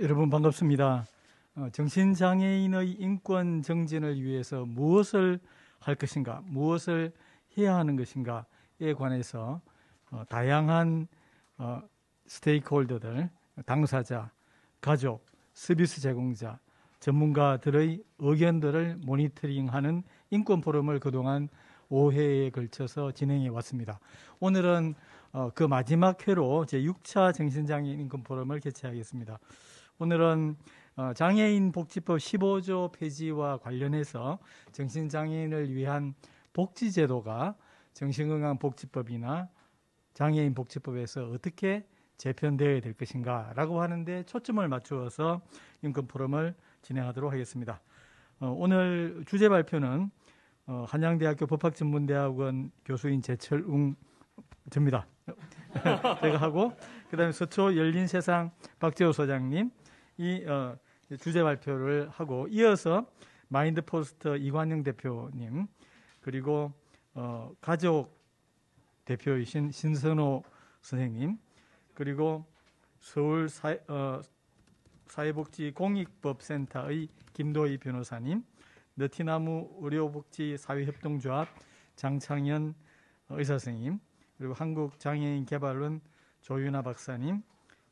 여러분 반갑습니다. 어, 정신장애인의 인권 정진을 위해서 무엇을 할 것인가, 무엇을 해야 하는 것인가에 관해서 어, 다양한 어, 스테이크홀더들, 당사자, 가족, 서비스 제공자, 전문가들의 의견들을 모니터링하는 인권 포럼을 그동안 5회에 걸쳐서 진행해 왔습니다. 오늘은 그 마지막 회로 제 6차 정신장애인 인권 포럼을 개최하겠습니다. 오늘은 어, 장애인 복지법 15조 폐지와 관련해서 정신장애인을 위한 복지제도가 정신건강복지법이나 장애인 복지법에서 어떻게 재편되어야 될 것인가 라고 하는데 초점을 맞추어서 인권 포럼을 진행하도록 하겠습니다. 어, 오늘 주제 발표는 어, 한양대학교 법학전문대학원 교수인 제철웅 입니다 제가 하고 그다음에 서초 열린 세상 박재호 소장님, 이 어, 주제 발표를 하고 이어서 마인드 포스터 이관영 대표님 그리고 어, 가족 대표이신 신선호 선생님 그리고 서울 사회, 어, 사회복지 공익법센터의 김도희 변호사님 느티나무 의료복지 사회협동조합 장창현 의사 선생님 그리고 한국장애인 개발원 조윤아 박사님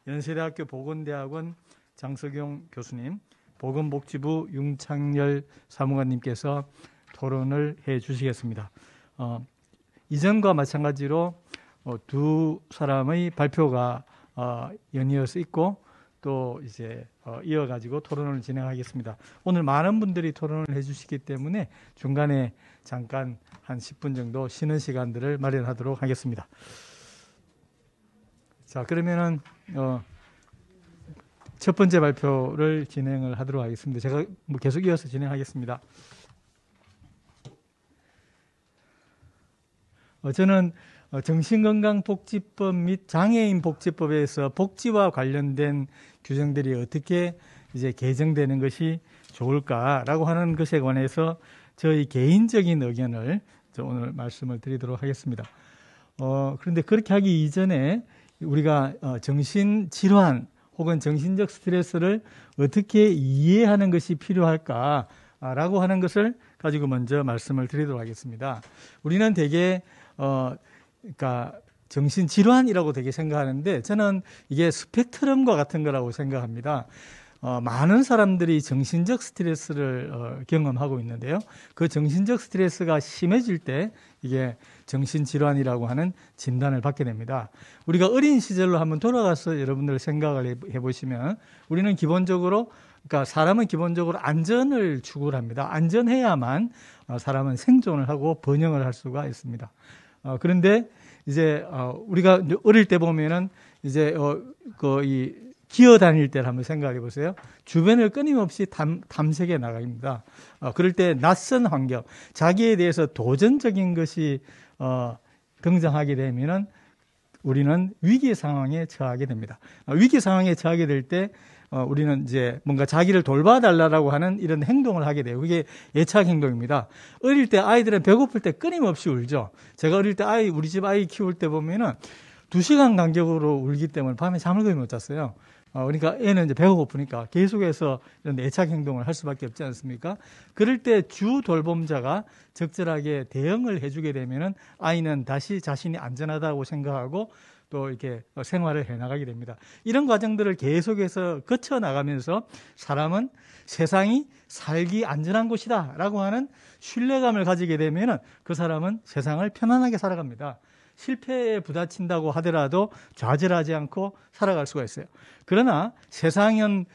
연세대학교 보건대학원 장석용 교수님, 보건복지부 융창열 사무관님께서 토론을 해 주시겠습니다. 어, 이전과 마찬가지로 어, 두 사람의 발표가 어, 연이어서 있고 또 이제 어, 이어가지고 토론을 진행하겠습니다. 오늘 많은 분들이 토론을 해주시기 때문에 중간에 잠깐 한 10분 정도 쉬는 시간들을 마련하도록 하겠습니다. 자 그러면은 어, 첫 번째 발표를 진행을 하도록 하겠습니다. 제가 뭐 계속 이어서 진행하겠습니다. 어, 저는 어, 정신건강복지법 및 장애인복지법에서 복지와 관련된 규정들이 어떻게 이제 개정되는 것이 좋을까라고 하는 것에 관해서 저희 개인적인 의견을 오늘 말씀을 드리도록 하겠습니다. 어, 그런데 그렇게 하기 이전에 우리가 어, 정신질환 혹은 정신적 스트레스를 어떻게 이해하는 것이 필요할까라고 하는 것을 가지고 먼저 말씀을 드리도록 하겠습니다. 우리는 되게 어 그러니까 정신 질환이라고 되게 생각하는데 저는 이게 스펙트럼과 같은 거라고 생각합니다. 어, 많은 사람들이 정신적 스트레스를 어, 경험하고 있는데요. 그 정신적 스트레스가 심해질 때 이게 정신질환이라고 하는 진단을 받게 됩니다. 우리가 어린 시절로 한번 돌아가서 여러분들 생각을 해보시면 우리는 기본적으로 그러니까 사람은 기본적으로 안전을 추구를 합니다. 안전해야만 어, 사람은 생존을 하고 번영을 할 수가 있습니다. 어, 그런데 이제 어, 우리가 어릴 때 보면은 이제 그이 기어 다닐 때를 한번 생각해 보세요. 주변을 끊임없이 탐, 탐색해 나갑니다. 그럴 때 낯선 환경, 자기에 대해서 도전적인 것이 어, 등장하게 되면은 우리는 위기 상황에 처하게 됩니다. 어, 위기 상황에 처하게 될 때 어, 우리는 이제 뭔가 자기를 돌봐달라고 하는 이런 행동을 하게 돼요. 그게 애착 행동입니다. 어릴 때 아이들은 배고플 때 끊임없이 울죠. 제가 어릴 때 아이 우리 집 아이 키울 때 보면은 두 시간 간격으로 울기 때문에 밤에 잠을 거의 못 잤어요. 어, 그러니까 애는 이제 배가 고프니까 계속해서 이런 애착 행동을 할 수밖에 없지 않습니까? 그럴 때 주 돌봄자가 적절하게 대응을 해주게 되면은 아이는 다시 자신이 안전하다고 생각하고 또 이렇게 생활을 해나가게 됩니다. 이런 과정들을 계속해서 거쳐 나가면서 사람은 세상이 살기 안전한 곳이다라고 하는 신뢰감을 가지게 되면은 그 사람은 세상을 편안하게 살아갑니다. 실패에 부딪힌다고 하더라도 좌절하지 않고 살아갈 수가 있어요. 그러나 세상은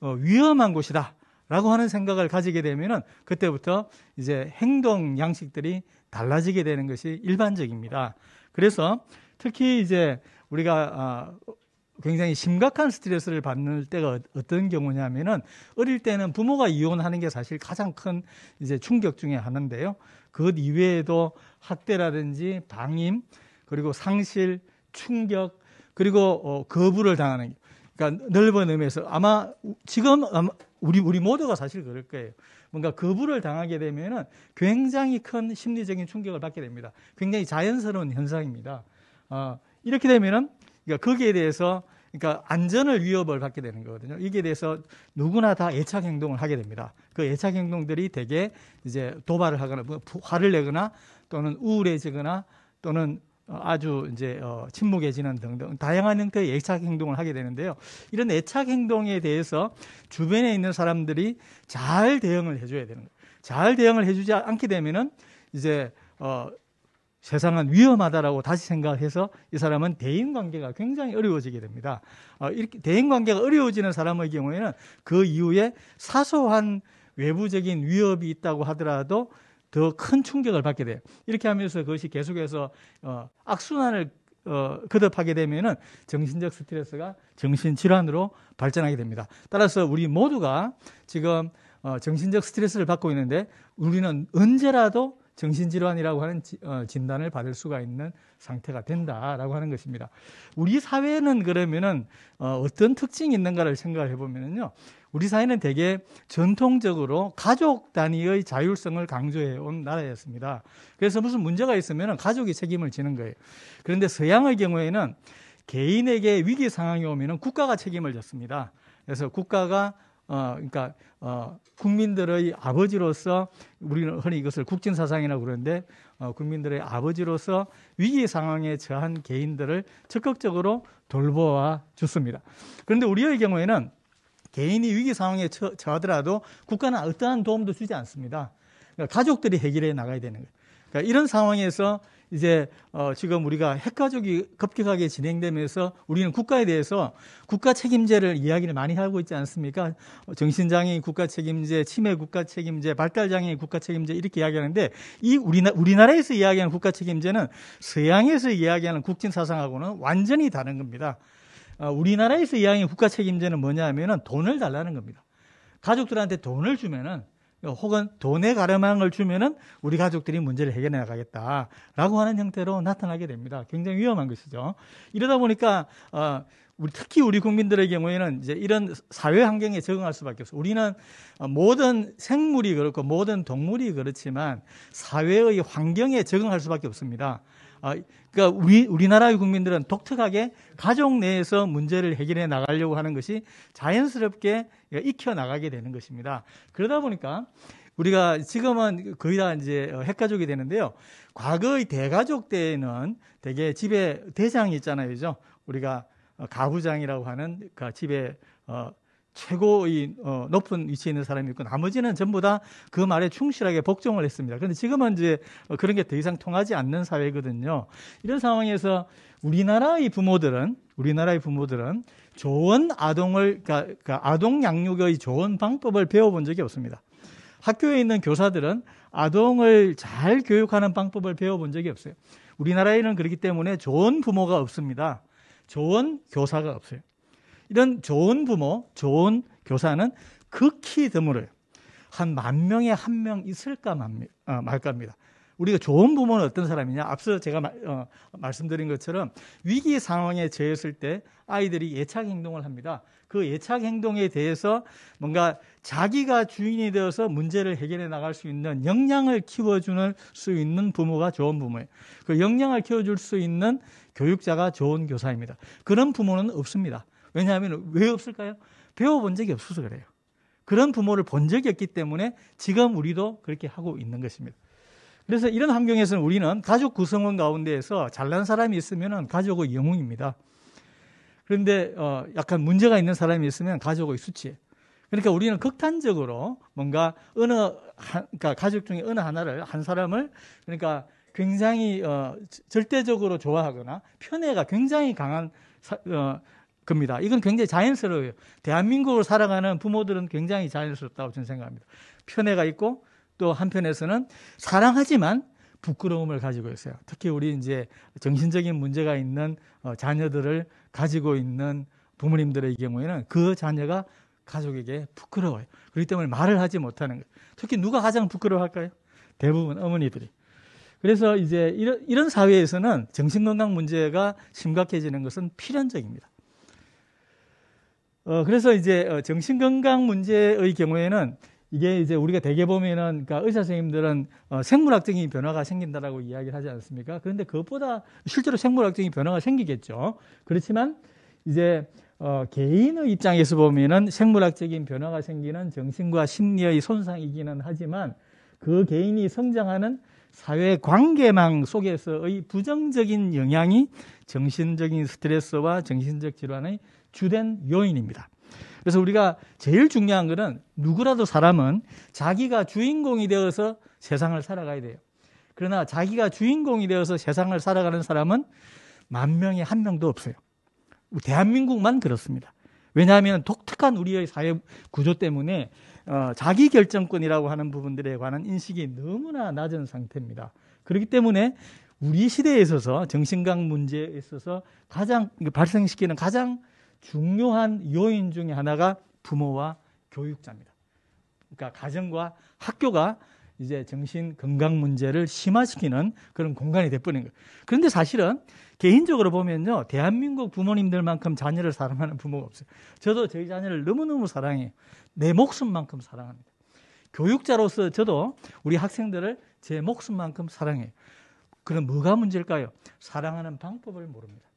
어, 위험한 곳이다. 라고 하는 생각을 가지게 되면은 그때부터 이제 행동 양식들이 달라지게 되는 것이 일반적입니다. 그래서 특히 이제 우리가 아, 굉장히 심각한 스트레스를 받는 때가 어, 어떤 경우냐면은 어릴 때는 부모가 이혼하는 게 사실 가장 큰 이제 충격 중에 하나인데요. 그 이외에도 학대라든지 방임, 그리고 상실, 충격, 그리고 어, 거부를 당하는 그러니까 넓은 의미에서 아마 지금 아마 우리 우리 모두가 사실 그럴 거예요. 뭔가 거부를 당하게 되면은 굉장히 큰 심리적인 충격을 받게 됩니다. 굉장히 자연스러운 현상입니다. 어, 이렇게 되면은 그러니까 거기에 대해서 그러니까 안전을 위협을 받게 되는 거거든요. 이게 대해서 누구나 다 애착 행동을 하게 됩니다. 그 애착 행동들이 대개 이제 도발을 하거나 뭐 화를 내거나 또는 우울해지거나 또는 어, 아주 이제 어, 침묵해지는 등등 다양한 형태의 애착 행동을 하게 되는데요. 이런 애착 행동에 대해서 주변에 있는 사람들이 잘 대응을 해줘야 되는 거예요. 잘 대응을 해주지 않게 되면은 이제 어, 세상은 위험하다라고 다시 생각해서 이 사람은 대인 관계가 굉장히 어려워지게 됩니다. 어, 이렇게 대인 관계가 어려워지는 사람의 경우에는 그 이후에 사소한 외부적인 위협이 있다고 하더라도 더큰 충격을 받게 돼요. 이렇게 하면서 그것이 계속해서 어, 악순환을 어, 거듭하게 되면은 정신적 스트레스가 정신질환으로 발전하게 됩니다. 따라서 우리 모두가 지금 어, 정신적 스트레스를 받고 있는데 우리는 언제라도 정신질환이라고 하는 어, 진단을 받을 수가 있는 상태가 된다라고 하는 것입니다. 우리 사회는 그러면은 어, 어떤 특징이 있는가를 생각을 해보면요. 우리 사회는 대개 전통적으로 가족 단위의 자율성을 강조해 온 나라였습니다. 그래서 무슨 문제가 있으면 가족이 책임을 지는 거예요. 그런데 서양의 경우에는 개인에게 위기 상황이 오면 국가가 책임을 졌습니다. 그래서 국가가 어, 그러니까 어, 국민들의 아버지로서 우리는 흔히 이것을 국진사상이라고 그러는데 어, 국민들의 아버지로서 위기 상황에 처한 개인들을 적극적으로 돌보아 줬습니다. 그런데 우리의 경우에는 개인이 위기 상황에 처, 하더라도 국가는 어떠한 도움도 주지 않습니다. 그러니까 가족들이 해결해 나가야 되는 거예요. 그러니까 이런 상황에서 이제 어 지금 우리가 핵가족이 급격하게 진행되면서 우리는 국가에 대해서 국가 책임제를 이야기를 많이 하고 있지 않습니까? 정신장애인 국가 책임제, 치매 국가 책임제, 발달장애인 국가 책임제 이렇게 이야기하는데 이 우리나, 우리나라에서 이야기하는 국가 책임제는 서양에서 이야기하는 국진 사상하고는 완전히 다른 겁니다. 어 우리나라에서 이야기하는 국가 책임제는 뭐냐 하면은 돈을 달라는 겁니다. 가족들한테 돈을 주면은 혹은 돈의 가르망을 주면은 우리 가족들이 문제를 해결해 나가겠다라고 하는 형태로 나타나게 됩니다. 굉장히 위험한 것이죠. 이러다 보니까 어, 우리 특히 우리 국민들의 경우에는 이제 이런 사회 환경에 적응할 수밖에 없어. 우리는 어, 모든 생물이 그렇고 모든 동물이 그렇지만 사회의 환경에 적응할 수밖에 없습니다. 어, 그러니까 우리, 우리나라의 국민들은 독특하게 가족 내에서 문제를 해결해 나가려고 하는 것이 자연스럽게 익혀 나가게 되는 것입니다. 그러다 보니까 우리가 지금은 거의 다 이제 핵가족이 되는데요. 과거의 대가족 때에는 대개 집에 대장이 있잖아요. 그죠? 우리가 가부장이라고 하는 그 집에 어, 최고의 어, 높은 위치에 있는 사람이 있고 나머지는 전부 다 그 말에 충실하게 복종을 했습니다. 그런데 지금은 이제 어, 그런 게 더 이상 통하지 않는 사회거든요. 이런 상황에서 우리나라의 부모들은 우리나라의 부모들은 좋은 아동을 그러니까, 그러니까 아동 양육의 좋은 방법을 배워본 적이 없습니다. 학교에 있는 교사들은 아동을 잘 교육하는 방법을 배워본 적이 없어요. 우리나라에는 그렇기 때문에 좋은 부모가 없습니다. 좋은 교사가 없어요. 이런 좋은 부모, 좋은 교사는 극히 그 드물어요. 한 만 명에 한 명 있을까 어, 말까입니다. 우리가 좋은 부모는 어떤 사람이냐? 앞서 제가 어, 말씀드린 것처럼 위기 상황에 처했을 때 아이들이 예착 행동을 합니다. 그 예착 행동에 대해서 뭔가 자기가 주인이 되어서 문제를 해결해 나갈 수 있는 역량을 키워주는 수 있는 부모가 좋은 부모예요. 그 역량을 키워줄 수 있는 교육자가 좋은 교사입니다. 그런 부모는 없습니다. 왜냐하면 왜 없을까요? 배워본 적이 없어서 그래요. 그런 부모를 본 적이 없기 때문에 지금 우리도 그렇게 하고 있는 것입니다. 그래서 이런 환경에서는 우리는 가족 구성원 가운데에서 잘난 사람이 있으면 가족의 영웅입니다. 그런데 어, 약간 문제가 있는 사람이 있으면 가족의 수치. 그러니까 우리는 극단적으로 뭔가 어느 한, 그러니까 가족 중에 어느 하나를 한 사람을 그러니까 굉장히 어, 절대적으로 좋아하거나 편애가 굉장히 강한 사, 어, 겁니다. 이건 굉장히 자연스러워요. 대한민국을 살아가는 부모들은 굉장히 자연스럽다고 저는 생각합니다. 편애가 있고 또 한편에서는 사랑하지만 부끄러움을 가지고 있어요. 특히 우리 이제 정신적인 문제가 있는 어, 자녀들을 가지고 있는 부모님들의 경우에는 그 자녀가 가족에게 부끄러워요. 그렇기 때문에 말을 하지 못하는 거예요. 특히 누가 가장 부끄러워할까요? 대부분 어머니들이. 그래서 이제 이런, 이런 사회에서는 정신건강 문제가 심각해지는 것은 필연적입니다. 어, 그래서 이제 어, 정신건강 문제의 경우에는 이게 이제 우리가 대개 보면은 그러니까 의사 선생님들은 어, 생물학적인 변화가 생긴다라고 이야기를 하지 않습니까? 그런데 그것보다 실제로 생물학적인 변화가 생기겠죠. 그렇지만 이제 어, 개인의 입장에서 보면은 생물학적인 변화가 생기는 정신과 심리의 손상이기는 하지만 그 개인이 성장하는 사회 관계망 속에서의 부정적인 영향이 정신적인 스트레스와 정신적 질환의 주된 요인입니다. 그래서 우리가 제일 중요한 것은 누구라도 사람은 자기가 주인공이 되어서 세상을 살아가야 돼요. 그러나 자기가 주인공이 되어서 세상을 살아가는 사람은 만 명에 한 명도 없어요. 대한민국만 그렇습니다. 왜냐하면 독특한 우리의 사회 구조 때문에 어, 자기 결정권이라고 하는 부분들에 관한 인식이 너무나 낮은 상태입니다. 그렇기 때문에 우리 시대에 있어서 정신강 문제에 있어서 가장 발생시키는 가장 중요한 요인 중의 하나가 부모와 교육자입니다. 그러니까 가정과 학교가 이제 정신 건강 문제를 심화시키는 그런 공간이 돼버린 거예요. 그런데 사실은 개인적으로 보면요. 대한민국 부모님들만큼 자녀를 사랑하는 부모가 없어요. 저도 저희 자녀를 너무너무 사랑해요. 내 목숨만큼 사랑합니다. 교육자로서 저도 우리 학생들을 제 목숨만큼 사랑해요. 그럼 뭐가 문제일까요? 사랑하는 방법을 모릅니다.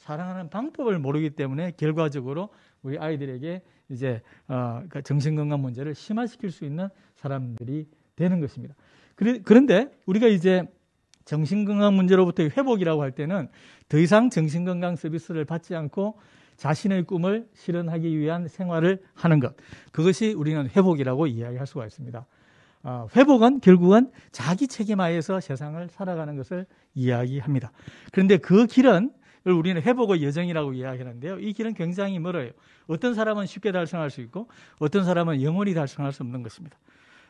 사랑하는 방법을 모르기 때문에 결과적으로 우리 아이들에게 이제 어, 그러니까 정신건강 문제를 심화시킬 수 있는 사람들이 되는 것입니다. 그런데 우리가 이제 정신건강 문제로부터의 회복이라고 할 때는 더 이상 정신건강 서비스를 받지 않고 자신의 꿈을 실현하기 위한 생활을 하는 것. 그것이 우리는 회복이라고 이야기할 수가 있습니다. 어, 회복은 결국은 자기 책임 하에서 세상을 살아가는 것을 이야기합니다. 그런데 그 길은 우리는 회복의 여정이라고 이야기하는데요. 이 길은 굉장히 멀어요. 어떤 사람은 쉽게 달성할 수 있고 어떤 사람은 영원히 달성할 수 없는 것입니다.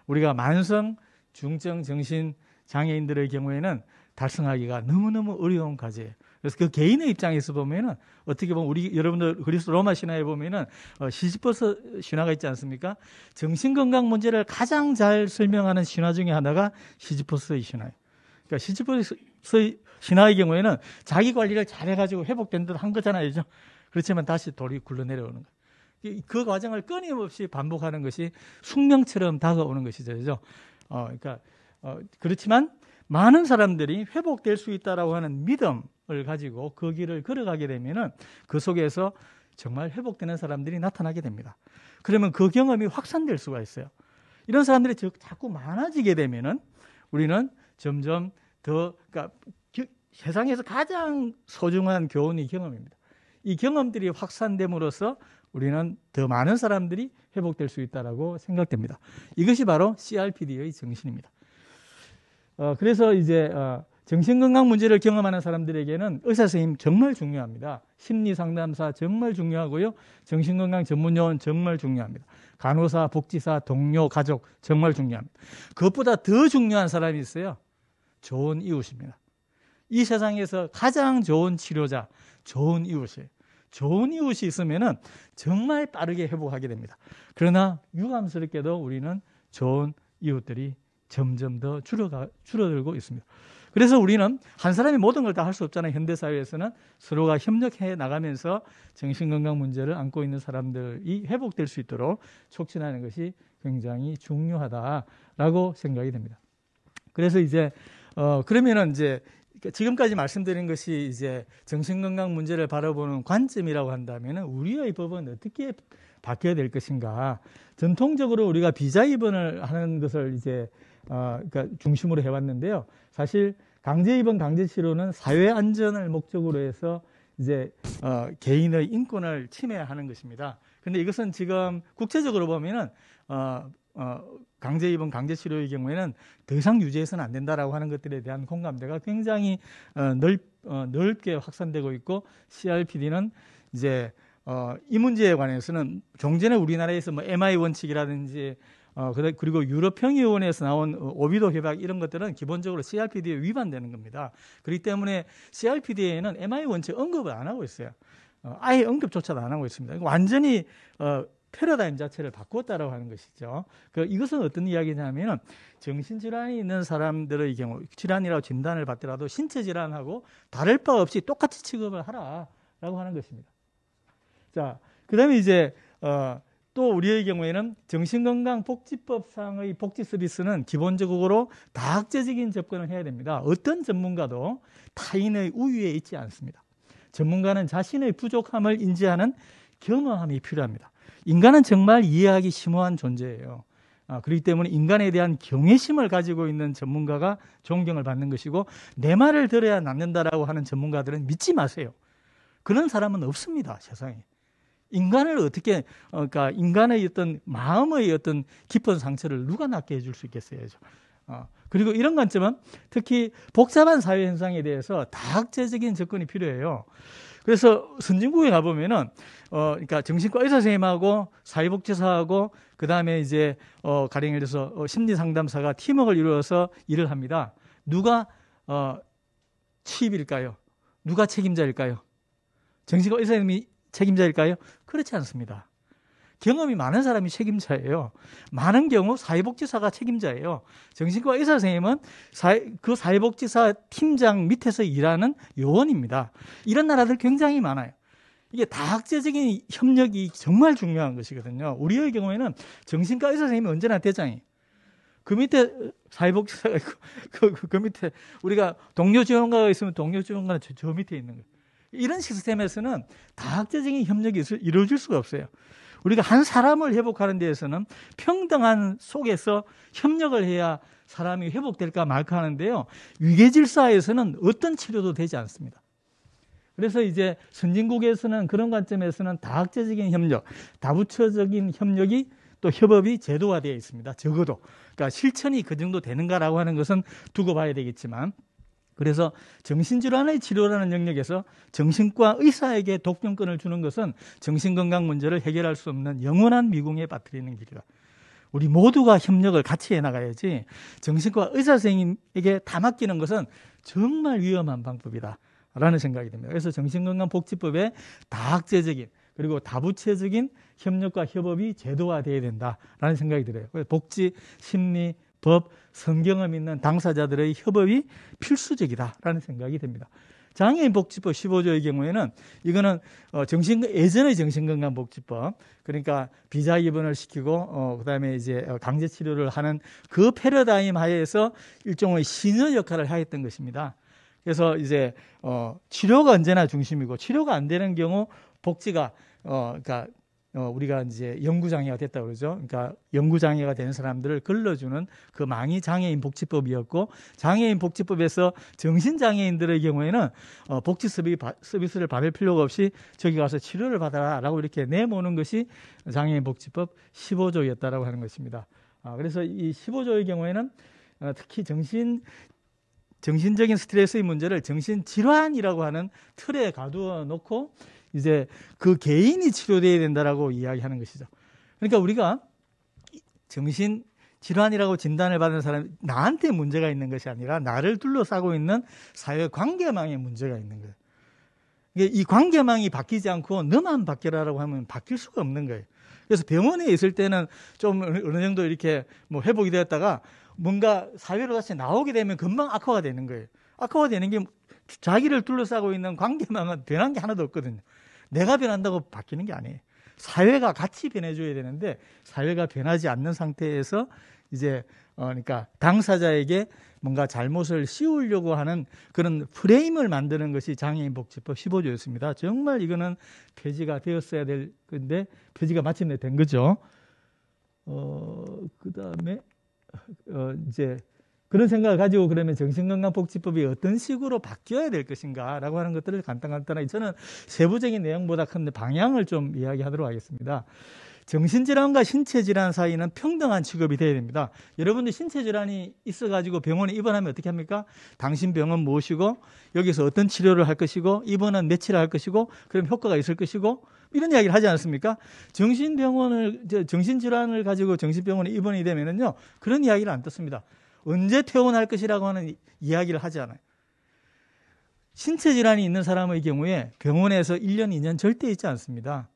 우리가 만성, 중증, 정신 장애인들의 경우에는 달성하기가 너무너무 어려운 과제예요. 그래서 그 개인의 입장에서 보면은 어떻게 보면 우리 여러분들 그리스 로마 신화에 보면은 어, 시지퍼스 신화가 있지 않습니까? 정신 건강 문제를 가장 잘 설명하는 신화 중에 하나가 시지퍼스의 신화예요. 그러니까 시지퍼스의 신하의 경우에는 자기 관리를 잘해가지고 회복된 듯 한 거잖아요. 그죠? 그렇지만 다시 돌이 굴러내려오는 거예요. 그 과정을 끊임없이 반복하는 것이 숙명처럼 다가오는 것이죠. 그죠? 어, 그러니까, 어, 그렇지만 많은 사람들이 회복될 수 있다라고 하는 믿음을 가지고 그 길을 걸어가게 되면은 그 속에서 정말 회복되는 사람들이 나타나게 됩니다. 그러면 그 경험이 확산될 수가 있어요. 이런 사람들이 자꾸 많아지게 되면은 우리는 점점 더 그러니까 세상에서 가장 소중한 교훈이 경험입니다. 이 경험들이 확산됨으로써 우리는 더 많은 사람들이 회복될 수 있다라고 생각됩니다. 이것이 바로 CRPD의 정신입니다. 어, 그래서 이제 어, 정신건강 문제를 경험하는 사람들에게는 의사 선생님 정말 중요합니다. 심리 상담사 정말 중요하고요. 정신건강 전문요원 정말 중요합니다. 간호사, 복지사, 동료, 가족 정말 중요합니다. 그것보다 더 중요한 사람이 있어요. 좋은 이웃입니다. 이 세상에서 가장 좋은 치료자, 좋은 이웃이 좋은 이웃이 있으면 정말 빠르게 회복하게 됩니다. 그러나 유감스럽게도 우리는 좋은 이웃들이 점점 더 줄어가, 줄어들고 있습니다. 그래서 우리는 한 사람이 모든 걸 다 할 수 없잖아요. 현대사회에서는 서로가 협력해 나가면서 정신건강 문제를 안고 있는 사람들이 회복될 수 있도록 촉진하는 것이 굉장히 중요하다라고 생각이 됩니다. 그래서 이제, 어, 그러면은 이제 그러니까 지금까지 말씀드린 것이 이제 정신건강 문제를 바라보는 관점이라고 한다면 우리의 법은 어떻게 바뀌어야 될 것인가. 전통적으로 우리가 비자 입원을 하는 것을 이제 어, 그러니까 중심으로 해왔는데요. 사실 강제 입원, 강제 치료는 사회 안전을 목적으로 해서 이제 어, 개인의 인권을 침해하는 것입니다. 근데 이것은 지금 국제적으로 보면은 어, 어, 강제 입원, 강제 치료의 경우에는 더 이상 유지해서는 안 된다라고 하는 것들에 대한 공감대가 굉장히 어, 넓, 어, 넓게 확산되고 있고 CRPD는 이제 어, 이 문제에 관해서는 종전에 우리나라에서 뭐 MI 원칙이라든지 어, 그리고 유럽평의원에서 나온 오비도 협약 이런 것들은 기본적으로 CRPD에 위반되는 겁니다. 그렇기 때문에 CRPD에는 MI 원칙 언급을 안 하고 있어요. 어, 아예 언급조차도 안 하고 있습니다. 그러니까 완전히 어, 패러다임 자체를 바꾸었다라고 하는 것이죠. 그 이것은 어떤 이야기냐면은 정신질환이 있는 사람들의 경우 질환이라고 진단을 받더라도 신체 질환하고 다를 바 없이 똑같이 취급을 하라라고 하는 것입니다. 자, 그다음에 이제 어, 또 우리의 경우에는 정신건강복지법상의 복지 서비스는 기본적으로 다학제적인 접근을 해야 됩니다. 어떤 전문가도 타인의 우위에 있지 않습니다. 전문가는 자신의 부족함을 인지하는 겸허함이 필요합니다. 인간은 정말 이해하기 심오한 존재예요. 아, 그렇기 때문에 인간에 대한 경외심을 가지고 있는 전문가가 존경을 받는 것이고 내 말을 들어야 낫는다라고 하는 전문가들은 믿지 마세요. 그런 사람은 없습니다 세상에. 인간을 어떻게 어, 그러니까 인간의 어떤 마음의 어떤 깊은 상처를 누가 낫게 해줄 수 있겠어요? 아, 그리고 이런 관점은 특히 복잡한 사회 현상에 대해서 다학제적인 접근이 필요해요. 그래서 선진국에 가보면은 어, 그러니까 정신과 의사 선생님하고 사회복지사하고 그 다음에 이제 어, 가령 예를 들어서 어, 심리 상담사가 팀워크를 이루어서 일을 합니다. 누가 어, 취입일까요? 누가 책임자일까요? 정신과 의사 선생님이 책임자일까요? 그렇지 않습니다. 경험이 많은 사람이 책임자예요. 많은 경우 사회복지사가 책임자예요. 정신과 의사 선생님은 사회, 그 사회복지사 팀장 밑에서 일하는 요원입니다. 이런 나라들 굉장히 많아요. 이게 다학제적인 협력이 정말 중요한 것이거든요. 우리의 경우에는 정신과 의사 선생님이 언제나 대장이그 밑에 사회복지사가 있고 그, 그, 그, 그 밑에 우리가 동료 지원가가 있으면 동료 지원가는 저, 저 밑에 있는 거예요. 이런 시스템에서는 다학제적인 협력이 이루어질 수가 없어요. 우리가 한 사람을 회복하는 데에서는 평등한 속에서 협력을 해야 사람이 회복될까 말까 하는데요. 위계질서에서는 어떤 치료도 되지 않습니다. 그래서 이제 선진국에서는 그런 관점에서는 다학제적인 협력, 다부처적인 협력이 또 협업이 제도화되어 있습니다. 적어도. 그러니까 실천이 그 정도 되는가라고 하는 것은 두고 봐야 되겠지만 그래서 정신질환의 치료라는 영역에서 정신과 의사에게 독점권을 주는 것은 정신건강 문제를 해결할 수 없는 영원한 미궁에 빠뜨리는 길이다. 우리 모두가 협력을 같이 해나가야지 정신과 의사 선생님에게 다 맡기는 것은 정말 위험한 방법이다. 라는 생각이 듭니다. 그래서 정신건강복지법의 다학제적인 그리고 다부체적인 협력과 협업이 제도화돼야 된다라는 생각이 들어요. 복지, 심리, 법, 성경을 믿는 당사자들의 협업이 필수적이다라는 생각이 듭니다. 장애인 복지법 15조의 경우에는 이거는 어, 정신 예전의 정신건강 복지법 그러니까 비자 입원을 시키고 어, 그다음에 이제 어, 강제 치료를 하는 그 패러다임 하에서 일종의 신의 역할을 하였던 것입니다. 그래서 이제 어, 치료가 언제나 중심이고 치료가 안 되는 경우 복지가 어, 그러니까 어, 우리가 이제 연구장애가 됐다 고 그러죠. 그러니까 연구장애가 되는 사람들을 걸러주는 그 망이 장애인 복지법이었고 장애인 복지법에서 정신장애인들의 경우에는 어, 복지 서비스를 받을 필요가 없이 저기 가서 치료를 받아라라고 이렇게 내모는 것이 장애인 복지법 15조였다라고 하는 것입니다. 아, 그래서 이 15조의 경우에는 어, 특히 정신 정신적인 스트레스의 문제를 정신 질환이라고 하는 틀에 가두어 놓고 이제 그 개인이 치료돼야 된다라고 이야기하는 것이죠. 그러니까 우리가 정신 질환이라고 진단을 받은 사람이 나한테 문제가 있는 것이 아니라 나를 둘러싸고 있는 사회 관계망에 문제가 있는 거예요. 이 관계망이 바뀌지 않고 너만 바뀌라라고 하면 바뀔 수가 없는 거예요. 그래서 병원에 있을 때는 좀 어느 정도 이렇게 뭐 회복이 되었다가 뭔가 사회로 다시 나오게 되면 금방 악화가 되는 거예요. 악화가 되는 게 자기를 둘러싸고 있는 관계망은 변한 게 하나도 없거든요. 내가 변한다고 바뀌는 게 아니에요. 사회가 같이 변해줘야 되는데 사회가 변하지 않는 상태에서 이제 어 그러니까 당사자에게 뭔가 잘못을 씌우려고 하는 그런 프레임을 만드는 것이 장애인 복지법 15조였습니다. 정말 이거는 폐지가 되었어야 될 건데 폐지가 마침내 된 거죠. 어 그다음에 어 이제 그런 생각을 가지고 그러면 정신건강복지법이 어떤 식으로 바뀌어야 될 것인가라고 하는 것들을 간단간단하게 저는 세부적인 내용보다 큰 방향을 좀 이야기하도록 하겠습니다. 정신질환과 신체질환 사이는 평등한 취급이 돼야 됩니다. 여러분들 신체질환이 있어가지고 병원에 입원하면 어떻게 합니까? 당신 병원 모시고 여기서 어떤 치료를 할 것이고 입원은 며칠 할 것이고 그럼 효과가 있을 것이고 이런 이야기를 하지 않습니까? 정신병원을 정신질환을 가지고 정신병원에 입원이 되면은요 그런 이야기를 안 듣습니다. 언제 퇴원할 것이라고 하는 이야기를 하지 않아요. 신체 질환이 있는 사람의 경우에 병원에서 1년, 2년 절대 있지 않습니다.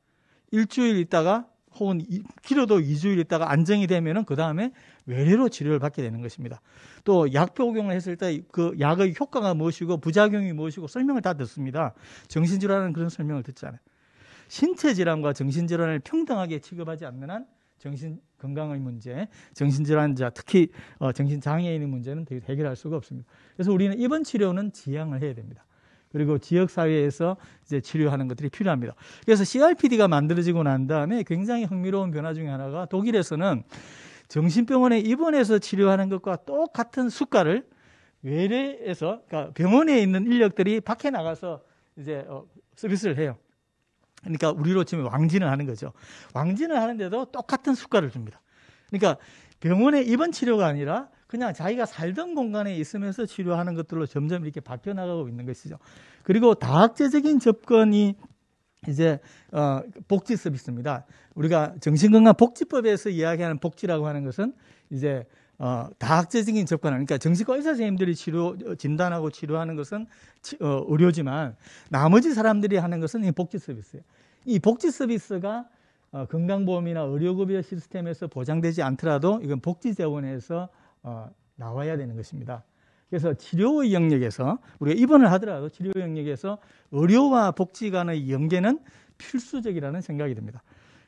일주일 있다가 혹은 길어도 2주일 있다가 안정이 되면그 다음에 외래로 치료를 받게 되는 것입니다. 또 약 복용을 했을 때 그 약의 효과가 무엇이고 부작용이 무엇이고 설명을 다 듣습니다. 정신질환은 그런 설명을 듣잖아요 신체 질환과 정신 질환을 평등하게 취급하지 않는 한 정신 건강의 문제, 정신질환자, 특히 어, 정신장애인의 문제는 해결할 수가 없습니다. 그래서 우리는 입원 치료는 지양을 해야 됩니다. 그리고 지역사회에서 이제 치료하는 것들이 필요합니다. 그래서 CRPD가 만들어지고 난 다음에 굉장히 흥미로운 변화 중에 하나가 독일에서는 정신병원에 입원해서 치료하는 것과 똑같은 수가를 외래에서, 그러니까 병원에 있는 인력들이 밖에 나가서 이제 어, 서비스를 해요. 그러니까 우리로 치면 왕진을 하는 거죠. 왕진을 하는데도 똑같은 수가를 줍니다. 그러니까 병원에 입원 치료가 아니라 그냥 자기가 살던 공간에 있으면서 치료하는 것들로 점점 이렇게 바뀌어 나가고 있는 것이죠. 그리고 다학제적인 접근이 이제 어 복지 서비스입니다. 우리가 정신건강 복지법에서 이야기하는 복지라고 하는 것은 이제 어, 다학제적인 접근그러니까 정신과 의사 선생님들이 치료 어, 진단하고 치료하는 것은 치, 어, 의료지만 나머지 사람들이 하는 것은 복지 서비스예요. 이 복지 서비스가 어, 건강보험이나 의료급여 시스템에서 보장되지 않더라도 이건 복지 재원에서 어, 나와야 되는 것입니다. 그래서 치료의 영역에서 우리가 입원을 하더라도 치료 영역에서 의료와 복지 간의 연계는 필수적이라는 생각이 듭니다.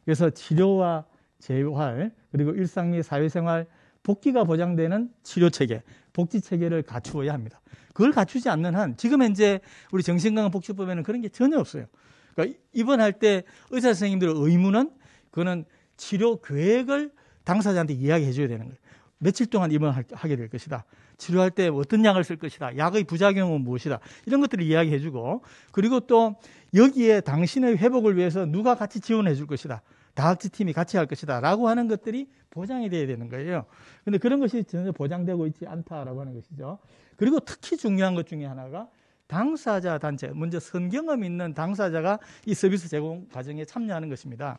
그래서 치료와 재활 그리고 일상 및 사회생활 복귀가 보장되는 치료 체계, 복지 체계를 갖추어야 합니다. 그걸 갖추지 않는 한 지금 현재 우리 정신건강복지법에는 그런 게 전혀 없어요. 그러니까 입원할 때 의사 선생님들의 의무는 그거는 치료 계획을 당사자한테 이야기해 줘야 되는 거예요. 며칠 동안 입원하게 될 것이다. 치료할 때 어떤 약을 쓸 것이다. 약의 부작용은 무엇이다. 이런 것들을 이야기해 주고 그리고 또 여기에 당신의 회복을 위해서 누가 같이 지원해 줄 것이다. 다학지 팀이 같이 할 것이다. 라고 하는 것들이 보장이 돼야 되는 거예요. 근데 그런 것이 전혀 보장되고 있지 않다라고 하는 것이죠. 그리고 특히 중요한 것 중에 하나가 당사자 단체, 먼저 선경험 있는 당사자가 이 서비스 제공 과정에 참여하는 것입니다.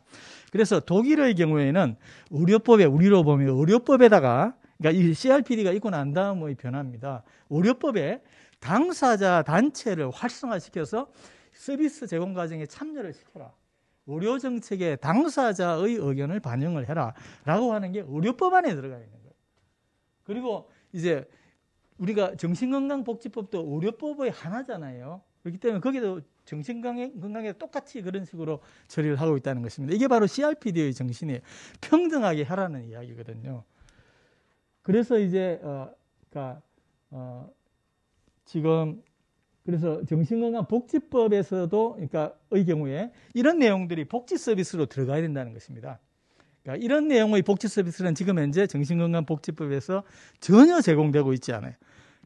그래서 독일의 경우에는 의료법에, 우리로 보면 의료법에다가, 그러니까 이 CRPD가 있고 난 다음의 변화입니다. 의료법에 당사자 단체를 활성화시켜서 서비스 제공 과정에 참여를 시켜라. 의료 정책의 당사자의 의견을 반영을 해라라고 하는 게 의료법 안에 들어가 있는 거예요. 그리고 이제 우리가 정신건강복지법도 의료법의 하나잖아요. 그렇기 때문에 거기도 정신건강에 똑같이 그런 식으로 처리를 하고 있다는 것입니다. 이게 바로 CRPD의 정신이 평등하게 하라는 이야기거든요. 그래서 이제 어, 그러니까 어, 지금 그래서 정신건강복지법에서도 그러니까 의 경우에 이런 내용들이 복지 서비스로 들어가야 된다는 것입니다. 그러니까 이런 내용의 복지 서비스는 지금 현재 정신건강복지법에서 전혀 제공되고 있지 않아요.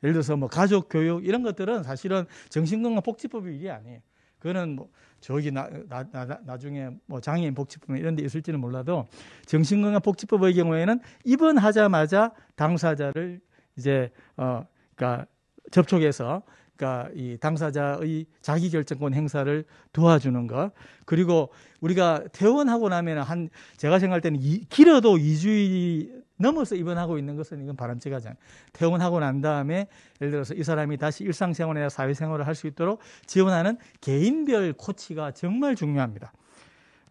예를 들어서 뭐 가족 교육 이런 것들은 사실은 정신건강복지법이 이게 아니에요. 그거는 뭐 저기 나, 나, 나, 나중에 뭐 장애인 복지법 이런 데 있을지는 몰라도 정신건강복지법의 경우에는 입원하자마자 당사자를 이제 어 그러니까 접촉해서 그러니까 이 당사자의 자기결정권 행사를 도와주는 것 그리고 우리가 퇴원하고 나면 한 제가 생각할 때는 이, 길어도 2주일 넘어서 입원하고 있는 것은 이건 바람직하지 않아요. 퇴원하고 난 다음에 예를 들어서 이 사람이 다시 일상생활이나 사회생활을 할 수 있도록 지원하는 개인별 코치가 정말 중요합니다.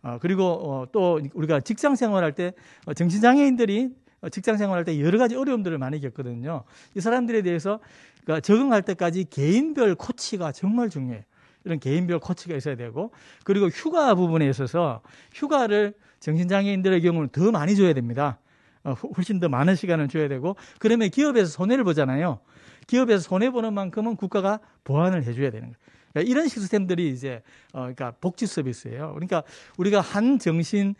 어, 그리고 어, 또 우리가 직장 생활할 때 어, 정신장애인들이 어, 직장 생활할 때 여러 가지 어려움들을 많이 겪거든요. 이 사람들에 대해서 그러니까 적응할 때까지 개인별 코치가 정말 중요해요. 이런 개인별 코치가 있어야 되고 그리고 휴가 부분에 있어서 휴가를 정신장애인들의 경우는 더 많이 줘야 됩니다. 어, 훨씬 더 많은 시간을 줘야 되고 그러면 기업에서 손해를 보잖아요. 기업에서 손해 보는 만큼은 국가가 보완을 해줘야 되는 거예요. 그러니까 이런 시스템들이 이제 어, 그러니까 복지 서비스예요. 그러니까 우리가 한 정신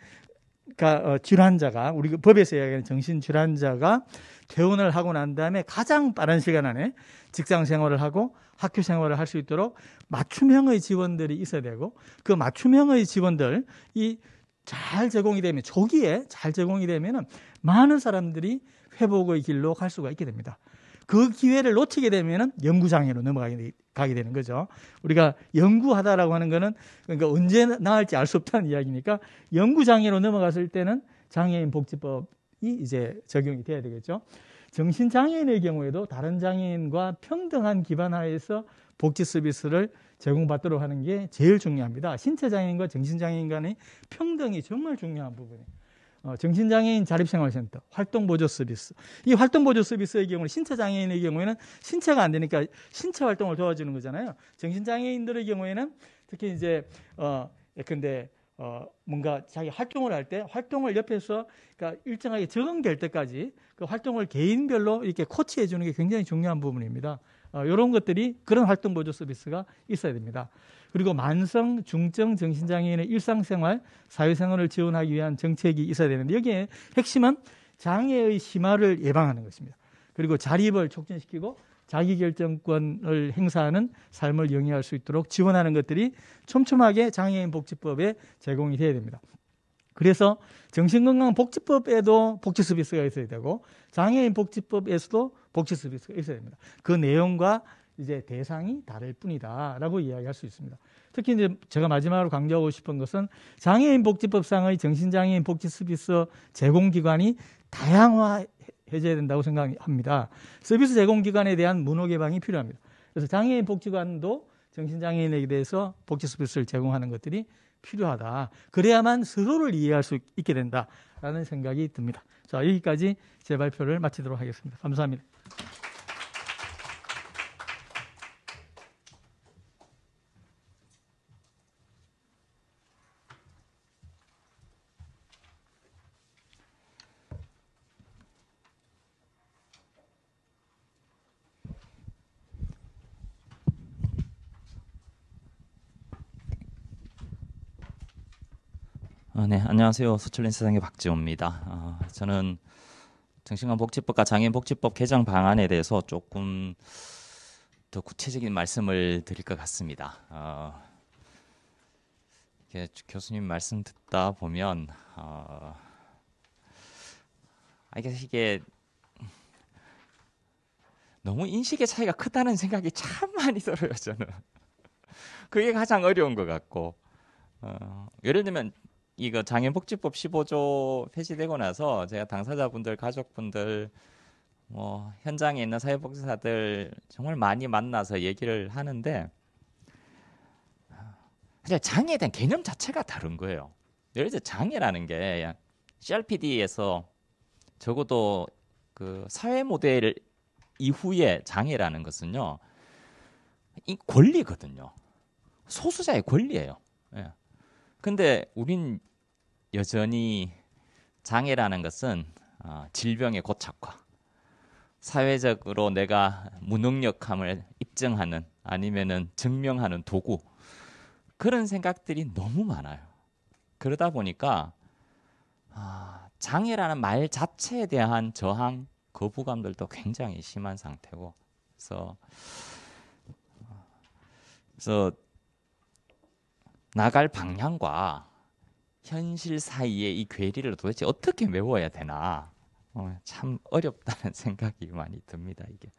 그러니까 어, 질환자가 우리 그 법에서 이야기하는 정신 질환자가 퇴원을 하고 난 다음에 가장 빠른 시간 안에 직장 생활을 하고 학교 생활을 할 수 있도록 맞춤형의 지원들이 있어야 되고 그 맞춤형의 지원들 이 잘 제공이 되면 조기에 잘 제공이 되면은 많은 사람들이 회복의 길로 갈 수가 있게 됩니다. 그 기회를 놓치게 되면은 연구장애로 넘어가게 가게 되는 거죠. 우리가 연구하다라고 하는 거는 그러니까 언제 나을지 알 수 없다는 이야기니까 연구 장애로 넘어갔을 때는 장애인 복지법이 이제 적용이 돼야 되겠죠. 정신 장애인의 경우에도 다른 장애인과 평등한 기반 하에서 복지 서비스를 제공받도록 하는 게 제일 중요합니다. 신체 장애인과 정신 장애인 간의 평등이 정말 중요한 부분이에요. 어, 정신장애인 자립생활센터, 활동보조 서비스. 이 활동보조 서비스의 경우는 신체장애인의 경우에는 신체가 안 되니까 신체 활동을 도와주는 거잖아요. 정신장애인들의 경우에는 특히 이제, 어, 근데, 어, 뭔가 자기 활동을 할 때 활동을 옆에서 그러니까 일정하게 적응될 때까지 그 활동을 개인별로 이렇게 코치해 주는 게 굉장히 중요한 부분입니다. 어, 이런 것들이 그런 활동 보조 서비스가 있어야 됩니다. 그리고 만성, 중증 정신장애인의 일상생활, 사회생활을 지원하기 위한 정책이 있어야 되는데 여기에 핵심은 장애의 심화를 예방하는 것입니다. 그리고 자립을 촉진시키고 자기결정권을 행사하는 삶을 영위할 수 있도록 지원하는 것들이 촘촘하게 장애인 복지법에 제공이 돼야 됩니다. 그래서 정신건강복지법에도 복지 서비스가 있어야 되고 장애인 복지법에서도 복지 서비스가 있어야 됩니다. 그 내용과 이제 대상이 다를 뿐이다라고 이야기할 수 있습니다. 특히 이제 제가 마지막으로 강조하고 싶은 것은 장애인 복지법상의 정신장애인 복지 서비스 제공 기관이 다양화해져야 된다고 생각합니다. 서비스 제공 기관에 대한 문호 개방이 필요합니다. 그래서 장애인 복지관도 정신장애인에게 대해서 복지 서비스를 제공하는 것들이 필요하다. 그래야만 서로를 이해할 수 있게 된다라는 생각이 듭니다. 자, 여기까지 제 발표를 마치도록 하겠습니다. 감사합니다. 아, 네, 안녕하세요. 수출린 세상의 박지호입니다. 아, 저는 정신건복지법과 장애인복지법 개정 방안에 대해서 조금 더 구체적인 말씀을 드릴 것 같습니다. 어, 교수님 말씀 듣다 보면 어, 아, 이게 너무 인식의 차이가 크다는 생각이 참 많이 들어요 저는 그게 가장 어려운 것 같고 어, 예를 들면 이거 장애인복지법 15조 폐지되고 나서 제가 당사자분들 가족분들 뭐 현장에 있는 사회복지사들 정말 많이 만나서 얘기를 하는데 사실 장애에 대한 개념 자체가 다른 거예요. 예를 들어 장애라는 게 CRPD에서 적어도 그 사회 모델 이후에 장애라는 것은요, 이 권리거든요. 소수자의 권리예요. 예. 근데 우린 여전히 장애라는 것은 어, 질병의 고착화, 사회적으로 내가 무능력함을 입증하는 아니면은 증명하는 도구 그런 생각들이 너무 많아요. 그러다 보니까 아, 장애라는 말 자체에 대한 저항, 거부감들도 굉장히 심한 상태고, 그래서 그래서 나갈 방향과 현실 사이의 이 괴리를 도대체 어떻게 메워야 되나 어, 참 어렵다는 생각이 많이 듭니다 이게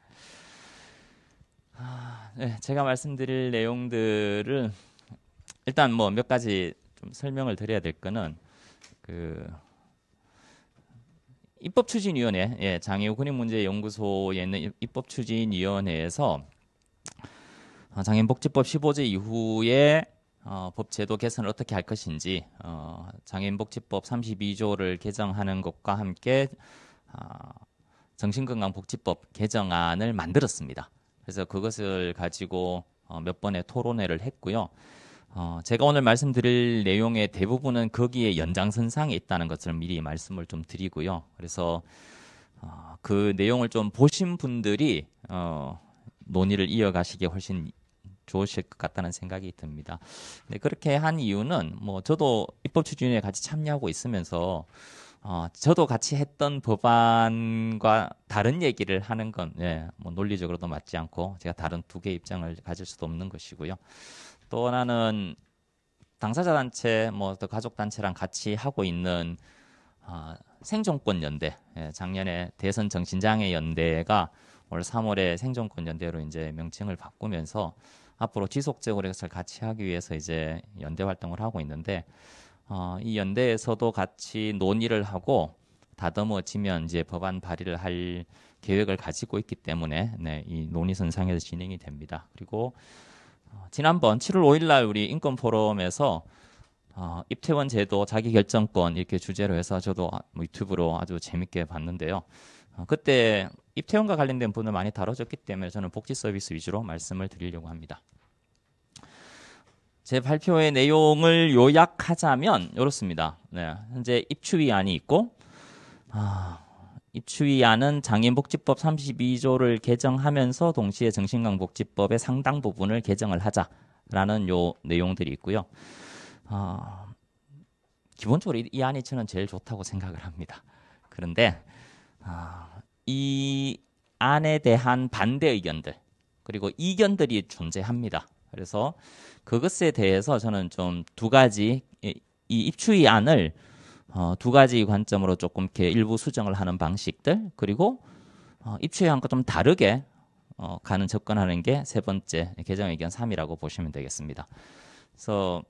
아, 네, 제가 말씀드릴 내용들을 일단 뭐 몇 가지 좀 설명을 드려야 될 거는 그 입법추진위원회 예, 장애우 근인문제연구소에 있는 입법추진위원회에서 장애인복지법 1 5조 이후에 어, 법 제도 개선을 어떻게 할 것인지 어, 장애인복지법 32조를 개정하는 것과 함께 어, 정신건강복지법 개정안을 만들었습니다. 그래서 그것을 가지고 어, 몇 번의 토론회를 했고요. 어, 제가 오늘 말씀드릴 내용의 대부분은 거기에 연장선상에 있다는 것을 미리 말씀을 좀 드리고요. 그래서 어, 그 내용을 좀 보신 분들이 어, 논의를 이어가시기 훨씬 좋으실 것 같다는 생각이 듭니다. 네, 그렇게 한 이유는 뭐 저도 입법 추진위에 같이 참여하고 있으면서 어, 저도 같이 했던 법안과 다른 얘기를 하는 건, 예, 뭐 논리적으로도 맞지 않고 제가 다른 두 개의 입장을 가질 수도 없는 것이고요. 또 하나는 당사자 단체, 뭐또 가족 단체랑 같이 하고 있는 어, 생존권 연대, 예, 작년에 대선 정신장애 연대가 올 3월에 생존권 연대로 이제 명칭을 바꾸면서 앞으로 지속적으로 이것을 같이 하기 위해서 이제 연대 활동을 하고 있는데 어, 이 연대에서도 같이 논의를 하고 다듬어지면 이제 법안 발의를 할 계획을 가지고 있기 때문에 네, 이 논의선상에서 진행이 됩니다. 그리고 어, 지난번 7월 5일날 우리 인권 포럼에서 어, 입퇴원 제도 자기결정권 이렇게 주제로 해서 저도 아, 뭐 유튜브로 아주 재밌게 봤는데요. 어, 그때 입퇴원과 관련된 분을 많이 다뤄졌기 때문에 저는 복지 서비스 위주로 말씀을 드리려고 합니다. 제 발표의 내용을 요약하자면 이렇습니다. 네, 현재 입추위안이 있고 아, 입추위안은 장애인복지법 32조를 개정하면서 동시에 정신강복지법의 상당 부분을 개정을 하자라는 요 내용들이 있고요. 아, 기본적으로 이, 이 안이 저는 제일 좋다고 생각을 합니다. 그런데 아, 이 안에 대한 반대 의견들 그리고 이견들이 존재합니다. 그래서 그것에 대해서 저는 좀 두 가지 이입추의 안을 어, 두 가지 관점으로 조금 이렇게 일부 수정을 하는 방식들 그리고 어, 입추의 안과 좀 다르게 어, 가는 접근하는 게 세 번째 개정 의견 3이라고 보시면 되겠습니다. 그래서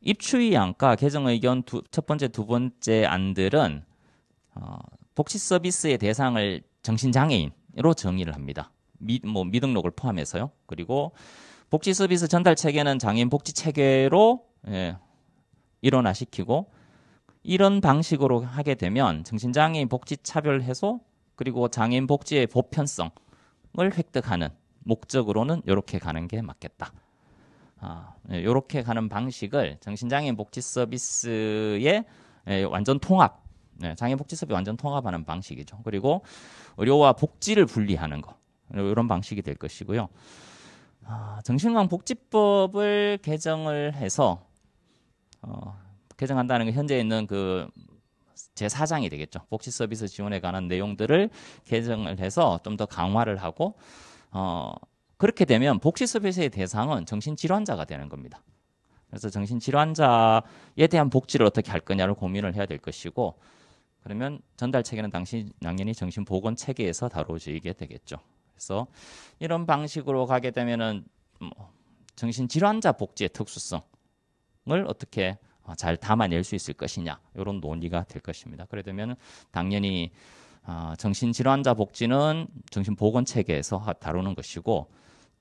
입추의 안과 개정 의견 두, 첫 번째 두 번째 안들은 어, 복지 서비스의 대상을 정신장애인으로 정의를 합니다. 미, 뭐 미등록을 포함해서요. 그리고 복지 서비스 전달 체계는 장애인 복지 체계로 예, 일원화시키고 이런 방식으로 하게 되면 정신장애인 복지 차별 해소 그리고 장애인 복지의 보편성을 획득하는 목적으로는 이렇게 가는 게 맞겠다. 아, 이렇게 예, 가는 방식을 정신장애인 복지 서비스의 예, 완전 통합 네, 장애복지업이 완전 통합하는 방식이죠. 그리고 의료와 복지를 분리하는 거 이런 방식이 될 것이고요. 아, 정신건강복지법을 개정을 해서 어, 개정한다는 게 현재 있는 그 제4장이 되겠죠. 복지 서비스 지원에 관한 내용들을 개정을 해서 좀 더 강화를 하고 어, 그렇게 되면 복지 서비스의 대상은 정신질환자가 되는 겁니다. 그래서 정신질환자에 대한 복지를 어떻게 할 거냐를 고민을 해야 될 것이고 그러면 전달 체계는 당시 당연히 정신 보건 체계에서 다뤄지게 되겠죠. 그래서 이런 방식으로 가게 되면은 뭐 정신 질환자 복지의 특수성을 어떻게 어, 잘 담아낼 수 있을 것이냐 이런 논의가 될 것입니다. 그래 되면 당연히 어, 정신 질환자 복지는 정신 보건 체계에서 다루는 것이고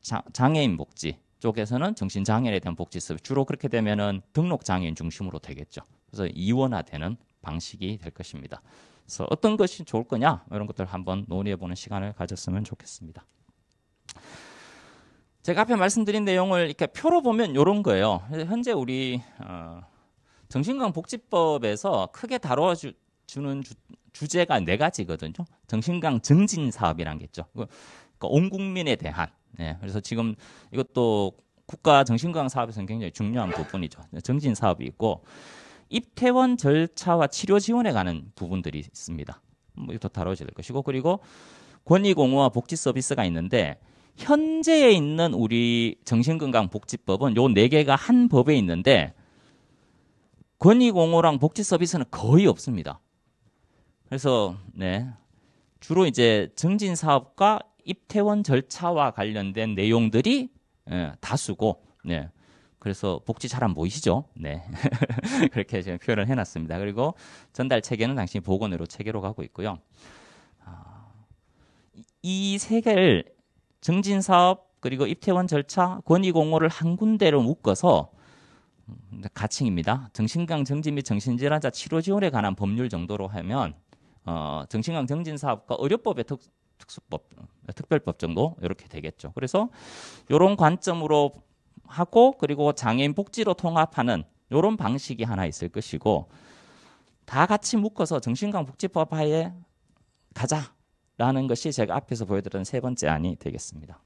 자, 장애인 복지 쪽에서는 정신 장애에 대한 복지 수업 스 주로 그렇게 되면은 등록 장애인 중심으로 되겠죠. 그래서 이원화되는 방식이 될 것입니다. 그래서 어떤 것이 좋을 거냐 이런 것들 한번 논의해 보는 시간을 가졌으면 좋겠습니다. 제가 앞에 말씀드린 내용을 이렇게 표로 보면 이런 거예요. 현재 우리 어, 정신건강복지법에서 크게 다뤄주는 주, 제가네 가지거든요. 정신강 증진 사업이란 게 있죠. 그, 그러니까 온 국민에 대한. 네, 그래서 지금 이것도 국가 정신강 건 사업에서는 굉장히 중요한 부분이죠. 증진 사업이 있고 입퇴원 절차와 치료 지원에 관한 부분들이 있습니다. 뭐 이것도 다뤄져야 될 것이고 그리고 권익공호와 복지 서비스가 있는데 현재에 있는 우리 정신건강복지법은 요 네 개가 한 법에 있는데 권익공호랑 복지 서비스는 거의 없습니다. 그래서 네 주로 이제 증진 사업과 입퇴원 절차와 관련된 내용들이 예, 다수고 네. 그래서 복지 잘 안 보이시죠? 네. 그렇게 지금 표현을 해놨습니다. 그리고 전달 체계는 당신이 보건의료 체계로 가고 있고요. 아, 이세 개를 증진 사업 그리고 입퇴원 절차 권위 공호를 한 군데로 묶어서 음, 가칭입니다. 정신강 증진및 정신질환자 치료 지원에 관한 법률 정도로 하면 어, 정신강 증진 사업과 의료법의 특, 특수법 어, 특별법 정도 이렇게 되겠죠. 그래서 이런 관점으로 하고 그리고 장애인 복지로 통합하는 이런 방식이 하나 있을 것이고 다 같이 묶어서 정신강 복지법 하에 가자라는 것이 제가 앞에서 보여드린 세 번째 안이 되겠습니다.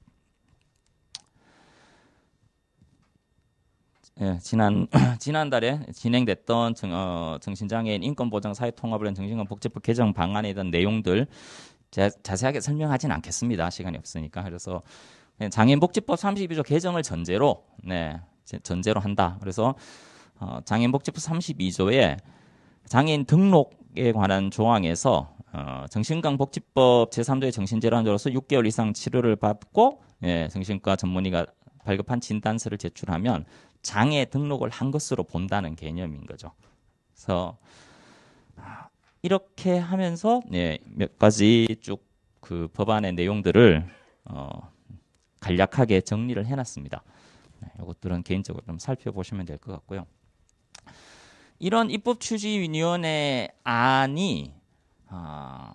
예, 지난 지난달에 진행됐던 정, 어, 정신장애인 인권보장 사회통합을 위한 정신강 복지법 개정 방안에 대한 내용들 자, 자세하게 설명하진 않겠습니다. 시간이 없으니까 그래서 네, 장애인복지법 32조 개정을 전제로 네, 전제로 한다. 그래서 어, 장애인복지법 32조에 장애인 등록에 관한 조항에서 어, 정신강복지법 건 제3조의 정신질환자로서 6개월 이상 치료를 받고 예, 정신과 전문의가 발급한 진단서를 제출하면 장애 등록을 한 것으로 본다는 개념인 거죠. 그래서 아, 이렇게 하면서 예, 몇 가지 쭉 그 법안의 내용들을 어, 간략하게 정리를 해놨습니다. 네, 이것들은 개인적으로 좀 살펴보시면 될 것 같고요. 이런 입법추진위원회 안이 어,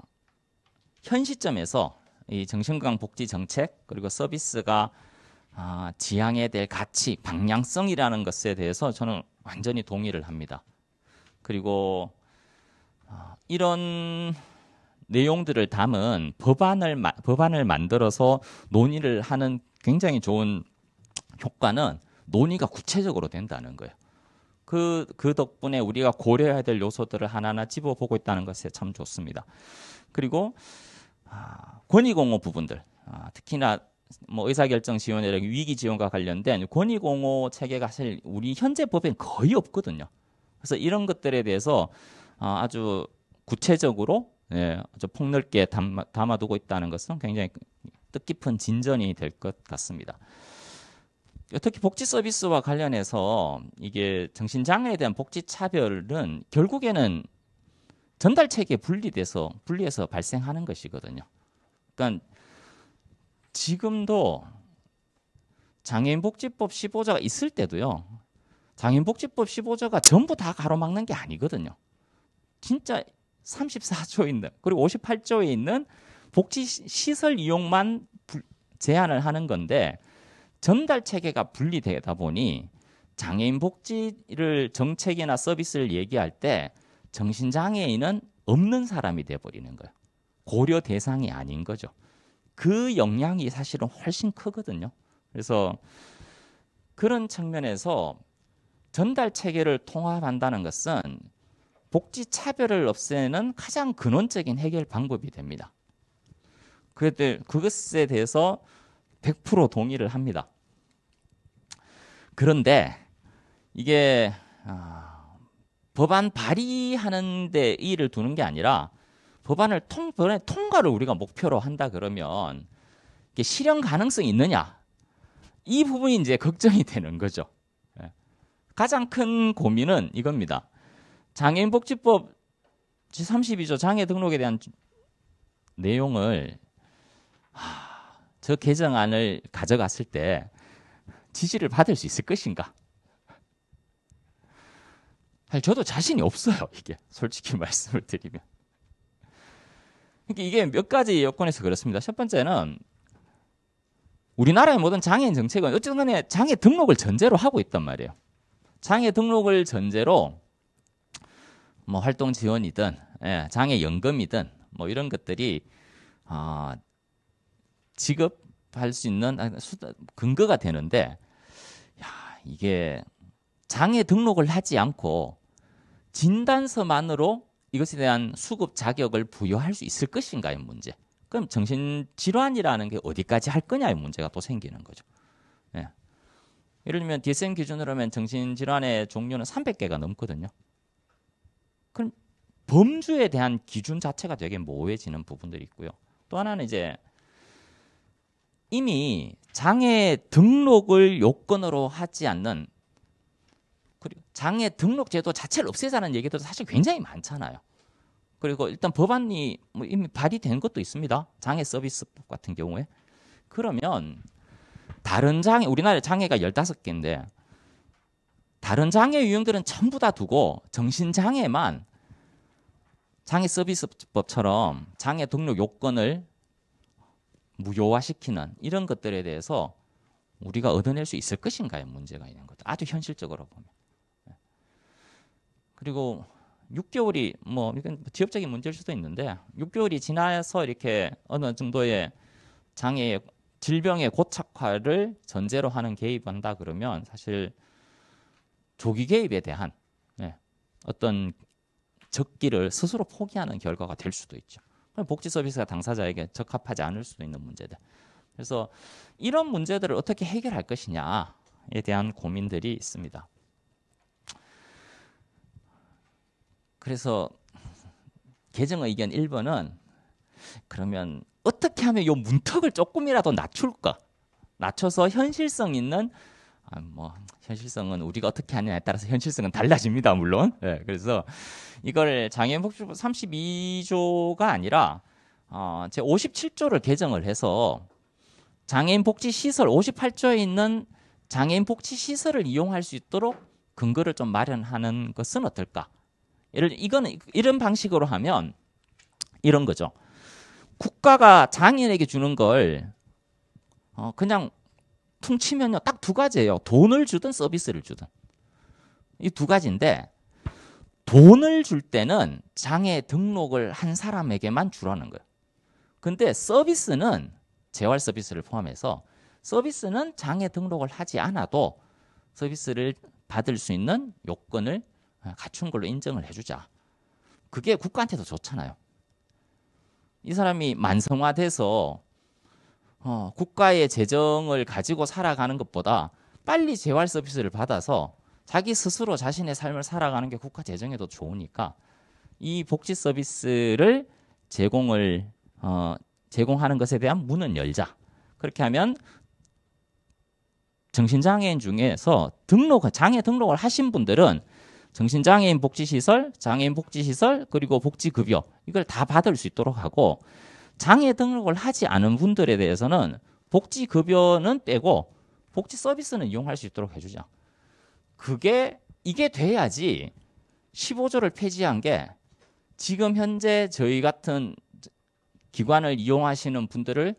현 시점에서 이 정신건강 복지 정책 그리고 서비스가 아, 지향해야 될 가치, 방향성이라는 것에 대해서 저는 완전히 동의를 합니다. 그리고 아, 이런 내용들을 담은 법안을 법안을 만들어서 논의를 하는 굉장히 좋은 효과는 논의가 구체적으로 된다는 거예요. 그, 그 덕분에 우리가 고려해야 될 요소들을 하나하나 집어보고 있다는 것에 참 좋습니다. 그리고 아, 권위공호 부분들, 아, 특히나 뭐 의사결정 지원이라는 위기 지원과 관련된 권위공호 체계가 사실 우리 현재 법엔 거의 없거든요. 그래서 이런 것들에 대해서 아, 아주 구체적으로 예, 아주 폭넓게 담아, 담아 두고 있다는 것은 굉장히 뜻깊은 진전이 될 것 같습니다. 특히 복지 서비스와 관련해서 이게 정신장애에 대한 복지 차별은 결국에는 전달 체계 분리돼서 분리해서 발생하는 것이거든요. 그러니까 지금도 장애인복지법 15조가 있을 때도요. 장애인복지법 15조가 전부 다 가로막는 게 아니거든요. 진짜 34조에 있는 그리고 58조에 있는 복지 시설 이용만 제한을 하는 건데 전달 체계가 분리되다 보니 장애인 복지를 정책이나 서비스를 얘기할 때 정신장애인은 없는 사람이 돼버리는 거예요. 고려 대상이 아닌 거죠. 그 영향이 사실은 훨씬 크거든요. 그래서 그런 측면에서 전달 체계를 통합한다는 것은 복지 차별을 없애는 가장 근원적인 해결 방법이 됩니다. 그들 그것에 대해서 100% 동의를 합니다. 그런데 이게 아, 법안 발의하는 데 이의를 두는 게 아니라 법안을 통, 법안의 통과를 우리가 목표로 한다 그러면 이게 실현 가능성이 있느냐 이 부분이 이제 걱정이 되는 거죠. 예. 가장 큰 고민은 이겁니다. 장애인복지법 제32조 장애 등록에 대한 내용을 하, 저 개정안을 가져갔을 때 지지를 받을 수 있을 것인가? 사실 저도 자신이 없어요. 이게 솔직히 말씀을 드리면 그러니까 이게 몇 가지 여건에서 그렇습니다. 첫 번째는 우리나라의 모든 장애인 정책은 어쨌든 간에 장애 등록을 전제로 하고 있단 말이에요. 장애 등록을 전제로 뭐 활동 지원이든 예, 장애 연금이든 뭐 이런 것들이 아 지급할 수 있는 아, 근거가 되는데 야, 이게 장애 등록을 하지 않고 진단서만으로 이것에 대한 수급 자격을 부여할 수 있을 것인가의 문제. 그럼 정신 질환이라는 게 어디까지 할 거냐의 문제가 또 생기는 거죠. 예. 예를 들면 DSM 기준으로 하면 정신 질환의 종류는 300개가 넘거든요. 그럼 범주에 대한 기준 자체가 되게 모호해지는 부분들이 있고요. 또 하나는 이제 이미 장애 등록을 요건으로 하지 않는 그리고 장애 등록 제도 자체를 없애자는 얘기도 사실 굉장히 많잖아요. 그리고 일단 법안이 뭐 이미 발의된 것도 있습니다. 장애 서비스법 같은 경우에 그러면 다른 장애 우리나라 장애가 열다섯 개인데 다른 장애 유형들은 전부 다 두고 정신장애만 장애 서비스법처럼 장애 등록 요건을 무효화시키는 이런 것들에 대해서 우리가 얻어낼 수 있을 것인가의 문제가 있는 것도 아주 현실적으로 보면 그리고 6개월이 뭐 이건 지역적인 문제일 수도 있는데 6개월이 지나서 이렇게 어느 정도의 장애 질병의 고착화를 전제로 하는 개입한다 그러면 사실 조기 개입에 대한 예, 어떤 적기를 스스로 포기하는 결과가 될 수도 있죠. 그럼 복지 서비스가 당사자에게 적합하지 않을 수도 있는 문제들. 그래서 이런 문제들을 어떻게 해결할 것이냐에 대한 고민들이 있습니다. 그래서 개정 의견 1번은 그러면 어떻게 하면 이 문턱을 조금이라도 낮출까? 낮춰서 현실성 있는 아, 뭐 현실성은 우리가 어떻게 하느냐에 따라서 현실성은 달라집니다 물론 네, 그래서 이걸 장애인복지부 32조가 아니라 어, 제 57조를 개정을 해서 장애인 복지 시설 58조에 있는 장애인 복지 시설을 이용할 수 있도록 근거를 좀 마련하는 것은 어떨까? 예를 이거는 이런 방식으로 하면 이런 거죠. 국가가 장애인에게 주는 걸 어, 그냥 퉁치면요 딱 두 가지예요. 돈을 주든 서비스를 주든 이 두 가지인데 돈을 줄 때는 장애 등록을 한 사람에게만 주라는 거예요. 근데 서비스는 재활 서비스를 포함해서 서비스는 장애 등록을 하지 않아도 서비스를 받을 수 있는 요건을 갖춘 걸로 인정을 해주자. 그게 국가한테도 좋잖아요. 이 사람이 만성화돼서 어, 국가의 재정을 가지고 살아가는 것보다 빨리 재활 서비스를 받아서 자기 스스로 자신의 삶을 살아가는 게 국가 재정에도 좋으니까 이 복지 서비스를 제공을 어, 제공하는 것에 대한 문은 열자. 그렇게 하면 정신장애인 중에서 등록 장애 등록을 하신 분들은 정신장애인 복지시설, 장애인 복지시설 그리고 복지급여 이걸 다 받을 수 있도록 하고 장애 등록을 하지 않은 분들에 대해서는 복지 급여는 빼고 복지 서비스는 이용할 수 있도록 해주자. 그게 이게 돼야지 15조를 폐지한 게 지금 현재 저희 같은 기관을 이용하시는 분들을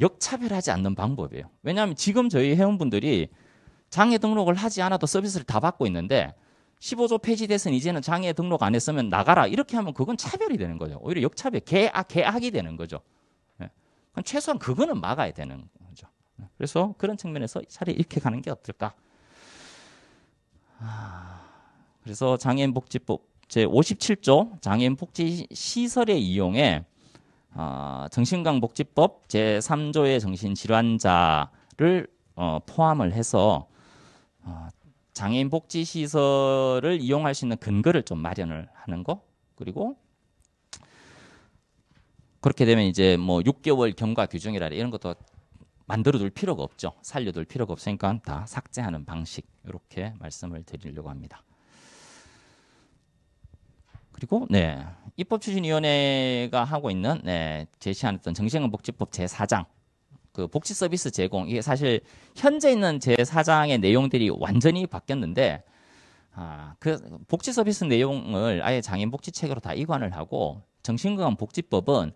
역차별하지 않는 방법이에요. 왜냐하면 지금 저희 회원분들이 장애 등록을 하지 않아도 서비스를 다 받고 있는데 15조 폐지됐으니 이제는 장애 등록 안 했으면 나가라. 이렇게 하면 그건 차별이 되는 거죠. 오히려 역차별, 개악, 개악이 되는 거죠. 예. 최소한 그거는 막아야 되는 거죠. 예. 그래서 그런 측면에서 차라리 이렇게 가는 게 어떨까. 아, 그래서 장애인복지법 제57조 장애인복지시설의 이용에 어, 정신강복지법 제3조의 정신질환자를 어, 포함을 해서 장애인 복지 시설을 이용할 수 있는 근거를 좀 마련을 하는 거 그리고 그렇게 되면 이제 뭐 6개월 경과 규정이라 이런 것도 만들어둘 필요가 없죠. 살려둘 필요가 없으니까 다 삭제하는 방식 이렇게 말씀을 드리려고 합니다. 그리고 네 입법추진위원회가 하고 있는 네, 제시하였던 정신건복지법 제4장 그 복지 서비스 제공 이게 사실 현재 있는 제 사장의 내용들이 완전히 바뀌었는데 아, 그 복지 서비스 내용을 아예 장애인 복지 체계로 다 이관을 하고 정신건강 복지법은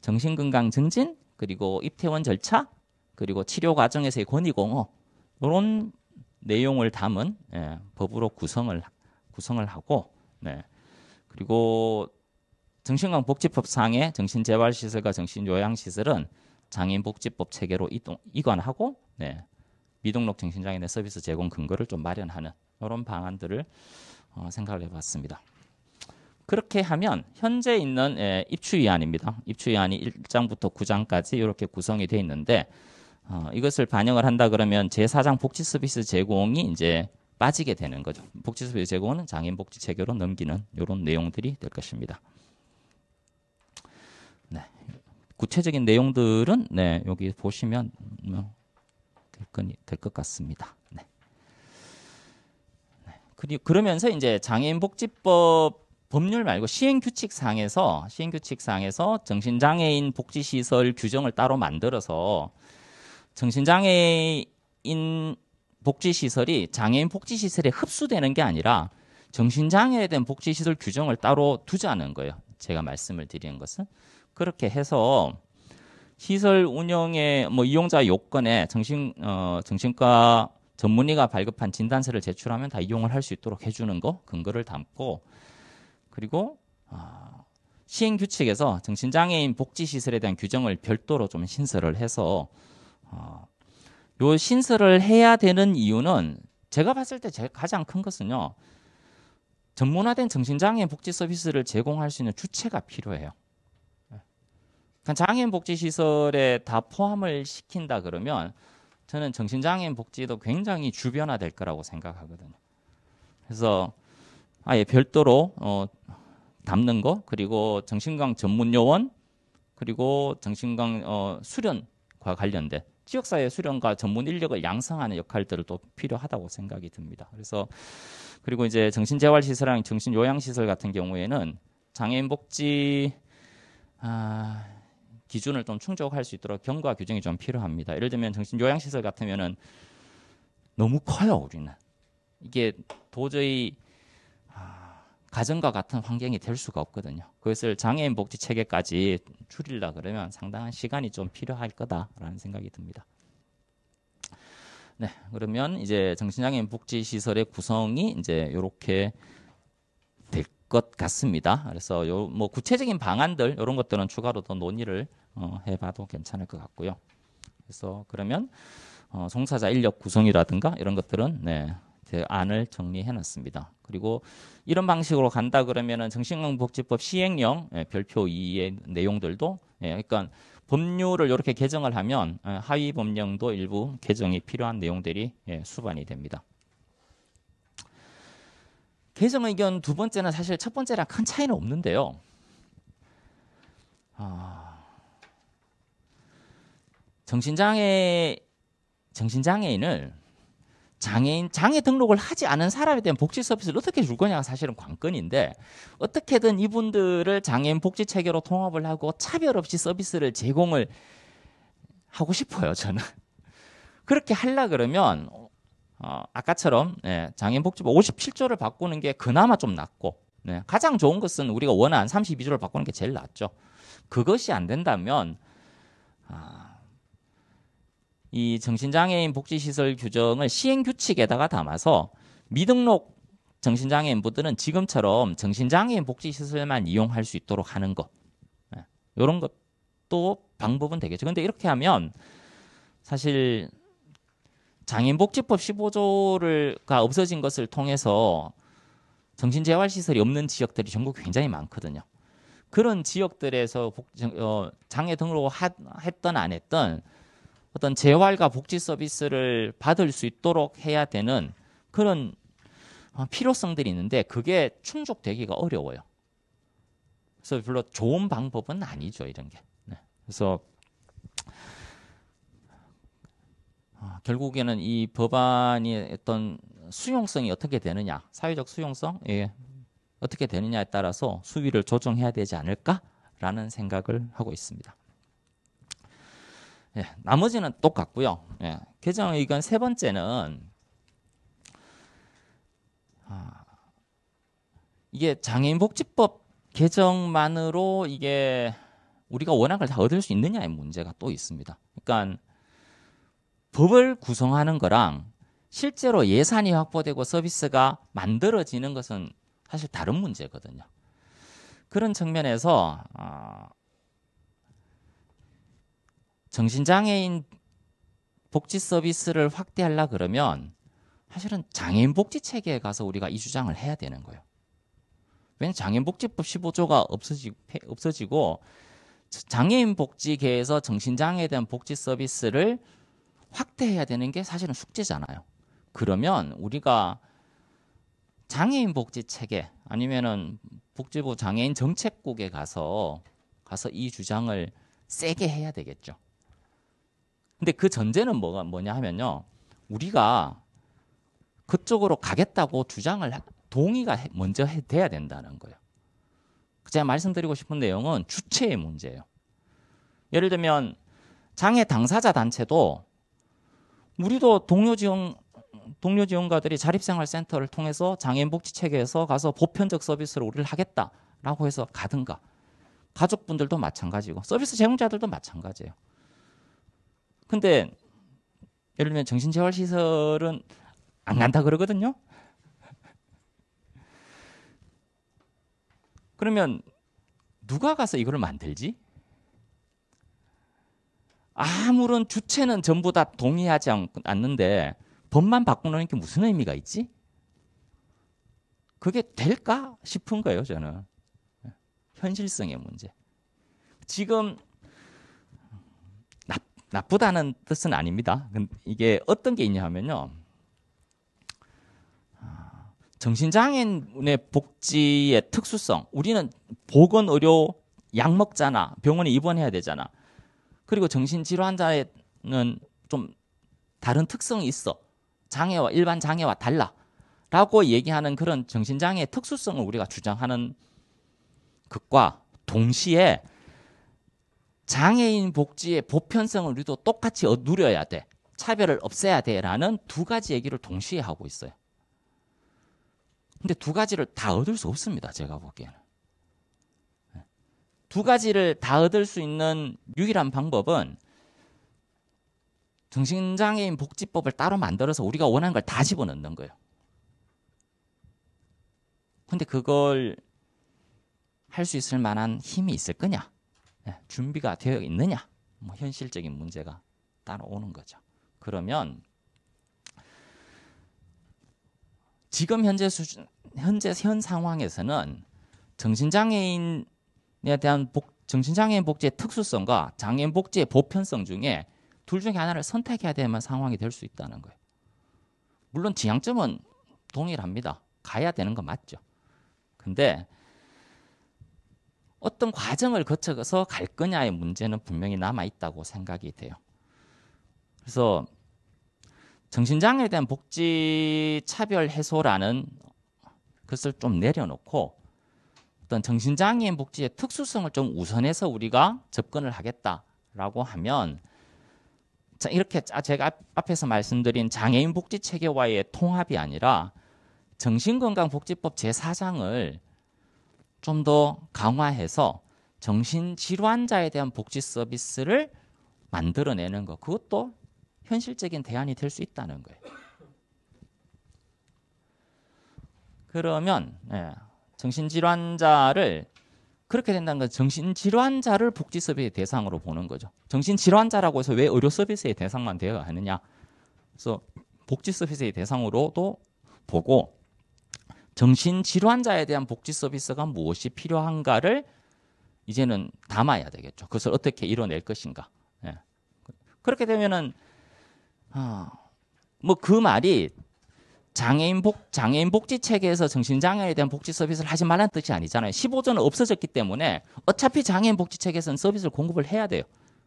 정신건강 증진 그리고 입퇴원 절차 그리고 치료 과정에서의 권위 공허 이런 내용을 담은 예, 법으로 구성을 구성을 하고 네. 그리고 정신건강복지법상의 정신재활시설과 정신요양시설은 장애인복지법 체계로 이동, 이관하고 네, 미등록 정신장애인의 서비스 제공 근거를 좀 마련하는 이런 방안들을 어, 생각을 해봤습니다. 그렇게 하면 현재 있는 예, 입추위안입니다. 입추위안이 1장부터 9장까지 이렇게 구성이 되어 있는데 어, 이것을 반영을 한다 그러면 제4장 복지 서비스 제공이 이제 빠지게 되는 거죠. 복지 서비스 제공은 장애인 복지 체계로 넘기는 이런 내용들이 될 것입니다. 구체적인 내용들은 네, 여기 보시면 음, 될것 같습니다. 네. 네. 그러면서 이제 장애인 복지법 법률 말고 시행 규칙상에서 시행 규칙상에서 정신장애인 복지 시설 규정을 따로 만들어서 정신장애인 복지 시설이 장애인 복지 시설에 흡수되는 게 아니라 정신장애에 대한 복지 시설 규정을 따로 두자는 거예요. 제가 말씀을 드리는 것은 그렇게 해서 시설 운영의 뭐 이용자 요건에 정신 어 정신과 전문의가 발급한 진단서를 제출하면 다 이용을 할 수 있도록 해주는 거 근거를 담고 그리고 어, 시행 규칙에서 정신장애인 복지 시설에 대한 규정을 별도로 좀 신설을 해서 어, 요 신설을 해야 되는 이유는 제가 봤을 때제일 가장 큰 것은요 전문화된 정신장애인 복지 서비스를 제공할 수 있는 주체가 필요해요. 그러니까 장애인 복지 시설에 다 포함을 시킨다 그러면 저는 정신장애인 복지도 굉장히 주변화될 거라고 생각하거든요. 그래서 아예 별도로 어, 담는 거 그리고 정신강 전문 요원 그리고 정신강 어, 수련과 관련된 지역사회 수련과 전문 인력을 양성하는 역할들을 또 필요하다고 생각이 듭니다. 그래서 그리고 이제 정신재활시설랑 이 정신요양시설 같은 경우에는 장애인 복지 아, 기준을 좀 충족할 수 있도록 경과 규정이 좀 필요합니다. 예를 들면 정신 요양시설 같으면은 너무 커요 우리는 이게 도저히 아, 가정과 같은 환경이 될 수가 없거든요. 그것을 장애인 복지 체계까지 줄일라 그러면 상당한 시간이 좀 필요할 거다라는 생각이 듭니다. 네, 그러면 이제 정신장애인 복지 시설의 구성이 이제 이렇게 될 것 같습니다. 그래서 요 뭐 구체적인 방안들 이런 것들은 추가로 더 논의를 어, 해봐도 괜찮을 것 같고요. 그래서 그러면 어, 종사자 인력 구성이라든가 이런 것들은 네, 제 안을 정리해 놨습니다. 그리고 이런 방식으로 간다 그러면은 정신건강복지법 시행령 예, 별표 2의 내용들도 예, 그러니까 법률을 이렇게 개정을 하면 예, 하위 법령도 일부 개정이 필요한 내용들이 예, 수반이 됩니다. 개정 의견 두 번째는 사실 첫 번째랑 큰 차이는 없는데요. 아... 정신장애 정신장애인을 장애인 장애 등록을 하지 않은 사람에 대한 복지 서비스를 어떻게 줄 거냐가 사실은 관건인데 어떻게든 이분들을 장애인 복지 체계로 통합을 하고 차별 없이 서비스를 제공을 하고 싶어요 저는 그렇게 할라 그러면 어, 아까처럼 예, 장애인 복지부 57조를 뭐 바꾸는 게 그나마 좀 낫고 네, 가장 좋은 것은 우리가 원한 32조를 바꾸는 게 제일 낫죠. 그것이 안 된다면 아, 이 정신장애인 복지시설 규정을 시행규칙에다가 담아서 미등록 정신장애인 분들은 지금처럼 정신장애인 복지시설만 이용할 수 있도록 하는 것. 이런 예, 것도 방법은 되겠죠. 근데 이렇게 하면 사실 장애인복지법 15조를가 없어진 것을 통해서 정신재활시설이 없는 지역들이 전국 굉장히 많거든요. 그런 지역들에서 복, 어, 장애 등록을 했던 안 했던 어떤 재활과 복지 서비스를 받을 수 있도록 해야 되는 그런 어, 필요성들이 있는데 그게 충족되기가 어려워요. 그래서 별로 좋은 방법은 아니죠 이런 게. 네. 그래서 어, 결국에는 이 법안이 어떤 수용성이 어떻게 되느냐, 사회적 수용성 예. 어떻게 되느냐에 따라서 수위를 조정해야 되지 않을까라는 생각을 하고 있습니다. 예, 나머지는 똑같고요. 예, 개정 의견 세 번째는 아, 이게 장애인 복지법 개정만으로 이게 우리가 원한을다 얻을 수 있느냐의 문제가 또 있습니다. 그러니까 법을 구성하는 거랑 실제로 예산이 확보되고 서비스가 만들어지는 것은 사실 다른 문제거든요. 그런 측면에서 어, 정신장애인 복지 서비스를 확대하려 그러면 사실은 장애인 복지 체계에 가서 우리가 이 주장을 해야 되는 거예요. 왜냐 장애인 복지법 15조가 없어지, 없어지고 장애인 복지계에서 정신장애에 대한 복지 서비스를 확대해야 되는 게 사실은 숙제잖아요. 그러면 우리가 장애인 복지 체계 아니면은 복지부 장애인 정책국에 가서 가서 이 주장을 세게 해야 되겠죠. 근데 그 전제는 뭐가 뭐냐 하면요. 우리가 그쪽으로 가겠다고 주장을 동의가 먼저 돼야 된다는 거예요. 제가 말씀드리고 싶은 내용은 주체의 문제예요. 예를 들면 장애 당사자 단체도 우리도 동료 지원 동료 지원가들이 자립생활센터를 통해서 장애인 복지 체계에서 가서 보편적 서비스를 우리를 하겠다라고 해서 가든가 가족분들도 마찬가지고 서비스 제공자들도 마찬가지예요. 근데 예를 들면 정신재활 시설은 안 간다 그러거든요. 그러면 누가 가서 이걸 만들지? 아무런 주체는 전부 다 동의하지 않는데 법만 바꾸는 게 무슨 의미가 있지? 그게 될까 싶은 거예요, 저는. 현실성의 문제. 지금 나쁘다는 뜻은 아닙니다. 이게 어떤 게 있냐 하면요. 아, 정신장애인의 복지의 특수성. 우리는 보건의료 약 먹잖아. 병원에 입원해야 되잖아. 그리고 정신질환자는 에좀 다른 특성이 있어. 장애와 일반 장애와 달라. 라고 얘기하는 그런 정신장애의 특수성을 우리가 주장하는 것과 동시에 장애인 복지의 보편성을 우리도 똑같이 어- 누려야 돼. 차별을 없애야 돼라는 두 가지 얘기를 동시에 하고 있어요. 근데 두 가지를 다 얻을 수 없습니다. 제가 보기에는. 예. 두 가지를 다 얻을 수 있는 유일한 방법은 정신장애인 복지법을 따로 만들어서 우리가 원하는 걸 다 집어넣는 거예요. 근데 그걸 할 수 있을 만한 힘이 있을 거냐? 예, 준비가 되어 있느냐? 뭐 현실적인 문제가 따라오는 거죠. 그러면 지금 현재 수준, 현재 현 상황에서는 정신장애인에 대한 복, 정신장애인 복지의 특수성과 장애인 복지의 보편성 중에 둘 중에 하나를 선택해야 되는 상황이 될 수 있다는 거예요. 물론 지향점은 동일합니다. 가야 되는 거 맞죠. 근데 어떤 과정을 거쳐서 갈 거냐의 문제는 분명히 남아 있다고 생각이 돼요. 그래서 정신장애에 대한 복지 차별 해소라는 것을 좀 내려놓고 어떤 정신장애인 복지의 특수성을 좀 우선해서 우리가 접근을 하겠다라고 하면 자, 이렇게 아, 제가 앞에서 말씀드린 장애인 복지 체계와의 통합이 아니라 정신건강복지법 제4장을 좀더 강화해서 정신 질환자에 대한 복지 서비스를 만들어내는 것 그것도 현실적인 대안이 될 수 있다는 거예요. 그러면 예, 정신질환자를 그렇게 된다는 건 정신질환자를 복지 서비스의 대상으로 보는 거죠. 정신질환자라고 해서 왜 의료 서비스의 대상만 되어 야하느냐 그래서 복지 서비스의 대상으로도 보고 정신 질환자에 대한 복지 서비스가 무엇이 필요한가를 이제는 담아야 되겠죠. 그것을 어떻게 이뤄낼 것인가. 예. 그렇게 되면은 아, 뭐 그 말이 장애인 복 장애인 복지 체계에서 정신 장애에 대한 복지 서비스를 하지 말라는 뜻이 아니잖아요. 15조는 없어졌기 때문에 어차피 장애인 복지 체계에서는 서비스를 공급을 해야 돼요.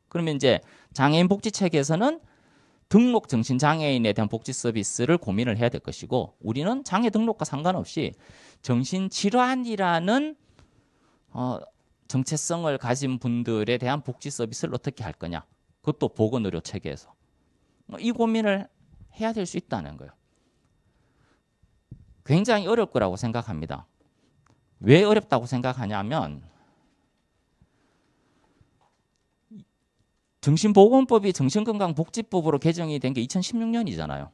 그러면 이제 장애인 복지 체계에서는 등록 정신 장애인에 대한 복지 서비스를 고민을 해야 될 것이고 우리는 장애 등록과 상관없이 정신 질환이라는 어 정체성을 가진 분들에 대한 복지 서비스를 어떻게 할 거냐. 그것도 보건 의료 체계에서 뭐 이 고민을 해야 될 수 있다는 거예요. 굉장히 어려울 거라고 생각합니다. 왜 어렵다고 생각하냐면 정신보건법이 정신건강복지법으로 개정이 된 게 2016년이잖아요.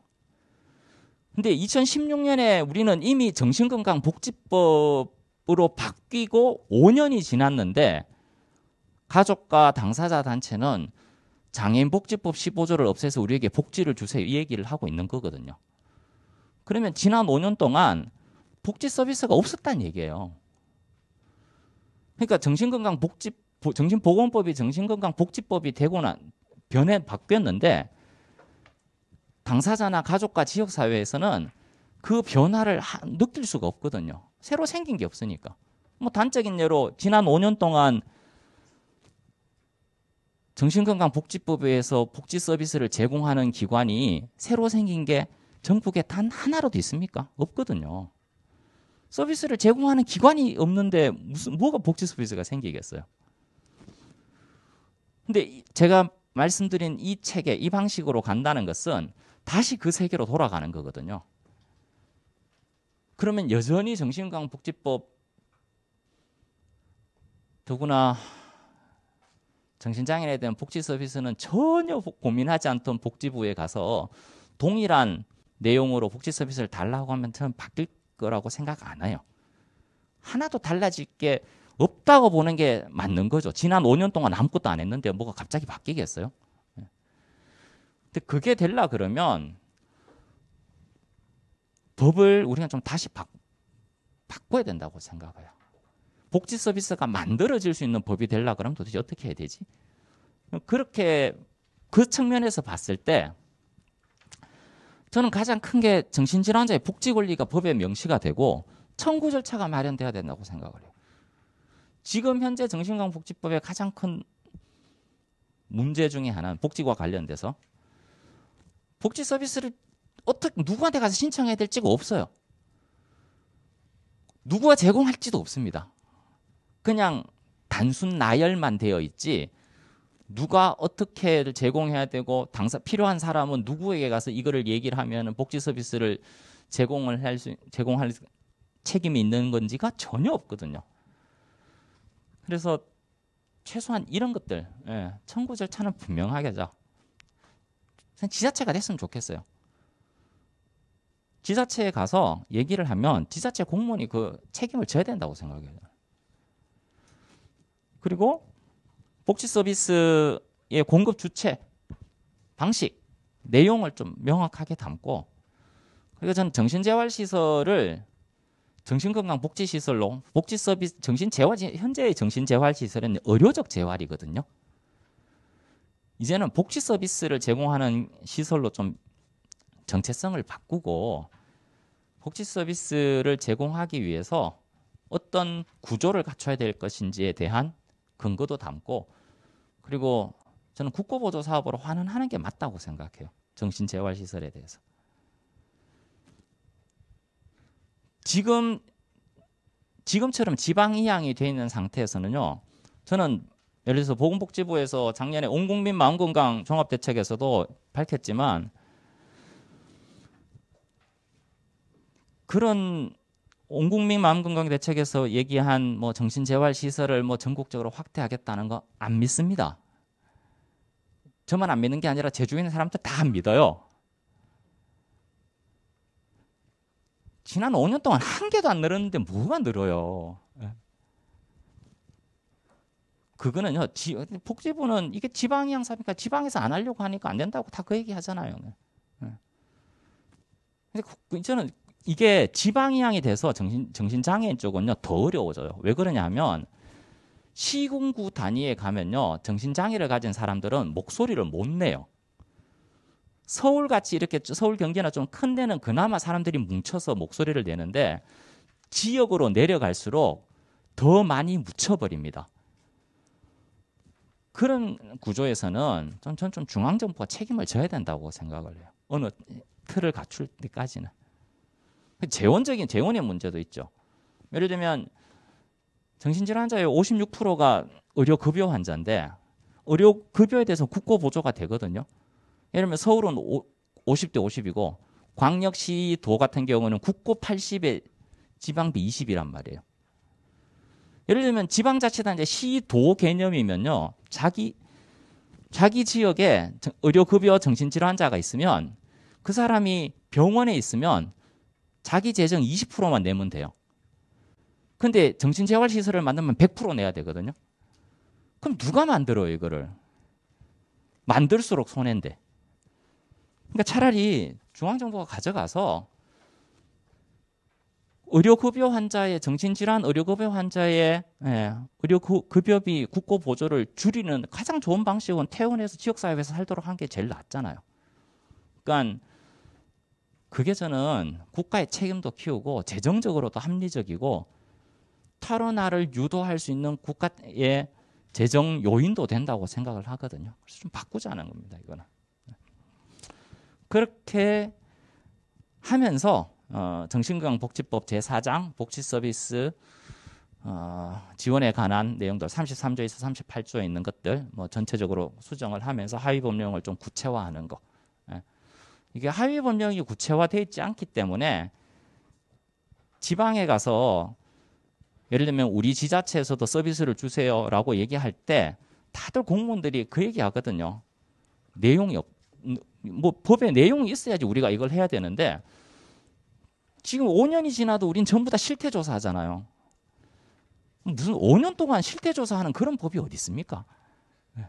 근데 2016년에 우리는 이미 정신건강복지법으로 바뀌고 5년이 지났는데 가족과 당사자 단체는 장애인복지법 15조를 없애서 우리에게 복지를 주세요. 이 얘기를 하고 있는 거거든요. 그러면 지난 5년 동안 복지 서비스가 없었다는 얘기예요. 그러니까 정신건강복지 법 정신보건법이 정신건강복지법이 되고나 변해 바뀌었는데 당사자나 가족과 지역사회에서는 그 변화를 하, 느낄 수가 없거든요. 새로 생긴 게 없으니까. 뭐 단적인 예로 지난 5년 동안 정신건강복지법에 서 복지 서비스를 제공하는 기관이 새로 생긴 게 전국에 단 하나라도 있습니까? 없거든요. 서비스를 제공하는 기관이 없는데 무슨 뭐가 복지 서비스가 생기겠어요? 근데 제가 말씀드린 이 책에 이 방식으로 간다는 것은 다시 그 세계로 돌아가는 거거든요. 그러면 여전히 정신강복지법 더구나 정신장애인에 대한 복지 서비스는 전혀 고민하지 않던 복지부에 가서 동일한 내용으로 복지 서비스를 달라고 하면 저는 바뀔 거라고 생각 안 해요. 하나도 달라질 게 없다고 보는 게 맞는 거죠. 지난 5년 동안 아무것도 안 했는데 뭐가 갑자기 바뀌겠어요? 예. 근데 그게 되려 그러면 법을 우리가 좀 다시 바, 꿔야 된다고 생각해요. 복지 서비스가 만들어질 수 있는 법이 될라 그러면 도대체 어떻게 해야 되지? 그렇게 그 측면에서 봤을 때 저는 가장 큰 게 정신질환자의 복지 권리가 법에 명시가 되고 청구 절차가 마련돼야 된다고 생각을 해요. 지금 현재 정신건강복지법의 가장 큰 문제 중에 하나는 복지와 관련돼서 복지 서비스를 어떻게 누구한테 가서 신청해야 될지가 없어요. 누구가 제공할지도 없습니다. 그냥 단순 나열만 되어 있지 누가 어떻게 를 제공해야 되고 당사 필요한 사람은 누구에게 가서 이거를 얘기를 하면 복지 서비스를 제공을 할 수, 제공할 책임이 있는 건지가 전혀 없거든요. 그래서 최소한 이런 것들 예, 청구 절차는 분명하게 자 지자체가 됐으면 좋겠어요. 지자체에 가서 얘기를 하면 지자체 공무원이 그 책임을 져야 된다고 생각해요. 그리고 복지 서비스의 공급 주체, 방식, 내용을 좀 명확하게 담고 그리고 전 정신재활시설을 정신건강복지시설로 복지서비스 정신재활 현재의 정신재활시설은 의료적 재활이거든요. 이제는 복지서비스를 제공하는 시설로 좀 정체성을 바꾸고 복지서비스를 제공하기 위해서 어떤 구조를 갖춰야 될 것인지에 대한 근거도 담고 그리고 저는 국고보조 사업으로 환원하는 게 맞다고 생각해요. 정신재활시설에 대해서. 지금 지금처럼 지방 이양이 돼 있는 상태에서는요. 저는 예를 들어서 보건복지부에서 작년에 온 국민 마음 건강 종합 대책에서도 밝혔지만 그런 온 국민 마음 건강 대책에서 얘기한 뭐 정신 재활 시설을 뭐 전국적으로 확대하겠다는 거 안 믿습니다. 저만 안 믿는 게 아니라 제 주위에 있는 사람들 다안 믿어요. 지난 5년 동안 한 개도 안 늘었는데 뭐가 늘어요? 예. 그거는요. 지, 복지부는 이게 지방이 양사니까 지방에서 안 하려고 하니까 안 된다고 다 그 얘기 하잖아요. 예. 근데 이는 그 이게 지방이양이 돼서 정신 정신장애인 쪽은요 더 어려워져요. 왜 그러냐면 시군구 단위에 가면요 정신장애를 가진 사람들은 목소리를 못 내요. 서울 같이 이렇게 서울 경기나 좀 큰 데는 그나마 사람들이 뭉쳐서 목소리를 내는데 지역으로 내려갈수록 더 많이 묻혀버립니다. 그런 구조에서는 저는 좀, 중앙정부가 책임을 져야 된다고 생각을 해요. 어느 틀을 갖출 때까지는. 재원적인, 재원의 문제도 있죠. 예를 들면, 정신질환자의 56%가 의료급여 환자인데, 의료급여에 대해서 국고보조가 되거든요. 예를 들면 서울은 오, 50대 50이고 광역시 도 같은 경우는 국고 80에 지방비 20이란 말이에요. 예를 들면 지방자치단체 시도 개념이면요. 자기 자기 지역에 의료급여 정신질환 자가 있으면 그 사람이 병원에 있으면 자기 재정 20%만 내면 돼요. 근데 정신재활시설을 만들면 100% 내야 되거든요. 그럼 누가 만들어요, 이거를? 만들수록 손해인데. 그러니까 차라리 중앙정부가 가져가서 의료급여 환자의 정신질환 의료급여 환자의 예, 의료급여비 국고 보조를 줄이는 가장 좋은 방식은 퇴원해서 지역사회에서 살도록 하는 게 제일 낫잖아요. 그러니까 그게 저는 국가의 책임도 키우고 재정적으로도 합리적이고 탈원화를 유도할 수 있는 국가의 재정 요인도 된다고 생각을 하거든요. 그래서 좀 바꾸자는 겁니다. 이거는. 그렇게 하면서 어, 정신건강복지법 제4장 복지서비스 어, 지원에 관한 내용들 33조에서 38조에 있는 것들 뭐 전체적으로 수정을 하면서 하위 법령을 좀 구체화하는 거 예. 이게 하위 법령이 구체화되어 있지 않기 때문에 지방에 가서 예를 들면 우리 지자체에서도 서비스를 주세요라고 얘기할 때 다들 공무원들이 그 얘기하거든요. 내용이 없, 뭐 법의 내용이 있어야지 우리가 이걸 해야 되는데 지금 5년이 지나도 우린 전부 다 실태 조사하잖아요. 무슨 5년 동안 실태 조사하는 그런 법이 어디 있습니까? 네.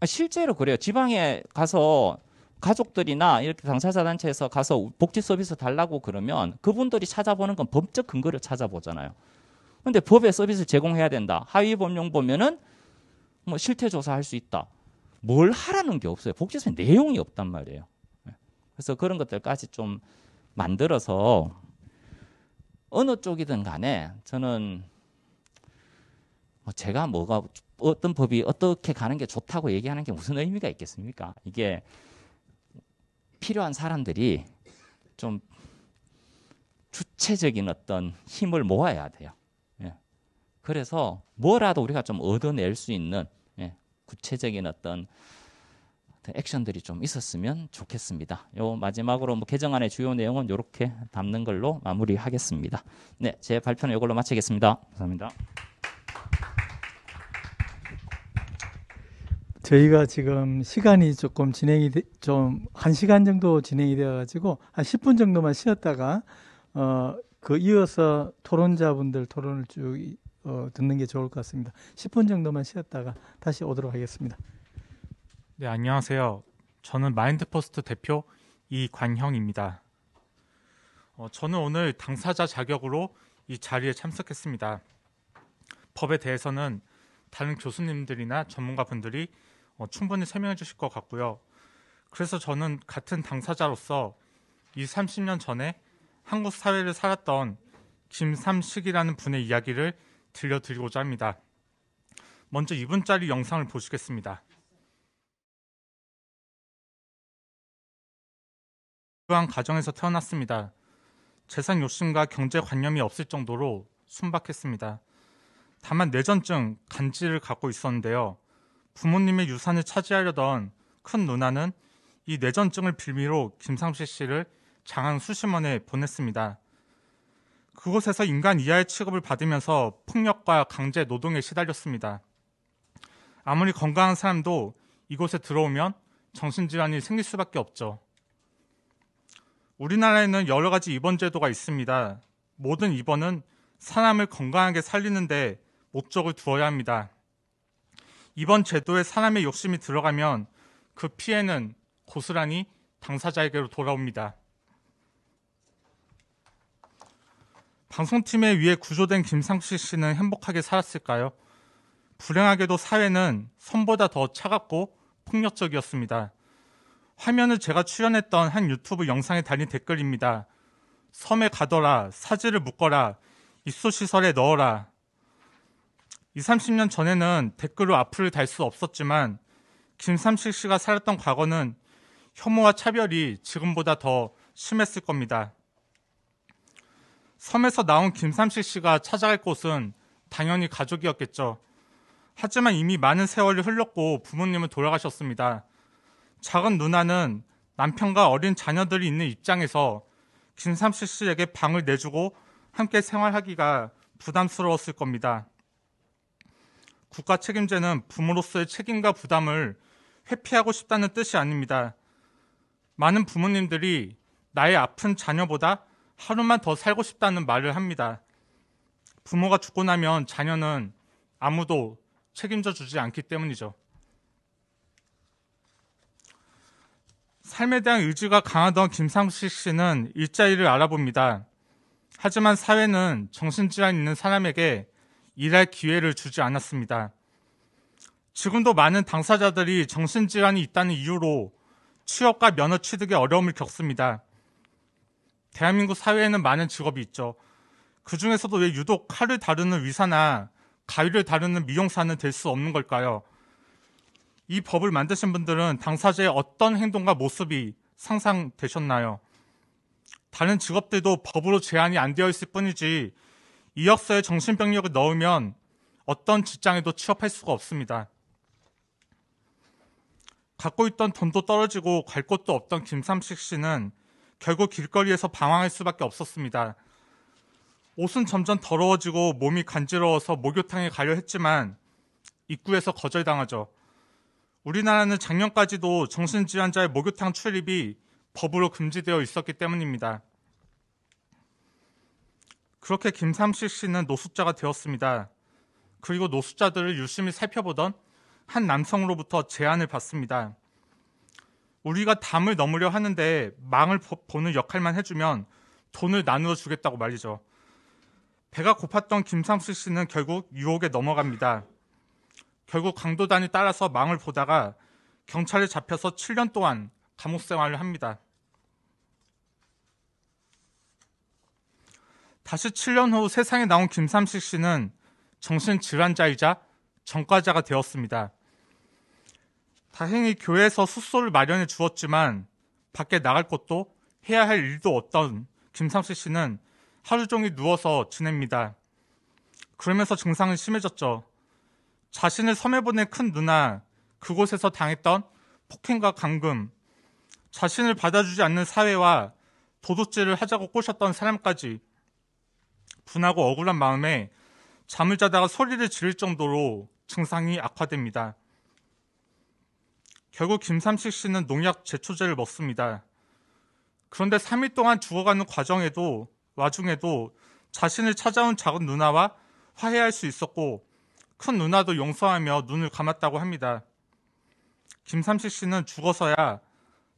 아, 실제로 그래요. 지방에 가서 가족들이나 이렇게 당사자 단체에서 가서 복지 서비스 달라고 그러면 그분들이 찾아보는 건 법적 근거를 찾아보잖아요. 근데 법의 서비스를 제공해야 된다. 하위 법령 보면은 뭐 실태 조사할 수 있다. 뭘 하라는 게 없어요. 복지사의 내용이 없단 말이에요. 예. 그래서 그런 것들까지 좀 만들어서 어느 쪽이든 간에 저는 뭐 제가 뭐가 어떤 법이 어떻게 가는 게 좋다고 얘기하는 게 무슨 의미가 있겠습니까? 이게 필요한 사람들이 좀 주체적인 어떤 힘을 모아야 돼요. 그래서 뭐라도 우리가 좀 얻어낼 수 있는 예, 구체적인 어떤 액션들이 좀 있었으면 좋겠습니다. 요 마지막으로 뭐 개정안의 주요 내용은 이렇게 담는 걸로 마무리하겠습니다. 네, 제 발표는 이걸로 마치겠습니다. 감사합니다. 저희가 지금 시간이 조금 진행이 좀한 시간 정도 진행이 되어가지고 한 10분 정도만 쉬었다가 어그 이어서 토론자분들 토론을 쭉 어, 듣는 게 좋을 것 같습니다. 10분 정도만 쉬었다가 다시 오도록 하겠습니다. 네, 안녕하세요. 저는 마인드퍼스트 대표 이관형입니다. 어, 저는 오늘 당사자 자격으로 이 자리에 참석했습니다. 법에 대해서는 다른 교수님들이나 전문가분들이 어, 충분히 설명해 주실 것 같고요. 그래서 저는 같은 당사자로서 이 30년 전에 한국 사회를 살았던 김삼식이라는 분의 이야기를 들려드리고자 합니다. 먼저 2분짜리 영상을 보시겠습니다. 부한 가정에서 태어났습니다. 재산 욕심과 경제 관념이 없을 정도로 순박했습니다. 다만 내전증 간질을 갖고 있었는데요. 부모님의 유산을 차지하려던 큰 누나는 이 내전증을 빌미로 김상식 씨를 장항 수심원에 보냈습니다. 그곳에서 인간 이하의 취급을 받으면서 폭력과 강제 노동에 시달렸습니다. 아무리 건강한 사람도 이곳에 들어오면 정신질환이 생길 수밖에 없죠. 우리나라에는 여러 가지 입원 제도가 있습니다. 모든 입원은 사람을 건강하게 살리는데 목적을 두어야 합니다. 입원 제도에 사람의 욕심이 들어가면 그 피해는 고스란히 당사자에게로 돌아옵니다. 방송팀에 의해 구조된 김상식 씨는 행복하게 살았을까요? 불행하게도 사회는 선보다 더 차갑고 폭력적이었습니다. 화면을 제가 출연했던 한 유튜브 영상에 달린 댓글입니다. 섬에 가더라, 사지를 묶어라, 입소시설에 넣어라. 20, 30년 전에는 댓글로 악플을 달 수 없었지만 김삼식 씨가 살았던 과거는 혐오와 차별이 지금보다 더 심했을 겁니다. 섬에서 나온 김삼식 씨가 찾아갈 곳은 당연히 가족이었겠죠. 하지만 이미 많은 세월이 흘렀고 부모님은 돌아가셨습니다. 작은 누나는 남편과 어린 자녀들이 있는 입장에서 김삼식 씨에게 방을 내주고 함께 생활하기가 부담스러웠을 겁니다. 국가 책임제는 부모로서의 책임과 부담을 회피하고 싶다는 뜻이 아닙니다. 많은 부모님들이 나의 아픈 자녀보다 하루만 더 살고 싶다는 말을 합니다. 부모가 죽고 나면 자녀는 아무도 책임져 주지 않기 때문이죠. 삶에 대한 의지가 강하던 김상식 씨는 일자리를 알아봅니다. 하지만 사회는 정신질환 있는 사람에게 일할 기회를 주지 않았습니다. 지금도 많은 당사자들이 정신질환이 있다는 이유로 취업과 면허 취득에 어려움을 겪습니다. 대한민국 사회에는 많은 직업이 있죠. 그 중에서도 왜 유독 칼을 다루는 위사나 가위를 다루는 미용사는 될 수 없는 걸까요? 이 법을 만드신 분들은 당사자의 어떤 행동과 모습이 상상되셨나요? 다른 직업들도 법으로 제한이 안 되어 있을 뿐이지 이력서에 정신병력을 넣으면 어떤 직장에도 취업할 수가 없습니다. 갖고 있던 돈도 떨어지고 갈 곳도 없던 김삼식 씨는 결국 길거리에서 방황할 수밖에 없었습니다. 옷은 점점 더러워지고 몸이 간지러워서 목욕탕에 가려 했지만 입구에서 거절당하죠. 우리나라는 작년까지도 정신질환자의 목욕탕 출입이 법으로 금지되어 있었기 때문입니다. 그렇게 김삼식 씨는 노숙자가 되었습니다. 그리고 노숙자들을 유심히 살펴보던 한 남성으로부터 제안을 받습니다. 우리가 담을 넘으려 하는데 망을 보는 역할만 해주면 돈을 나누어 주겠다고 말이죠. 배가 고팠던 김상수 씨는 결국 유혹에 넘어갑니다. 결국 강도단이 따라서 망을 보다가 경찰에 잡혀서 7년 동안 감옥 생활을 합니다. 다시 7년 후 세상에 나온 김삼식 씨는 정신질환자이자 전과자가 되었습니다. 다행히 교회에서 숙소를 마련해 주었지만 밖에 나갈 곳도 해야 할 일도 없던 김상수 씨는 하루 종일 누워서 지냅니다. 그러면서 증상은 심해졌죠. 자신을 섬에 보낸 큰 누나, 그곳에서 당했던 폭행과 감금, 자신을 받아주지 않는 사회와 도둑질을 하자고 꼬셨던 사람까지 분하고 억울한 마음에 잠을 자다가 소리를 지를 정도로 증상이 악화됩니다. 결국 김삼식 씨는 농약 제초제를 먹습니다. 그런데 3일 동안 죽어가는 과정에도 와중에도 자신을 찾아온 작은 누나와 화해할 수 있었고 큰 누나도 용서하며 눈을 감았다고 합니다. 김삼식 씨는 죽어서야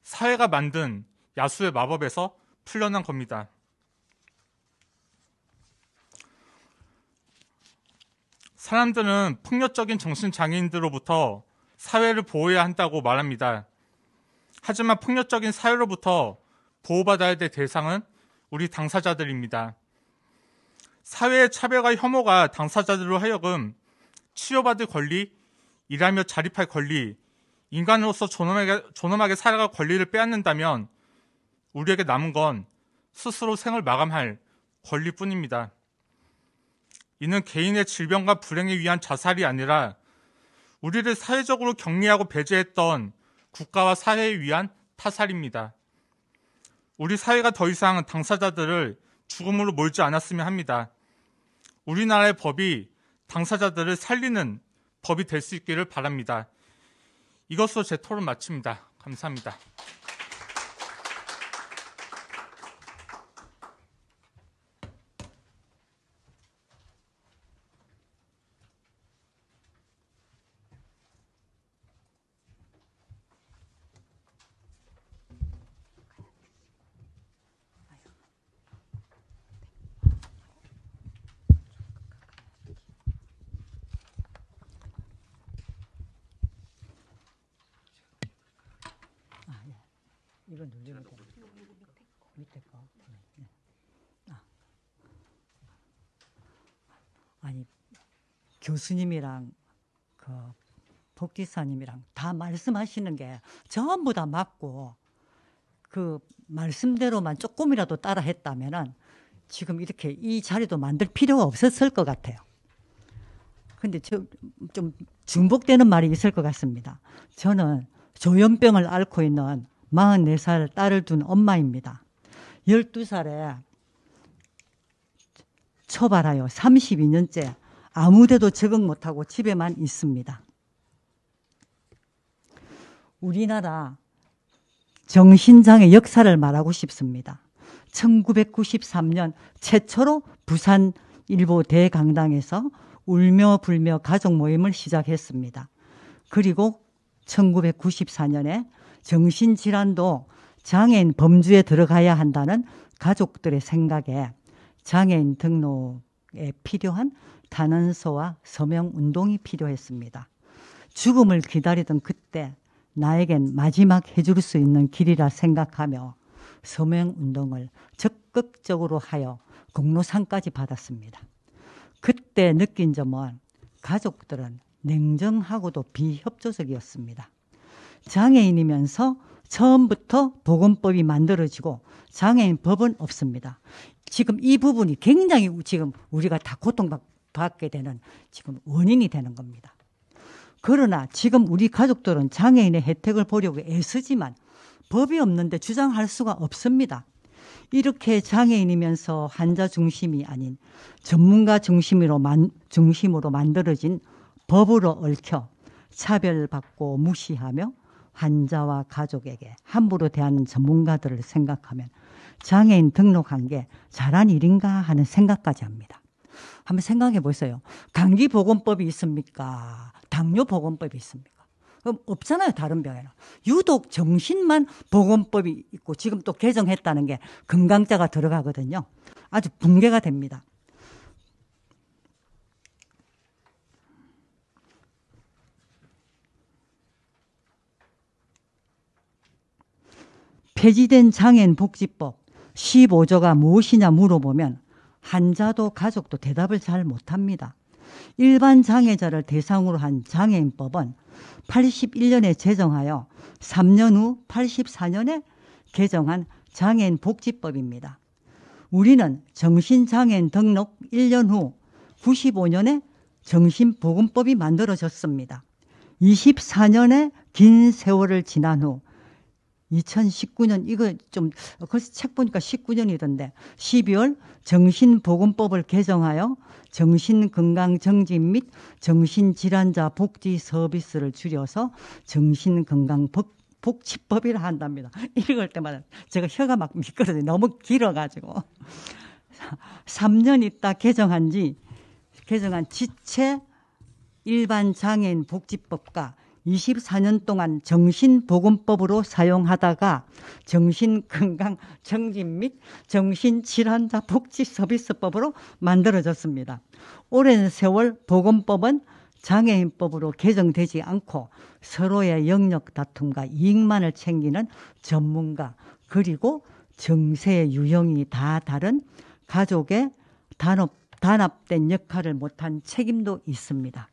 사회가 만든 야수의 마법에서 풀려난 겁니다. 사람들은 폭력적인 정신장애인들로부터 사회를 보호해야 한다고 말합니다. 하지만 폭력적인 사회로부터 보호받아야 될 대상은 우리 당사자들입니다. 사회의 차별과 혐오가 당사자들로 하여금 치료받을 권리, 일하며 자립할 권리, 인간으로서 존엄하게, 존엄하게 살아갈 권리를 빼앗는다면 우리에게 남은 건 스스로 생을 마감할 권리뿐입니다. 이는 개인의 질병과 불행에 의한 자살이 아니라 우리를 사회적으로 격리하고 배제했던 국가와 사회에 위한 타살입니다. 우리 사회가 더 이상 당사자들을 죽음으로 몰지 않았으면 합니다. 우리나라의 법이 당사자들을 살리는 법이 될 수 있기를 바랍니다. 이것으로 제 토론 마칩니다. 감사합니다. 교수님이랑 그 복지사님이랑 다 말씀하시는 게 전부 다 맞고 그 말씀대로만 조금이라도 따라 했다면은 지금 이렇게 이 자리도 만들 필요가 없었을 것 같아요. 근데 저, 좀 중복되는 말이 있을 것 같습니다. 저는 조현병을 앓고 있는 44살 딸을 둔 엄마입니다. 12살에 초발하여 32년째 아무데도 적응 못하고 집에만 있습니다. 우리나라 정신장애 역사를 말하고 싶습니다. 1993년 최초로 부산 일보 대강당에서 울며 불며 가족 모임을 시작했습니다. 그리고 1994년에 정신질환도 장애인 범주에 들어가야 한다는 가족들의 생각에 장애인 등록에 필요한 단언서와 서명 운동이 필요했습니다. 죽음을 기다리던 그때 나에겐 마지막 해줄 수 있는 길이라 생각하며 서명 운동을 적극적으로 하여 공로상까지 받았습니다. 그때 느낀 점은 가족들은 냉정하고도 비협조적이었습니다. 장애인이면서 처음부터 보건법이 만들어지고 장애인 법은 없습니다. 지금 이 부분이 굉장히 지금 우리가 다 고통받고 받게 되는 지금 원인이 되는 겁니다. 그러나 지금 우리 가족들은 장애인의 혜택을 보려고 애쓰지만 법이 없는데 주장할 수가 없습니다. 이렇게 장애인이면서 환자 중심이 아닌 전문가 중심으로, 만, 중심으로 만들어진 법으로 얽혀 차별받고 무시하며 환자와 가족에게 함부로 대하는 전문가들을 생각하면 장애인 등록한 게 잘한 일인가 하는 생각까지 합니다. 한번 생각해 보세요. 감기 보건법이 있습니까? 당뇨 보건법이 있습니까? 그럼 없잖아요, 다른 병에는. 유독 정신만 보건법이 있고 지금 또 개정했다는 게 건강자가 들어가거든요. 아주 붕괴가 됩니다. 폐지된 장애인 복지법 15조가 무엇이냐 물어보면 환자도 가족도 대답을 잘 못합니다. 일반 장애자를 대상으로 한 장애인법은 81년에 제정하여 3년 후 84년에 개정한 장애인 복지법입니다. 우리는 정신장애인 등록 1년 후 95년에 정신보건법이 만들어졌습니다. 24년의 긴 세월을 지난 후 2019년 이거 좀 그래서 책 보니까 19년이던데 12월 정신보건법을 개정하여 정신건강정진 및 정신질환자 복지 서비스를 줄여서 정신건강법 복지법이라 한답니다. 읽을 때마다 제가 혀가 막 미끄러져요. 너무 길어가지고. 3년 있다 개정한 지, 개정한 지체 일반 장애인 복지법과 24년 동안 정신보건법으로 사용하다가 정신건강증진및 정신질환자 복지서비스법으로 만들어졌습니다. 오랜 세월 보건법은 장애인법으로 개정되지 않고 서로의 영역 다툼과 이익만을 챙기는 전문가 그리고 정세 의 유형이 다 다른 가족의 단업, 단합된 역할을 못한 책임도 있습니다.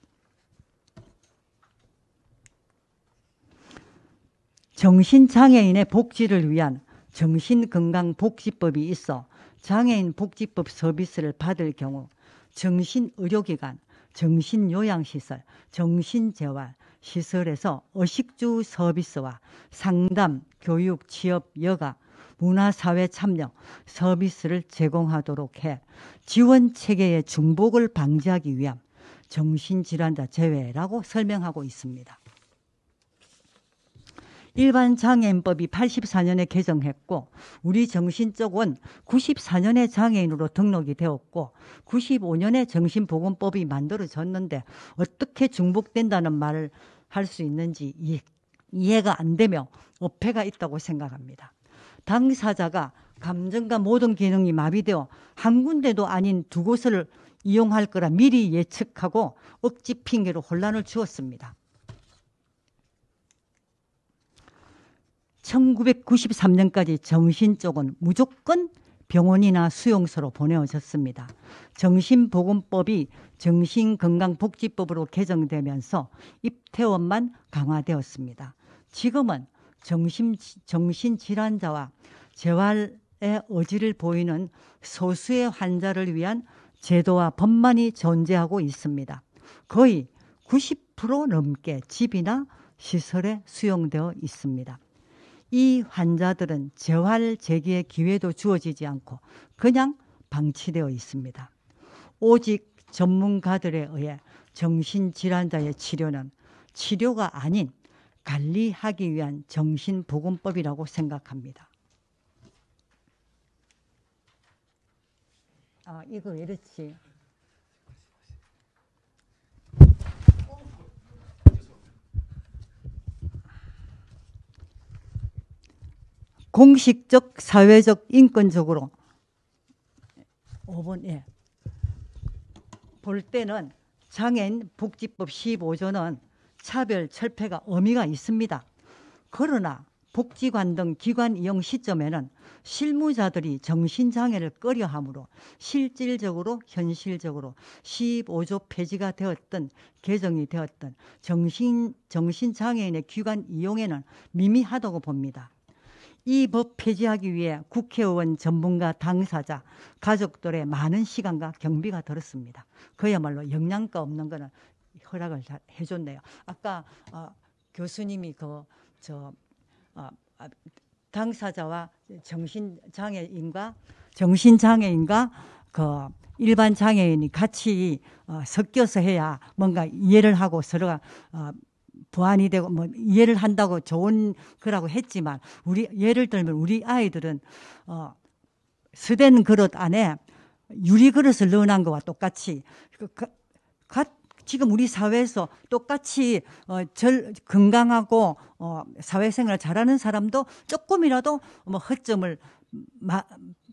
정신장애인의 복지를 위한 정신건강복지법이 있어 장애인 복지법 서비스를 받을 경우 정신의료기관, 정신요양시설, 정신재활, 시설에서 의식주 서비스와 상담, 교육, 취업, 여가, 문화사회 참여 서비스를 제공하도록 해 지원 체계의 중복을 방지하기 위한 정신질환자 제외라고 설명하고 있습니다. 일반 장애인법이 84년에 개정했고 우리 정신쪽은 94년에 장애인으로 등록이 되었고 95년에 정신보건법이 만들어졌는데 어떻게 중복된다는 말을 할 수 있는지 이해가 안 되며 어폐가 있다고 생각합니다. 당사자가 감정과 모든 기능이 마비되어 한 군데도 아닌 두 곳을 이용할 거라 미리 예측하고 억지 핑계로 혼란을 주었습니다. 1993년까지 정신 쪽은 무조건 병원이나 수용소로 보내오셨습니다. 정신보건법이 정신건강복지법으로 개정되면서 입퇴원만 강화되었습니다. 지금은 정신, 정신질환자와 재활의 어지를 보이는 소수의 환자를 위한 제도와 법만이 존재하고 있습니다. 거의 90% 넘게 집이나 시설에 수용되어 있습니다. 이 환자들은 재활 재기의 기회도 주어지지 않고 그냥 방치되어 있습니다. 오직 전문가들에 의해 정신질환자의 치료는 치료가 아닌 관리하기 위한 정신보건법이라고 생각합니다. 아, 이거 이렇지? 공식적, 사회적, 인권적으로 5번 예. 볼 때는 장애인 복지법 15조는 차별 철폐가 의미가 있습니다. 그러나 복지관 등 기관 이용 시점에는 실무자들이 정신장애를 꺼려함으로 실질적으로 현실적으로 15조 폐지가 되었던 개정이 되었던 정신, 정신장애인의 기관 이용에는 미미하다고 봅니다. 이법 폐지하기 위해 국회의원 전문가 당사자 가족들의 많은 시간과 경비가 들었습니다. 그야말로 영양가 없는 거는 허락을 잘 해줬네요. 아까 어, 교수님이 그저 어, 아, 당사자와 정신장애인과 정신장애인과 그 일반 장애인이 같이 어, 섞여서 해야 뭔가 이해를 하고 서로가 어, 보완이 되고 뭐 이해를 한다고 좋은 거라고 했지만 우리 예를 들면 우리 아이들은 어 스된 그릇 안에 유리 그릇을 넣어놓은 거와 똑같이 그, 그, 갓 지금 우리 사회에서 똑같이 어, 절 건강하고 어, 사회생활 잘하는 사람도 조금이라도 뭐 허점을 마,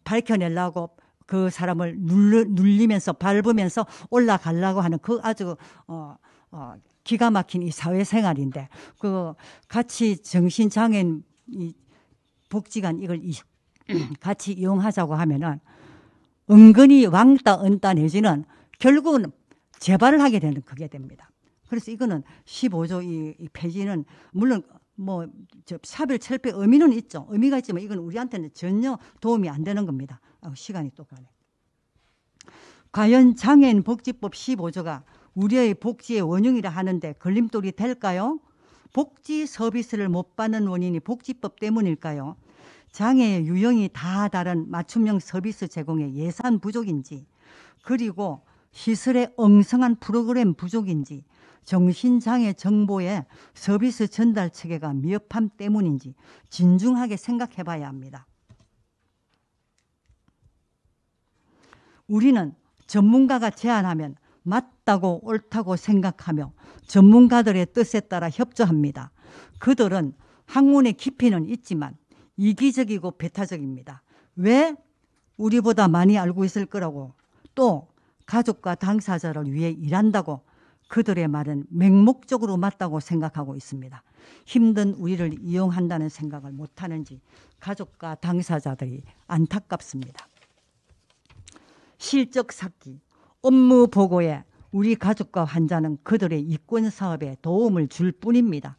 밝혀내려고 그 사람을 눌르, 눌리면서 밟으면서 올라가려고 하는 그 아주 어, 어, 기가 막힌 이 사회생활인데 그 같이 정신장애인 이 복지관 이걸 이, 같이 이용하자고 하면은 은근히 왕따 은따 내지는 결국은 재발을 하게 되는 그게 됩니다. 그래서 이거는 15조 이, 이 폐지는 물론 뭐저 차별 철폐 의미는 있죠. 의미가 있지만 이건 우리한테는 전혀 도움이 안 되는 겁니다. 시간이 또 가네. 과연 장애인 복지법 15조가 우리의 복지의 원흉이라 하는데 걸림돌이 될까요? 복지 서비스를 못 받는 원인이 복지법 때문일까요? 장애의 유형이 다 다른 맞춤형 서비스 제공의 예산 부족인지, 그리고 시설의 엉성한 프로그램 부족인지, 정신장애 정보의 서비스 전달 체계가 미흡함 때문인지 진중하게 생각해 봐야 합니다. 우리는 전문가가 제안하면 맞다고 옳다고 생각하며 전문가들의 뜻에 따라 협조합니다. 그들은 학문의 깊이는 있지만 이기적이고 배타적입니다. 왜 우리보다 많이 알고 있을 거라고 또 가족과 당사자를 위해 일한다고 그들의 말은 맹목적으로 맞다고 생각하고 있습니다. 힘든 우리를 이용한다는 생각을 못하는지 가족과 당사자들이 안타깝습니다. 실적 삭기 업무 보고에 우리 가족과 환자는 그들의 이권 사업에 도움을 줄 뿐입니다.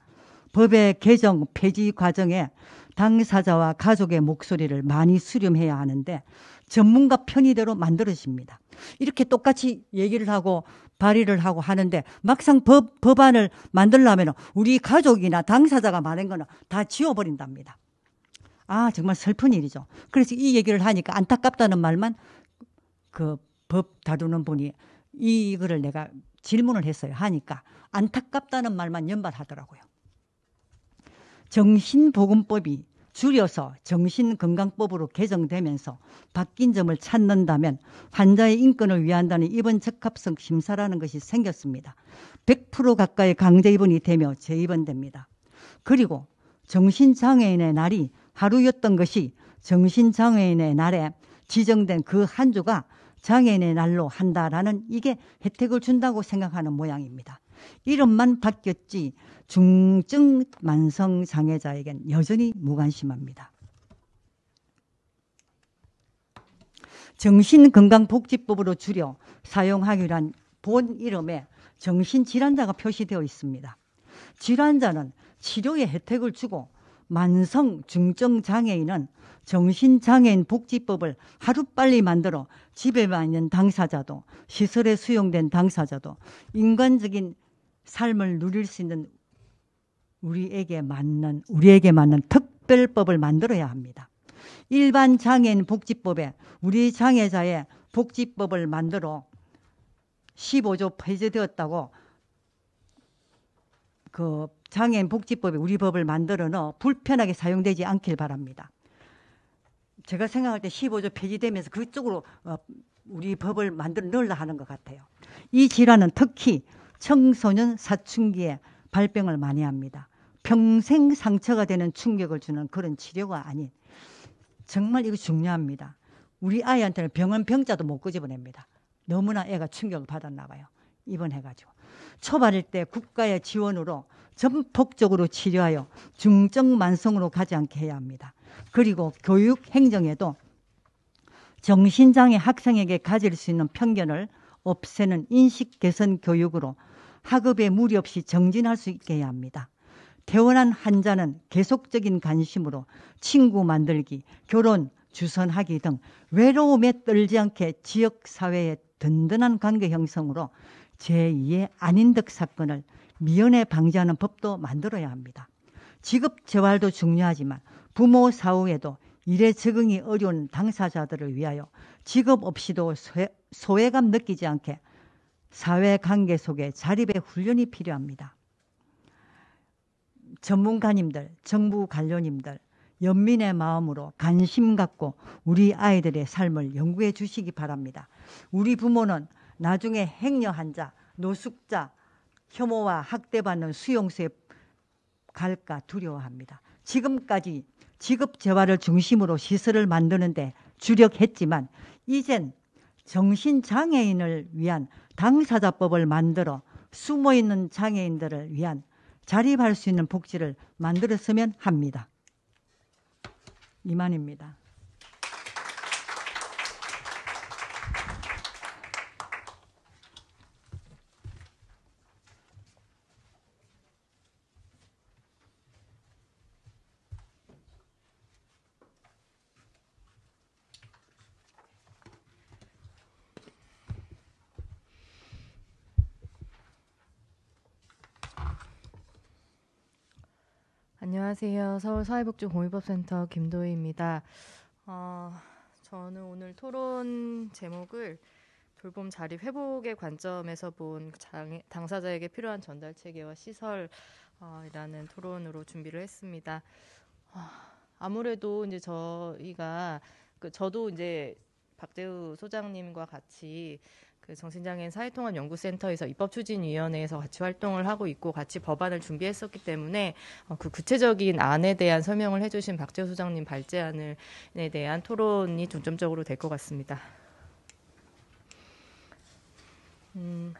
법의 개정 폐지 과정에 당사자와 가족의 목소리를 많이 수렴해야 하는데 전문가 편의대로 만들어집니다. 이렇게 똑같이 얘기를 하고 발의를 하고 하는데 막상 법, 법안을 만들려면 우리 가족이나 당사자가 말한 거는 다 지워버린답니다. 아, 정말 슬픈 일이죠. 그래서 이 얘기를 하니까 안타깝다는 말만 그법 다루는 분이 이거를 내가 질문을 했어요. 하니까 안타깝다는 말만 연발하더라고요. 정신보건법이 줄여서 정신건강법으로 개정되면서 바뀐 점을 찾는다면 환자의 인권을 위한다는 입원 적합성 심사라는 것이 생겼습니다. 100% 가까이 강제 입원이 되며 재입원됩니다. 그리고 정신장애인의 날이 하루였던 것이 정신장애인의 날에 지정된 그 한 주가 장애인의 날로 한다라는 이게 혜택을 준다고 생각하는 모양입니다. 이름만 바뀌었지 중증 만성 장애자에겐 여전히 무관심합니다. 정신건강복지법으로 줄여 사용하기로 한본 이름에 정신질환자가 표시되어 있습니다. 질환자는 치료의 혜택을 주고 만성 중증 장애인은 정신장애인 복지법을 하루빨리 만들어 집에만 있는 당사자도 시설에 수용된 당사자도 인간적인 삶을 누릴 수 있는 우리에게 맞는 우리에게 맞는 특별법을 만들어야 합니다. 일반 장애인 복지법에 우리 장애자의 복지법을 만들어 15조 폐지되었다고 그 장애인 복지법이 우리 법을 만들어 넣어 불편하게 사용되지 않길 바랍니다. 제가 생각할 때 15조 폐지되면서 그쪽으로 어, 우리 법을 만들어 넣으려 하는 것 같아요. 이 질환은 특히 청소년 사춘기에 발병을 많이 합니다. 평생 상처가 되는 충격을 주는 그런 치료가 아닌 정말 이거 중요합니다. 우리 아이한테는 병은 병자도 못 끄집어냅니다. 너무나 애가 충격을 받았나 봐요. 입원해가지고. 초반일때 국가의 지원으로 전폭적으로 치료하여 중증 만성으로 가지 않게 해야 합니다. 그리고 교육 행정에도 정신장애 학생에게 가질 수 있는 편견을 없애는 인식 개선 교육으로 학업에 무리 없이 정진할 수 있게 해야 합니다. 태어난 환자는 계속적인 관심으로 친구 만들기, 결혼, 주선하기 등 외로움에 떨지 않게 지역사회에 든든한 관계 형성으로 제2의 안인득 사건을 미연에 방지하는 법도 만들어야 합니다. 직업 재활도 중요하지만 부모 사후에도 일에 적응이 어려운 당사자들을 위하여 직업 없이도 소외, 감 느끼지 않게 사회 관계 속에 자립의 훈련이 필요합니다. 전문가님들, 정부 관료님들, 연민의 마음으로 관심 갖고 우리 아이들의 삶을 연구해 주시기 바랍니다. 우리 부모는 나중에 행려한 자, 노숙자, 혐오와 학대받는 수용소에 갈까 두려워합니다. 지금까지 지급 재화를 중심으로 시설을 만드는데 주력했지만 이젠 정신장애인을 위한 당사자법을 만들어 숨어있는 장애인들을 위한 자립할 수 있는 복지를 만들었으면 합니다. 이만입니다. 안녕하세요. 서울 사회복지 공익법센터 김도희입니다. 어, 저는 오늘 토론 제목을 돌봄 자립 회복의 관점에서 본 장, 당사자에게 필요한 전달 체계와 시설이라는 어, 토론으로 준비를 했습니다. 어, 아무래도 이제 저희가 그 저도 이제 박재우 소장님과 같이 그 정신장애인 사회통합연구센터에서 입법추진위원회에서 같이 활동을 하고 있고 같이 법안을 준비했었기 때문에 어, 그 구체적인 안에 대한 설명을 해주신 박재 호 소장님 발제안에 대한 토론이 중점적으로 될 것 같습니다. 음.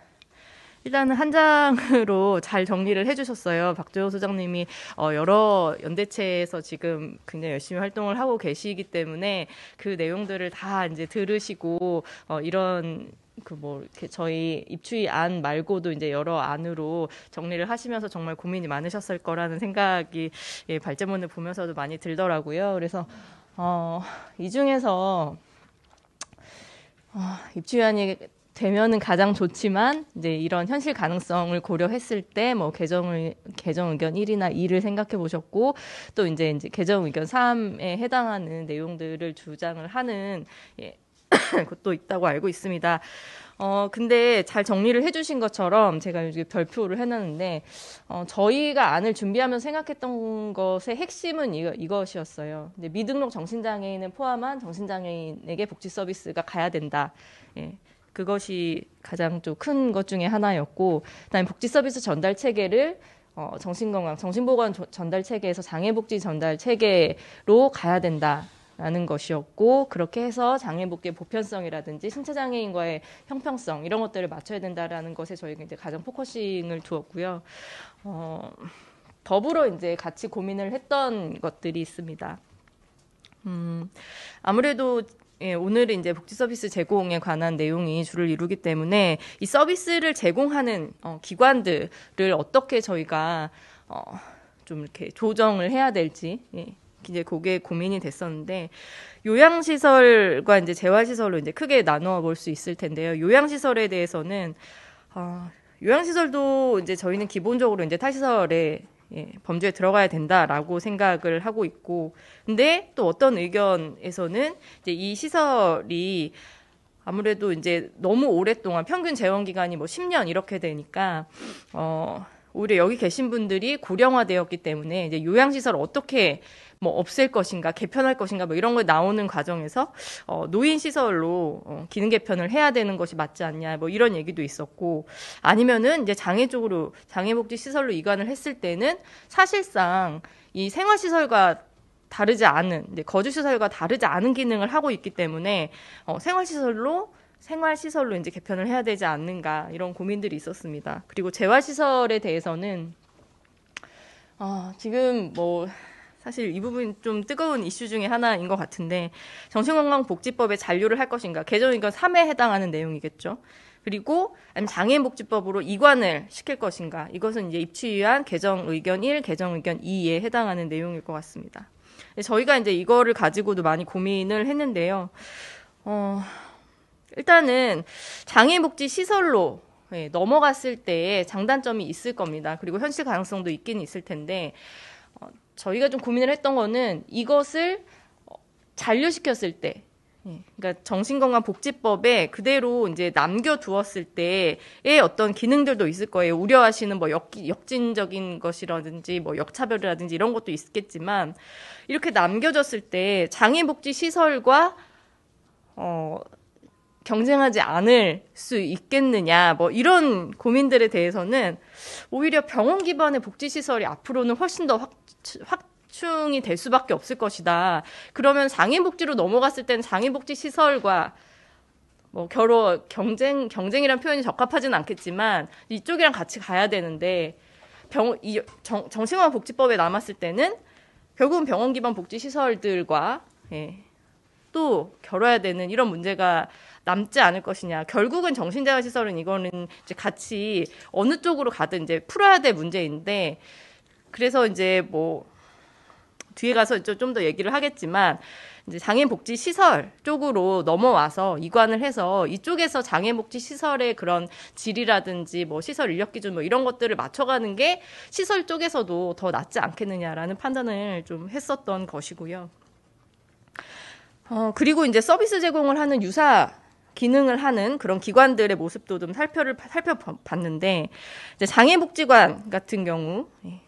일단 은한 장으로 잘 정리를 해주셨어요. 박재호 소장님이 어, 여러 연대체에서 지금 굉장히 열심히 활동을 하고 계시기 때문에 그 내용들을 다 이제 들으시고 어, 이런 그뭐 이렇게 저희 입추이 안 말고도 이제 여러 안으로 정리를 하시면서 정말 고민이 많으셨을 거라는 생각이 예, 발제문을 보면서도 많이 들더라고요. 그래서 어, 이 중에서 어, 입주위안이 되면은 가장 좋지만 이제 이런 현실 가능성을 고려했을 때 뭐 개정을 개정 의견 1이나 2를 생각해 보셨고 또 이제 이제 개정 의견 3에 해당하는 내용들을 주장을 하는 예, 그것도 있다고 알고 있습니다. 어, 근데 잘 정리를 해주신 것처럼 제가 이제 별표를 해놨는데, 어, 저희가 안을 준비하면 생각했던 것의 핵심은 이, 이것이었어요. 근데 미등록 정신장애인을 포함한 정신장애인에게 복지 서비스가 가야 된다. 예. 그것이 가장 좀 큰 것 중에 하나였고, 그다음에 복지 서비스 전달 체계를 어, 정신건강, 정신보건 전달 체계에서 장애복지 전달 체계로 가야 된다. 라는 것이었고 그렇게 해서 장애복귀의 인 보편성이라든지 신체 장애인과의 형평성 이런 것들을 맞춰야 된다라는 것에 저희가 이제 가장 포커싱을 두었고요. 어, 더불어 이제 같이 고민을 했던 것들이 있습니다. 음, 아무래도 예, 오늘 이제 복지 서비스 제공에 관한 내용이 주를 이루기 때문에 이 서비스를 제공하는 어, 기관들을 어떻게 저희가 어, 좀 이렇게 조정을 해야 될지 예, 이제 그게 고민이 됐었는데 요양시설과 이제 재활시설로 이제 크게 나누어볼 수 있을 텐데요. 요양시설에 대해서는 어, 요양시설도 이제 저희는 기본적으로 이제 탈시설에 예, 범죄에 들어가야 된다라고 생각을 하고 있고, 근데 또 어떤 의견에서는 이제 이 시설이 아무래도 이제 너무 오랫동안 평균 재원 기간이 뭐 10년 이렇게 되니까 어 오히려 여기 계신 분들이 고령화되었기 때문에 이제 요양시설 어떻게 뭐 없앨 것인가 개편할 것인가 뭐 이런 거 나오는 과정에서 어, 노인 시설로 어, 기능 개편을 해야 되는 것이 맞지 않냐 뭐 이런 얘기도 있었고 아니면은 이제 장애 쪽으로 장애복지 시설로 이관을 했을 때는 사실상 이 생활 시설과 다르지 않은 거주 시설과 다르지 않은 기능을 하고 있기 때문에 어, 생활 시설로 생활시설로 이제 개편을 해야 되지 않는가 이런 고민들이 있었습니다. 그리고 재활시설에 대해서는 어, 지금 뭐 사실 이 부분 좀 뜨거운 이슈 중에 하나인 것 같은데 정신건강복지법에 잔류를 할 것인가 개정이 건 3에 해당하는 내용이겠죠. 그리고 장애인복지법으로 이관을 시킬 것인가 이것은 이제 입치위한 개정 의견 1, 개정 의견 2에 해당하는 내용일 것 같습니다. 저희가 이제 이거를 가지고도 많이 고민을 했는데요. 어, 일단은 장애복지시설로 예, 넘어갔을 때의 장단점이 있을 겁니다. 그리고 현실 가능성도 있긴 있을 텐데 어, 저희가 좀 고민을 했던 거는 이것을 어, 잔류시켰을 때 예, 그러니까 정신건강복지법에 그대로 이제 남겨두었을 때의 어떤 기능들도 있을 거예요. 우려하시는 뭐 역, 역진적인 것이라든지 뭐 역차별이라든지 이런 것도 있겠지만 이렇게 남겨졌을 때 장애복지시설과 어, 경쟁하지 않을 수 있겠느냐 뭐 이런 고민들에 대해서는 오히려 병원 기반의 복지 시설이 앞으로는 훨씬 더 확, 확 충이 될 수밖에 없을 것이다. 그러면 장애인 복지로 넘어갔을 때는 장애인 복지 시설과 뭐 결혼 경쟁 경쟁이란 표현이 적합하지는 않겠지만 이쪽이랑 같이 가야 되는데 병 이, 정, 정신건강복지법에 남았을 때는 결국은 병원 기반 복지 시설들과 예, 또겨뤄야 되는 이런 문제가 남지 않을 것이냐. 결국은 정신재활 시설은 이거는 이제 같이 어느 쪽으로 가든 이제 풀어야 될 문제인데 그래서 이제 뭐 뒤에 가서 좀 더 얘기를 하겠지만 이제 장애인 복지 시설 쪽으로 넘어와서 이관을 해서 이쪽에서 장애인 복지 시설의 그런 질이라든지 뭐 시설 인력 기준 뭐 이런 것들을 맞춰가는 게 시설 쪽에서도 더 낫지 않겠느냐라는 판단을 좀 했었던 것이고요. 어, 그리고 이제 서비스 제공을 하는 유사 기능을 하는 그런 기관들의 모습도 좀 살펴를 살펴봤는데 이제 장애복지관 같은 경우 예,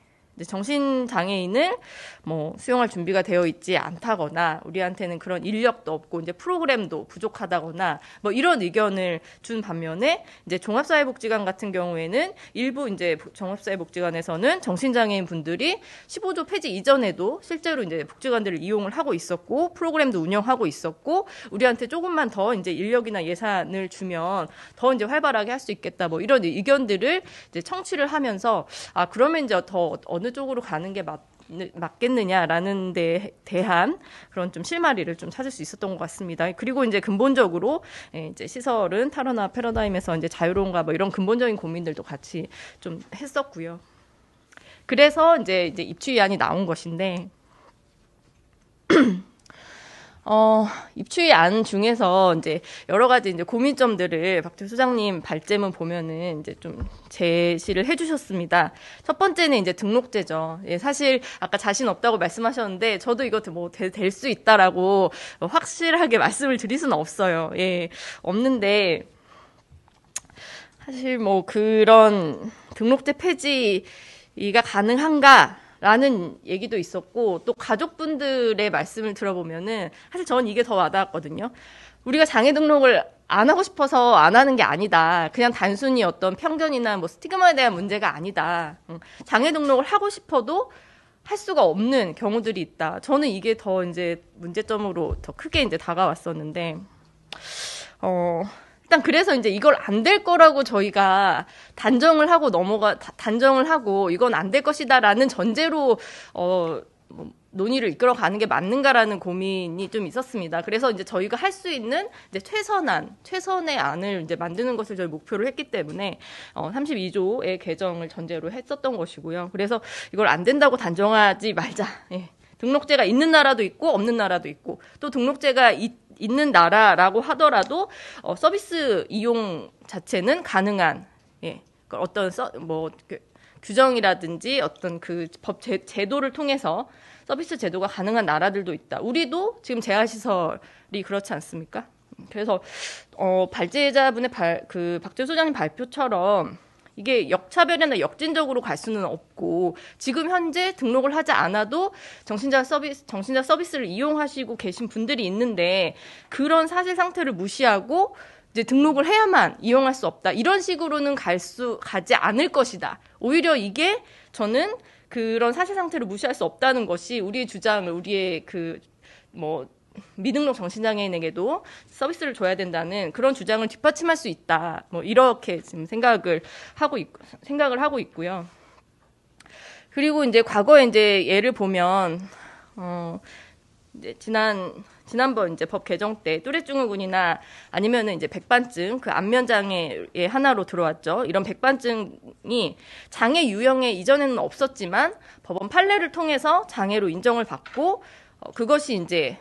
정신 장애인을 뭐 수용할 준비가 되어 있지 않다거나 우리한테는 그런 인력도 없고 이제 프로그램도 부족하다거나 뭐 이런 의견을 준 반면에 이제 종합사회복지관 같은 경우에는 일부 이제 종합사회복지관에서는 정신장애인 분들이 15조 폐지 이전에도 실제로 이제 복지관들을 이용을 하고 있었고 프로그램도 운영하고 있었고 우리한테 조금만 더 이제 인력이나 예산을 주면 더 이제 활발하게 할 수 있겠다 뭐 이런 의견들을 이제 청취를 하면서 아 그러면 이제 더 어느 어느 쪽으로 가는 게 맞, 맞겠느냐라는 데 대한 그런 좀 실마리를 좀 찾을 수 있었던 것 같습니다. 그리고 이제 근본적으로 예, 이제 시설은 타로나 패러다임에서 이제 자유로운가뭐 이런 근본적인 고민들도 같이 좀 했었고요. 그래서 이제 이제 입추이안이 나온 것인데 어, 입추의 안 중에서 이제 여러 가지 이제 고민점들을 박태 소장님 발제문 보면은 이제 좀 제시를 해주셨습니다. 첫 번째는 이제 등록제죠. 예, 사실 아까 자신 없다고 말씀하셨는데 저도 이것 뭐될 수 있다라고 확실하게 말씀을 드릴 수는 없어요. 예, 없는데 사실 뭐 그런 등록제 폐지 가 가능한가 라는 얘기도 있었고 또 가족분들의 말씀을 들어보면은 사실 전 이게 더 와닿았거든요. 우리가 장애 등록을 안 하고 싶어서 안 하는 게 아니다. 그냥 단순히 어떤 편견이나 뭐 스티그마에 대한 문제가 아니다. 장애 등록을 하고 싶어도 할 수가 없는 경우들이 있다. 저는 이게 더 이제 문제점으로 더 크게 이제 다가왔었는데, 어, 일단 그래서 이제 이걸 안 될 거라고 저희가 단정을 하고 넘어가 단정을 하고 이건 안 될 것이다라는 전제로 어 뭐 논의를 이끌어가는 게 맞는가라는 고민이 좀 있었습니다. 그래서 이제 저희가 할 수 있는 이제 최선안, 최선의 안을 이제 만드는 것을 저희 목표로 했기 때문에 어, 32조의 개정을 전제로 했었던 것이고요. 그래서 이걸 안 된다고 단정하지 말자. 예. 등록제가 있는 나라도 있고 없는 나라도 있고 또 등록제가 있, 있는 나라라고 하더라도 어, 서비스 이용 자체는 가능한 예, 그 어떤 서, 뭐 그, 규정이라든지 어떤 그 법 제도를 통해서 서비스 제도가 가능한 나라들도 있다. 우리도 지금 재활 시설이 그렇지 않습니까? 그래서 어, 발제자분의 발, 그 박재 소장님 발표처럼 이게 역차별이나 역진적으로 갈 수는 없고 지금 현재 등록을 하지 않아도 정신자 서비스 정신자 서비스를 이용하시고 계신 분들이 있는데 그런 사실 상태를 무시하고 이제 등록을 해야만 이용할 수 없다. 이런 식으로는 갈 수 가지 않을 것이다. 오히려 이게 저는 그런 사실 상태를 무시할 수 없다는 것이 우리의 주장을 우리의 그뭐 미등록 정신장애인에게도 서비스를 줘야 된다는 그런 주장을 뒷받침할 수 있다. 뭐 이렇게 지금 생각을 하고 있, 생각을 하고 있고요. 그리고 이제 과거에 이제 예를 보면 어 이제 지난 지난번 이제 법 개정 때 뚜레증후군이나 아니면은 이제 백반증 그 안면 장애의 하나로 들어왔죠. 이런 백반증이 장애 유형에 이전에는 없었지만 법원 판례를 통해서 장애로 인정을 받고 어, 그것이 이제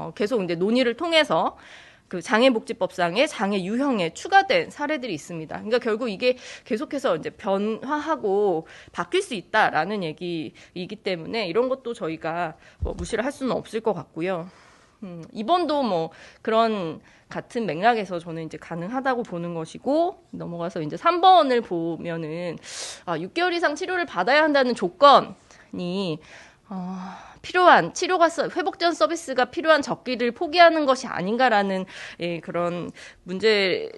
어, 계속 이제 논의를 통해서 그 장애복지법상의 장애 유형에 추가된 사례들이 있습니다. 그러니까 결국 이게 계속해서 이제 변화하고 바뀔 수 있다라는 얘기이기 때문에 이런 것도 저희가 뭐 무시를 할 수는 없을 것 같고요. 음, 이번도 뭐 그런 같은 맥락에서 저는 이제 가능하다고 보는 것이고 넘어가서 이제 3번을 보면은 아, 6개월 이상 치료를 받아야 한다는 조건이 어, 필요한 치료가 회복 전 서비스가 필요한 적기를 포기하는 것이 아닌가라는 예, 그런 문제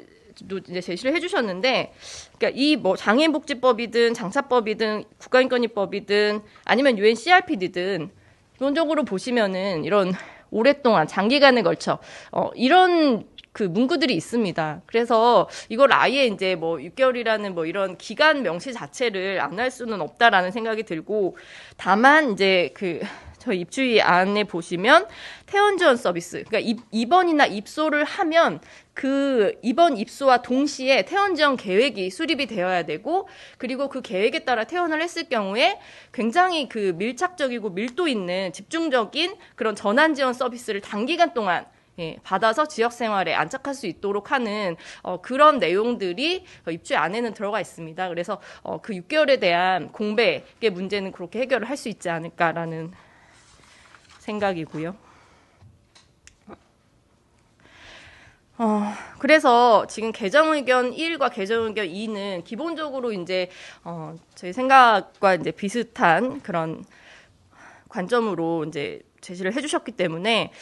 도 이제 제시를 해주셨는데, 그러니까 이 뭐 장애인복지법이든 장사법이든 국가인권위법이든 아니면 유엔 CRPD든 기본적으로 보시면은 이런 오랫동안 장기간에 걸쳐 어 이런 그 문구들이 있습니다. 그래서 이걸 아예 이제 뭐 6개월이라는 뭐 이런 기간 명시 자체를 안 할 수는 없다라는 생각이 들고 다만 이제 그 저희 입주이 안에 보시면 퇴원 지원 서비스 그러니까 입, 입원이나 입소를 하면 그 입원 입소와 동시에 퇴원 지원 계획이 수립이 되어야 되고 그리고 그 계획에 따라 퇴원을 했을 경우에 굉장히 그 밀착적이고 밀도 있는 집중적인 그런 전환 지원 서비스를 단기간 동안 예, 받아서 지역 생활에 안착할 수 있도록 하는 어, 그런 내용들이 그 입주 안에는 들어가 있습니다. 그래서 어, 그 6개월에 대한 공백의 문제는 그렇게 해결을 할 수 있지 않을까라는 생각이고요. 어, 그래서 지금 개정 의견 1과 개정 의견 2는 기본적으로 이제 어, 저 생각과 이제 비슷한 그런 관점으로 이제 제시를 해주셨기 때문에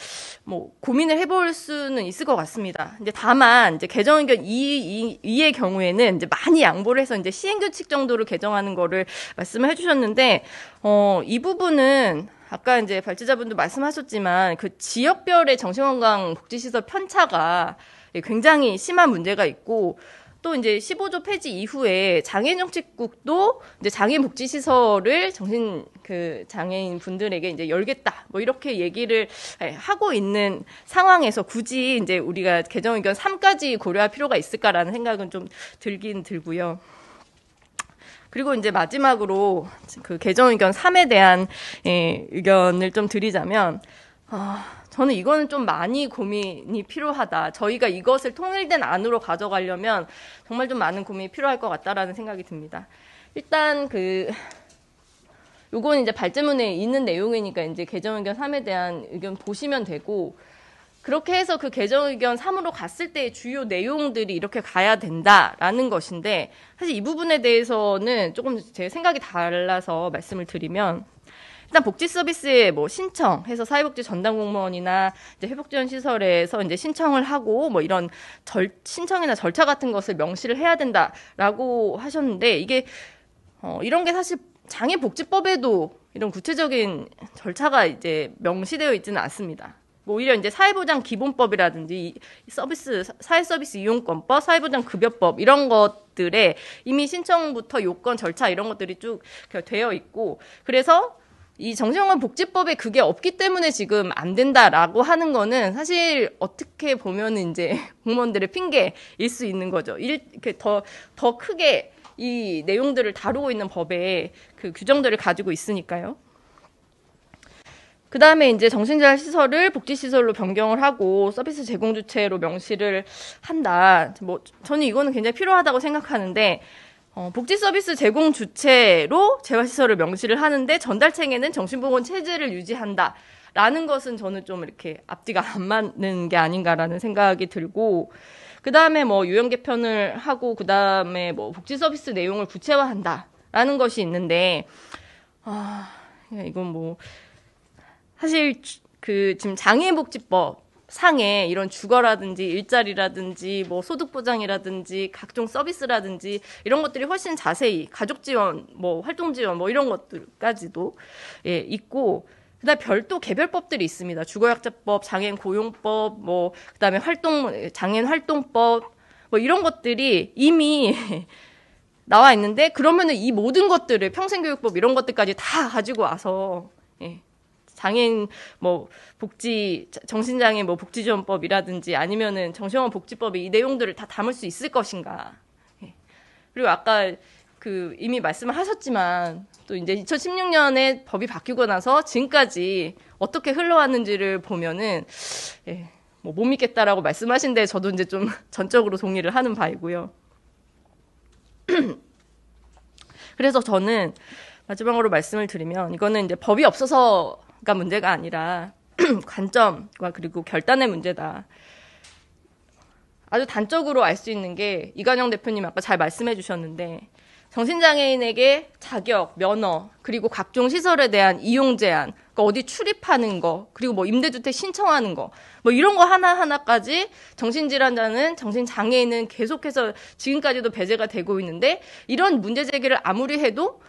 뭐 고민을 해볼 수는 있을 것 같습니다. 이제 다만 이제 개정 의견 2, 2, 의 경우에는 이제 많이 양보를 해서 이제 시행규칙 정도를 개정하는 거를 말씀을 해주셨는데 어, 이 부분은 아까 이제 발제자분도 말씀하셨지만 그 지역별의 정신건강 복지시설 편차가 굉장히 심한 문제가 있고 또 이제 15조 폐지 이후에 장애인 정책국도 이제 장애인 복지 시설을 정신 그 장애인 분들에게 이제 열겠다 뭐 이렇게 얘기를 예, 하고 있는 상황에서 굳이 이제 우리가 개정 의견 3까지 고려할 필요가 있을까라는 생각은 좀 들긴 들고요. 그리고 이제 마지막으로 그 개정 의견 3에 대한 예, 의견을 좀 드리자면 아, 저는 이거는 좀 많이 고민이 필요하다. 저희가 이것을 통일된 안으로 가져가려면 정말 좀 많은 고민이 필요할 것 같다라는 생각이 듭니다. 일단 그 요건 이제 발제문에 있는 내용이니까 이제 개정 의견 3에 대한 의견 보시면 되고 그렇게 해서 그 개정 의견 3으로 갔을 때의 주요 내용들이 이렇게 가야 된다라는 것인데 사실 이 부분에 대해서는 조금 제 생각이 달라서 말씀을 드리면 일단 복지 서비스에 뭐 신청해서 사회복지 전담 공무원이나 이제 회복지원 시설에서 이제 신청을 하고 뭐 이런 절 신청이나 절차 같은 것을 명시를 해야 된다라고 하셨는데 이게 어 이런 게 사실 장애복지법에도 이런 구체적인 절차가 이제 명시되어 있지는 않습니다. 뭐 오히려 이제 사회보장 기본법이라든지 서비스 사회 서비스 이용권법, 사회보장 급여법 이런 것들에 이미 신청부터 요건 절차 이런 것들이 쭉 되어 있고 그래서 이 정신건강 복지법에 그게 없기 때문에 지금 안 된다라고 하는 거는 사실 어떻게 보면 은 이제 공무원들의 핑계일 수 있는 거죠. 이렇게 더, 더 크게 이 내용들을 다루고 있는 법에 그 규정들을 가지고 있으니까요. 그 다음에 이제 정신질환 시설을 복지시설로 변경을 하고 서비스 제공 주체로 명시를 한다. 뭐, 저는 이거는 굉장히 필요하다고 생각하는데, 어, 복지 서비스 제공 주체로 재활시설을 명시를 하는데 전달층에는 정신보건 체제를 유지한다. 라는 것은 저는 좀 이렇게 앞뒤가 안 맞는 게 아닌가라는 생각이 들고, 그 다음에 뭐 유형 개편을 하고, 그 다음에 뭐 복지 서비스 내용을 구체화한다. 라는 것이 있는데, 아, 이건 뭐, 사실 그 지금 장애인복지법 상에 이런 주거라든지 일자리라든지 뭐 소득보장이라든지 각종 서비스라든지 이런 것들이 훨씬 자세히 가족 지원 뭐 활동 지원 뭐 이런 것들까지도 예 있고 그다음 별도 개별법들이 있습니다 주거약자법 장애인 고용법 뭐 그다음에 활동 장애인 활동법 뭐 이런 것들이 이미 나와 있는데 그러면은 이 모든 것들을 평생교육법 이런 것들까지 다 가지고 와서 예. 장애인 뭐 복지 정신장애 뭐 복지지원법이라든지 아니면은 정신원 복지법에 이 내용들을 다 담을 수 있을 것인가. 예. 그리고 아까 그 이미 말씀을 하셨지만 또 이제 2016년에 법이 바뀌고 나서 지금까지 어떻게 흘러왔는지를 보면은 예, 뭐못 믿겠다라고 말씀하신데 저도 이제 좀 전적으로 동의를 하는 바이고요. 그래서 저는 마지막으로 말씀을 드리면 이거는 이제 법이 없어서 가 문제가 아니라 관점과 그리고 결단의 문제다. 아주 단적으로 알 수 있는 게 이관영 대표님 아까 잘 말씀해 주셨는데 정신장애인에게 자격, 면허, 그리고 각종 시설에 대한 이용 제한, 그러니까 어디 출입하는 거, 그리고 뭐 임대주택 신청하는 거, 뭐 이런 거 하나하나까지 정신질환자는, 정신장애인은 계속해서 지금까지도 배제가 되고 있는데 이런 문제 제기를 아무리 해도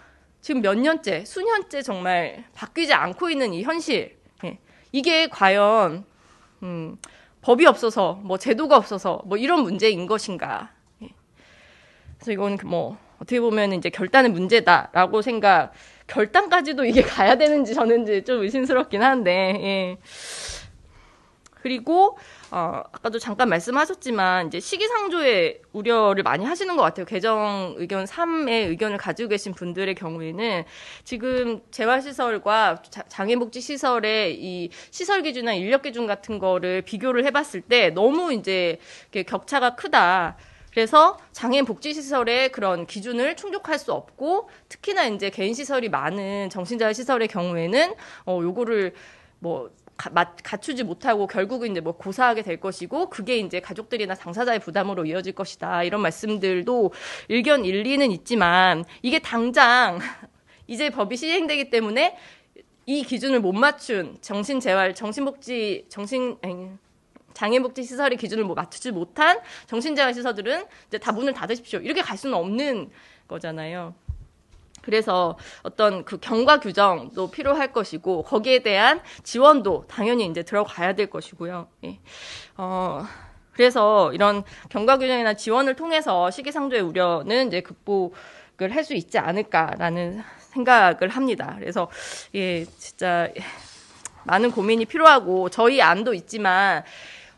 지금 몇 년째, 수년째 정말 바뀌지 않고 있는 이 현실. 예. 이게 과연, 음, 법이 없어서, 뭐 제도가 없어서, 뭐 이런 문제인 것인가. 예. 그래서 이건 뭐, 어떻게 보면 이제 결단의 문제다라고 생각, 결단까지도 이게 가야 되는지 저는 이제 좀 의심스럽긴 한데, 예. 그리고, 어, 아까도 잠깐 말씀하셨지만 이제 시기상조의 우려를 많이 하시는 것 같아요. 개정 의견 3의 의견을 가지고 계신 분들의 경우에는 지금 재활시설과 장애복지시설의 이 시설 기준이나 인력 기준 같은 거를 비교를 해봤을 때 너무 이제 격차가 크다. 그래서 장애인 복지시설의 그런 기준을 충족할 수 없고 특히나 이제 개인 시설이 많은 정신자애 시설의 경우에는 어 요거를 뭐 갖추지 못하고 결국은 이제 뭐 고사하게 될 것이고 그게 이제 가족들이나 당사자의 부담으로 이어질 것이다 이런 말씀들도 일견 일리는 있지만 이게 당장 이제 법이 시행되기 때문에 이 기준을 못 맞춘 정신재활 정신복지 정신 아니, 장애복지 인 시설의 기준을 뭐 맞추지 못한 정신재활 시설들은 이제 다 문을 닫으십시오 이렇게 갈 수는 없는 거잖아요. 그래서 어떤 그 경과 규정도 필요할 것이고 거기에 대한 지원도 당연히 이제 들어가야 될 것이고요. 예. 어, 그래서 이런 경과 규정이나 지원을 통해서 시기상조의 우려는 이제 극복을 할 수 있지 않을까라는 생각을 합니다. 그래서 예, 진짜 많은 고민이 필요하고 저희 안도 있지만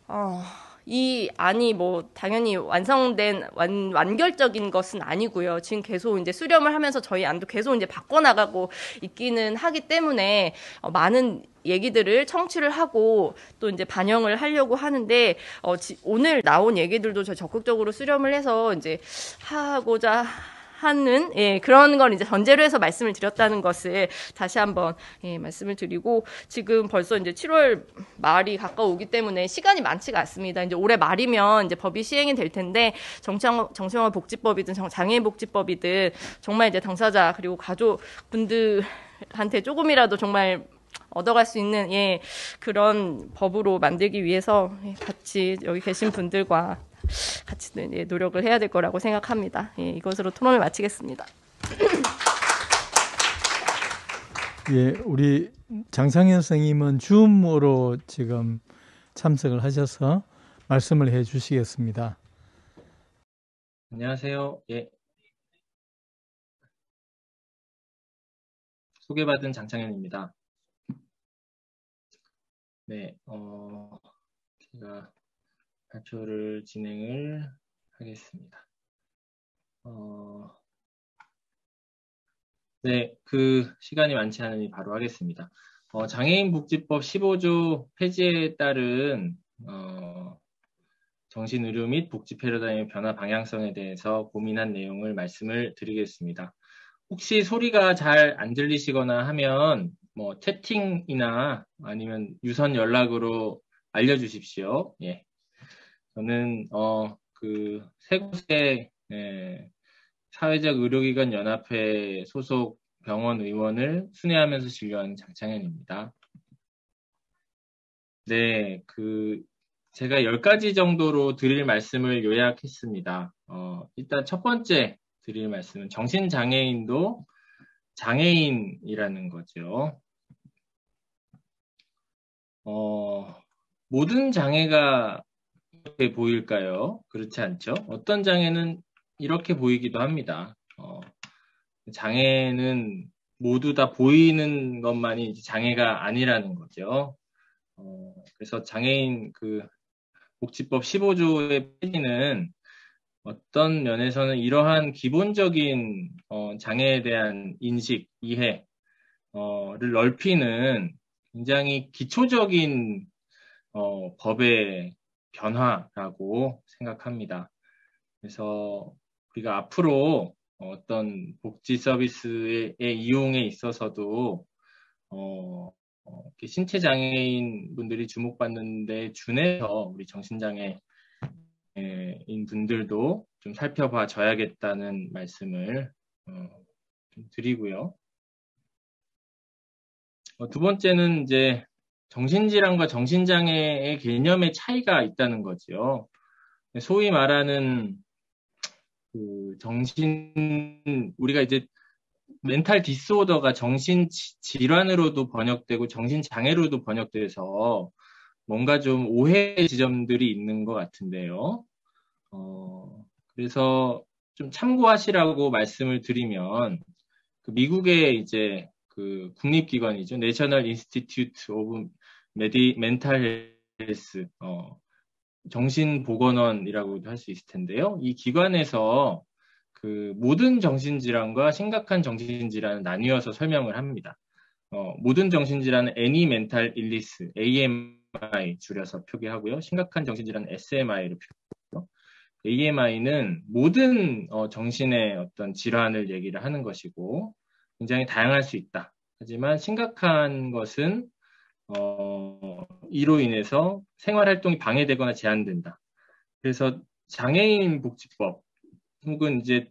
어. 이 안이 뭐 당연히 완성된 완, 완결적인 것은 아니고요. 지금 계속 이제 수렴을 하면서 저희 안도 계속 이제 바꿔나가고 있기는 하기 때문에 어, 많은 얘기들을 청취를 하고 또 이제 반영을 하려고 하는데 어, 지, 오늘 나온 얘기들도 저 적극적으로 수렴을 해서 이제 하고자 하는 예, 그런 걸 이제 전제로 해서 말씀을 드렸다는 것을 다시 한번 예, 말씀을 드리고 지금 벌써 이제 7월 말이 가까우기 때문에 시간이 많지가 않습니다. 이제 올해 말이면 이제 법이 시행이 될 텐데 정치정치화 복지법이든 장애인 복지법이든 정말 이제 당사자 그리고 가족분들한테 조금이라도 정말 얻어갈 수 있는 예 그런 법으로 만들기 위해서 예, 같이 여기 계신 분들과 같이 예, 노력을 해야 될 거라고 생각합니다. 예, 이것으로 토론을 마치겠습니다. 예, 우리 장상현 선생님은 줌으로 지금 참석을 하셔서 말씀을 해 주시겠습니다. 안녕하세요. 예. 소개받은 장창현입니다. 네, 어, 제가 발표를 진행을 하겠습니다. 어, 네, 그 시간이 많지 않으니 바로 하겠습니다. 어, 장애인 복지법 15조 폐지에 따른 어, 정신의료 및 복지 패러다임의 변화 방향성에 대해서 고민한 내용을 말씀을 드리겠습니다. 혹시 소리가 잘 안 들리시거나 하면 뭐 채팅이나 아니면 유선 연락으로 알려주십시오. 예. 저는 어 그세 곳의 에, 예, 사회적 의료기관 연합회 소속 병원 의원을 순회하면서 진료한 장창현입니다. 네, 그 제가 10가지 정도로 드릴 말씀을 요약했습니다. 어, 일단 첫 번째 드릴 말씀은 정신장애인도 장애인이라는 거죠. 어, 모든 장애가 이렇게 보일까요? 그렇지 않죠? 어떤 장애는 이렇게 보이기도 합니다. 어, 장애는 모두 다 보이는 것만이 장애가 아니라는 거죠. 어, 그래서 장애인 그 복지법 15조의 폐지는 어떤 면에서는 이러한 기본적인 어, 장애에 대한 인식, 이해를 어, 넓히는 굉장히 기초적인 어, 법의 변화라고 생각합니다. 그래서 우리가 앞으로 어떤 복지 서비스의 이용에 있어서도 어, 어 신체 장애인 분들이 주목받는데 준해서 우리 정신장애인 예, 분들도 좀 살펴봐 줘야겠다는 말씀을 어, 드리고요. 어, 두 번째는 이제 정신질환과 정신장애의 개념의 차이가 있다는 거지요. 소위 말하는 그 정신 우리가 이제 멘탈 디스오더가 정신 질환으로도 번역되고 정신 장애로도 번역돼서 뭔가 좀 오해 지점들이 있는 것 같은데요. 어, 그래서 좀 참고하시라고 말씀을 드리면 그 미국의 이제 그 국립기관이죠. 내셔널 인스티튜트 i n 메디 멘탈 헬스 어, 정신보건원이라고도 할 수 있을 텐데요. 이 기관에서 그 모든 정신질환과 심각한 정신질환을 나뉘어서 설명을 합니다. 어, 모든 정신질환은 Any e Mental Illness, AMI 줄여서 표기하고요. 심각한 정신질환은 s m i 로 표기하고요. AMI는 모든 어, 정신의 어떤 질환을 얘기를 하는 것이고 굉장히 다양할 수 있다. 하지만 심각한 것은 어, 이로 인해서 생활 활동이 방해되거나 제한된다. 그래서 장애인 복지법 혹은 이제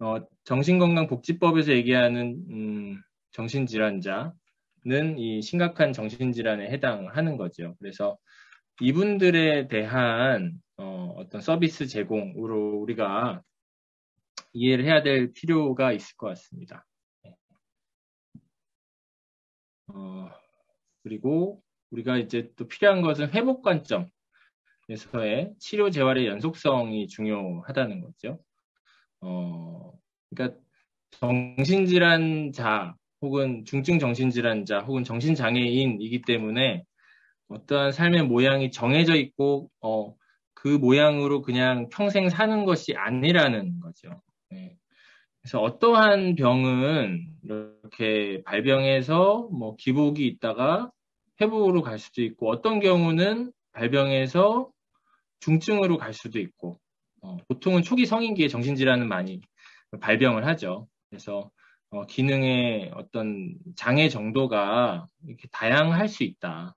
어, 정신건강복지법에서 얘기하는 음, 정신질환자는 이 심각한 정신질환에 해당하는 거죠. 그래서 이분들에 대한 어, 어떤 서비스 제공으로 우리가 이해를 해야 될 필요가 있을 것 같습니다. 네. 어, 그리고 우리가 이제 또 필요한 것은 회복 관점에서의 치료 재활의 연속성이 중요하다는 거죠. 어, 그러니까 정신질환자 혹은 중증 정신질환자 혹은 정신장애인이기 때문에 어떠한 삶의 모양이 정해져 있고 어, 그 모양으로 그냥 평생 사는 것이 아니라는 거죠. 네. 그래서 어떠한 병은 이렇게 발병해서 뭐 기복이 있다가 회복으로 갈 수도 있고 어떤 경우는 발병해서 중증으로 갈 수도 있고 어, 보통은 초기 성인기에 정신질환은 많이 발병을 하죠. 그래서 어, 기능의 어떤 장애 정도가 이렇게 다양할 수 있다.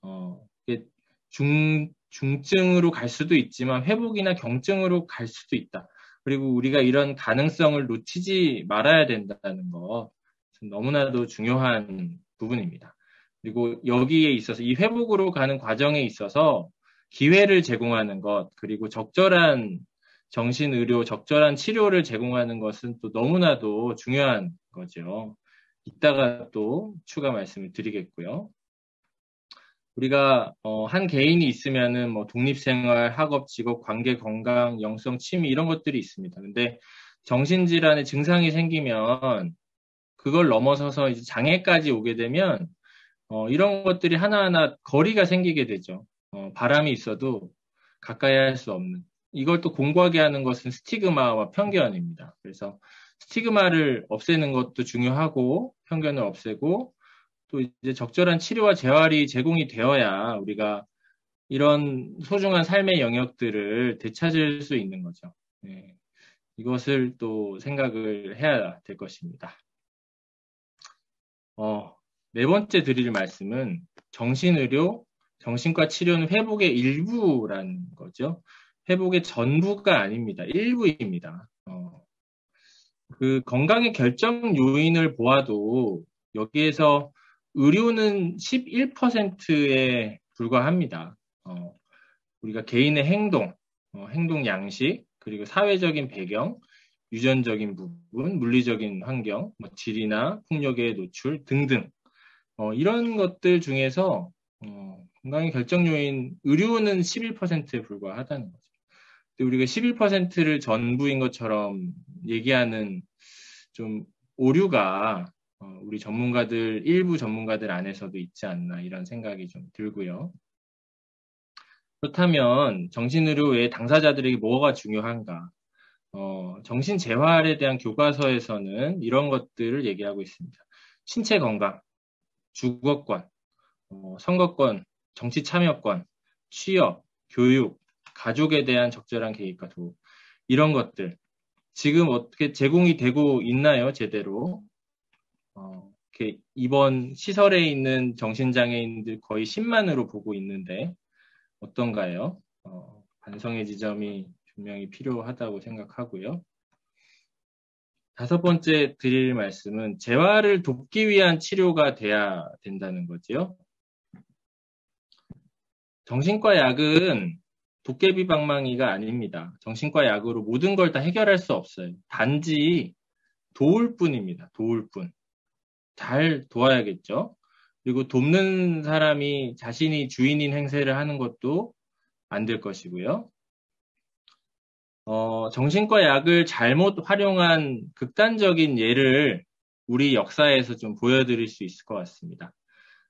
어, 이게 중, 중증으로 갈 수도 있지만 회복이나 경증으로 갈 수도 있다. 그리고 우리가 이런 가능성을 놓치지 말아야 된다는 거 너무나도 중요한 부분입니다. 그리고 여기에 있어서 이 회복으로 가는 과정에 있어서 기회를 제공하는 것 그리고 적절한 정신 의료 적절한 치료를 제공하는 것은 또 너무나도 중요한 거죠. 이따가 또 추가 말씀을 드리겠고요. 우리가 어, 한 개인이 있으면은 뭐 독립생활, 학업, 직업, 관계, 건강, 영성, 취미 이런 것들이 있습니다. 근데 정신질환의 증상이 생기면 그걸 넘어서서 이제 장애까지 오게 되면 어, 이런 것들이 하나하나 거리가 생기게 되죠. 어, 바람이 있어도 가까이 할 수 없는. 이걸 또 공부하게 하는 것은 스티그마와 편견입니다. 그래서 스티그마를 없애는 것도 중요하고 편견을 없애고 또 이제 적절한 치료와 재활이 제공이 되어야 우리가 이런 소중한 삶의 영역들을 되찾을 수 있는 거죠. 네. 이것을 또 생각을 해야 될 것입니다. 어, 네 번째 드릴 말씀은 정신의료, 정신과 치료는 회복의 일부라는 거죠. 회복의 전부가 아닙니다. 일부입니다. 어, 그 건강의 결정 요인을 보아도 여기에서 의료는 11%에 불과합니다. 어, 우리가 개인의 행동, 어, 행동 양식, 그리고 사회적인 배경, 유전적인 부분, 물리적인 환경, 뭐 질이나 폭력의 노출 등등 어, 이런 것들 중에서 어, 건강의 결정 요인 의료는 11%에 불과하다는 거죠. 근데 우리가 11%를 전부인 것처럼 얘기하는 좀 오류가 어, 우리 전문가들 일부 전문가들 안에서도 있지 않나 이런 생각이 좀 들고요. 그렇다면 정신의료의 당사자들에게 뭐가 중요한가? 어, 정신 재활에 대한 교과서에서는 이런 것들을 얘기하고 있습니다. 신체 건강, 주거권, 어, 선거권, 정치 참여권, 취업, 교육, 가족에 대한 적절한 계획과 도움 이런 것들 지금 어떻게 제공이 되고 있나요 제대로 어, 이 이번 시설에 있는 정신장애인들 거의 10만으로 보고 있는데 어떤가요? 어, 반성의 지점이 분명히 필요하다고 생각하고요. 다섯 번째 드릴 말씀은 재활을 돕기 위한 치료가 돼야 된다는 거지요. 정신과 약은 도깨비 방망이가 아닙니다. 정신과 약으로 모든 걸 다 해결할 수 없어요. 단지 도울 뿐입니다. 도울 뿐. 잘 도와야겠죠. 그리고 돕는 사람이 자신이 주인인 행세를 하는 것도 안 될 것이고요. 어, 정신과 약을 잘못 활용한 극단적인 예를 우리 역사에서 좀 보여드릴 수 있을 것 같습니다.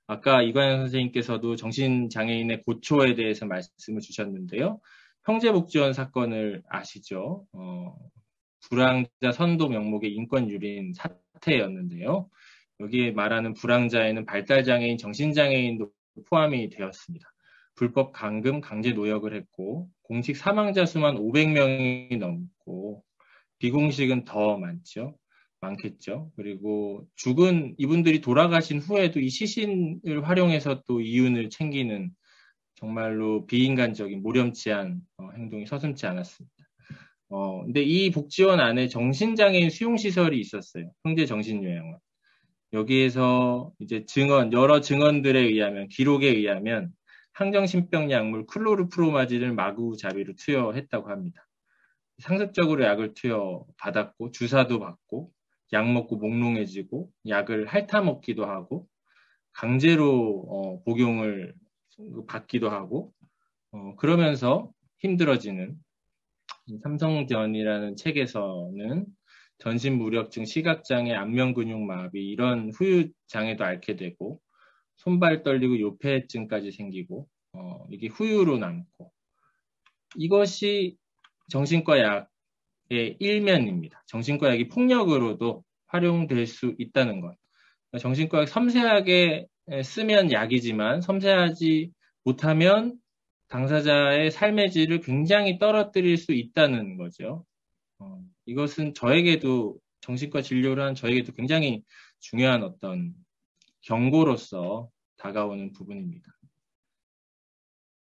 아까 이관현 선생님께서도 정신장애인의 고초에 대해서 말씀을 주셨는데요. 형제복지원 사건을 아시죠? 어, 불황자 선도 명목의 인권유린 사태였는데요. 여기에 말하는 불황자에는 발달장애인, 정신장애인도 포함이 되었습니다. 불법 강금, 강제 노역을 했고 공식 사망자 수만 500명이 넘고 비공식은 더 많죠. 많겠죠. 그리고 죽은 이분들이 돌아가신 후에도 이 시신을 활용해서 또 이윤을 챙기는 정말로 비인간적인 모렴치한 어, 행동이 서슴지 않았습니다. 어, 근데 이 복지원 안에 정신장애인 수용시설이 있었어요. 형제정신요양원. 여기에서 이제 증언, 여러 증언들에 의하면, 기록에 의하면 항정신병 약물 클로르프로마진을 마구 잡이로 투여했다고 합니다. 상습적으로 약을 투여받았고, 주사도 받고, 약 먹고 몽롱해지고, 약을 핥아먹기도 하고, 강제로 어, 복용을 받기도 하고, 어, 그러면서 힘들어지는 삼성전이라는 책에서는 전신 무력증, 시각장애, 안면근육마비 이런 후유장애도 앓게 되고 손발 떨리고 요폐증까지 생기고 어, 이게 후유로 남고 이것이 정신과 약의 일면입니다. 정신과 약이 폭력으로도 활용될 수 있다는 것. 정신과 약 섬세하게 쓰면 약이지만 섬세하지 못하면 당사자의 삶의 질을 굉장히 떨어뜨릴 수 있다는 거죠. 어, 이것은 저에게도 정신과 진료를 한 저에게도 굉장히 중요한 어떤 경고로서 다가오는 부분입니다.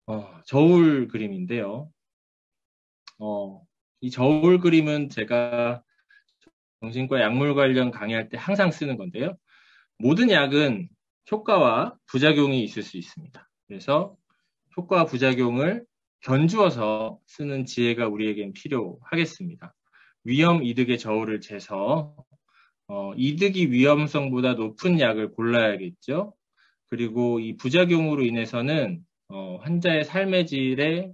어, 저울 그림인데요. 어, 이 저울 그림은 제가 정신과 약물 관련 강의할 때 항상 쓰는 건데요. 모든 약은 효과와 부작용이 있을 수 있습니다. 그래서 효과와 부작용을 견주어서 쓰는 지혜가 우리에겐 필요하겠습니다. 위험 이득의 저울을 재서 어, 이득이 위험성보다 높은 약을 골라야겠죠. 그리고 이 부작용으로 인해서는 어, 환자의 삶의 질에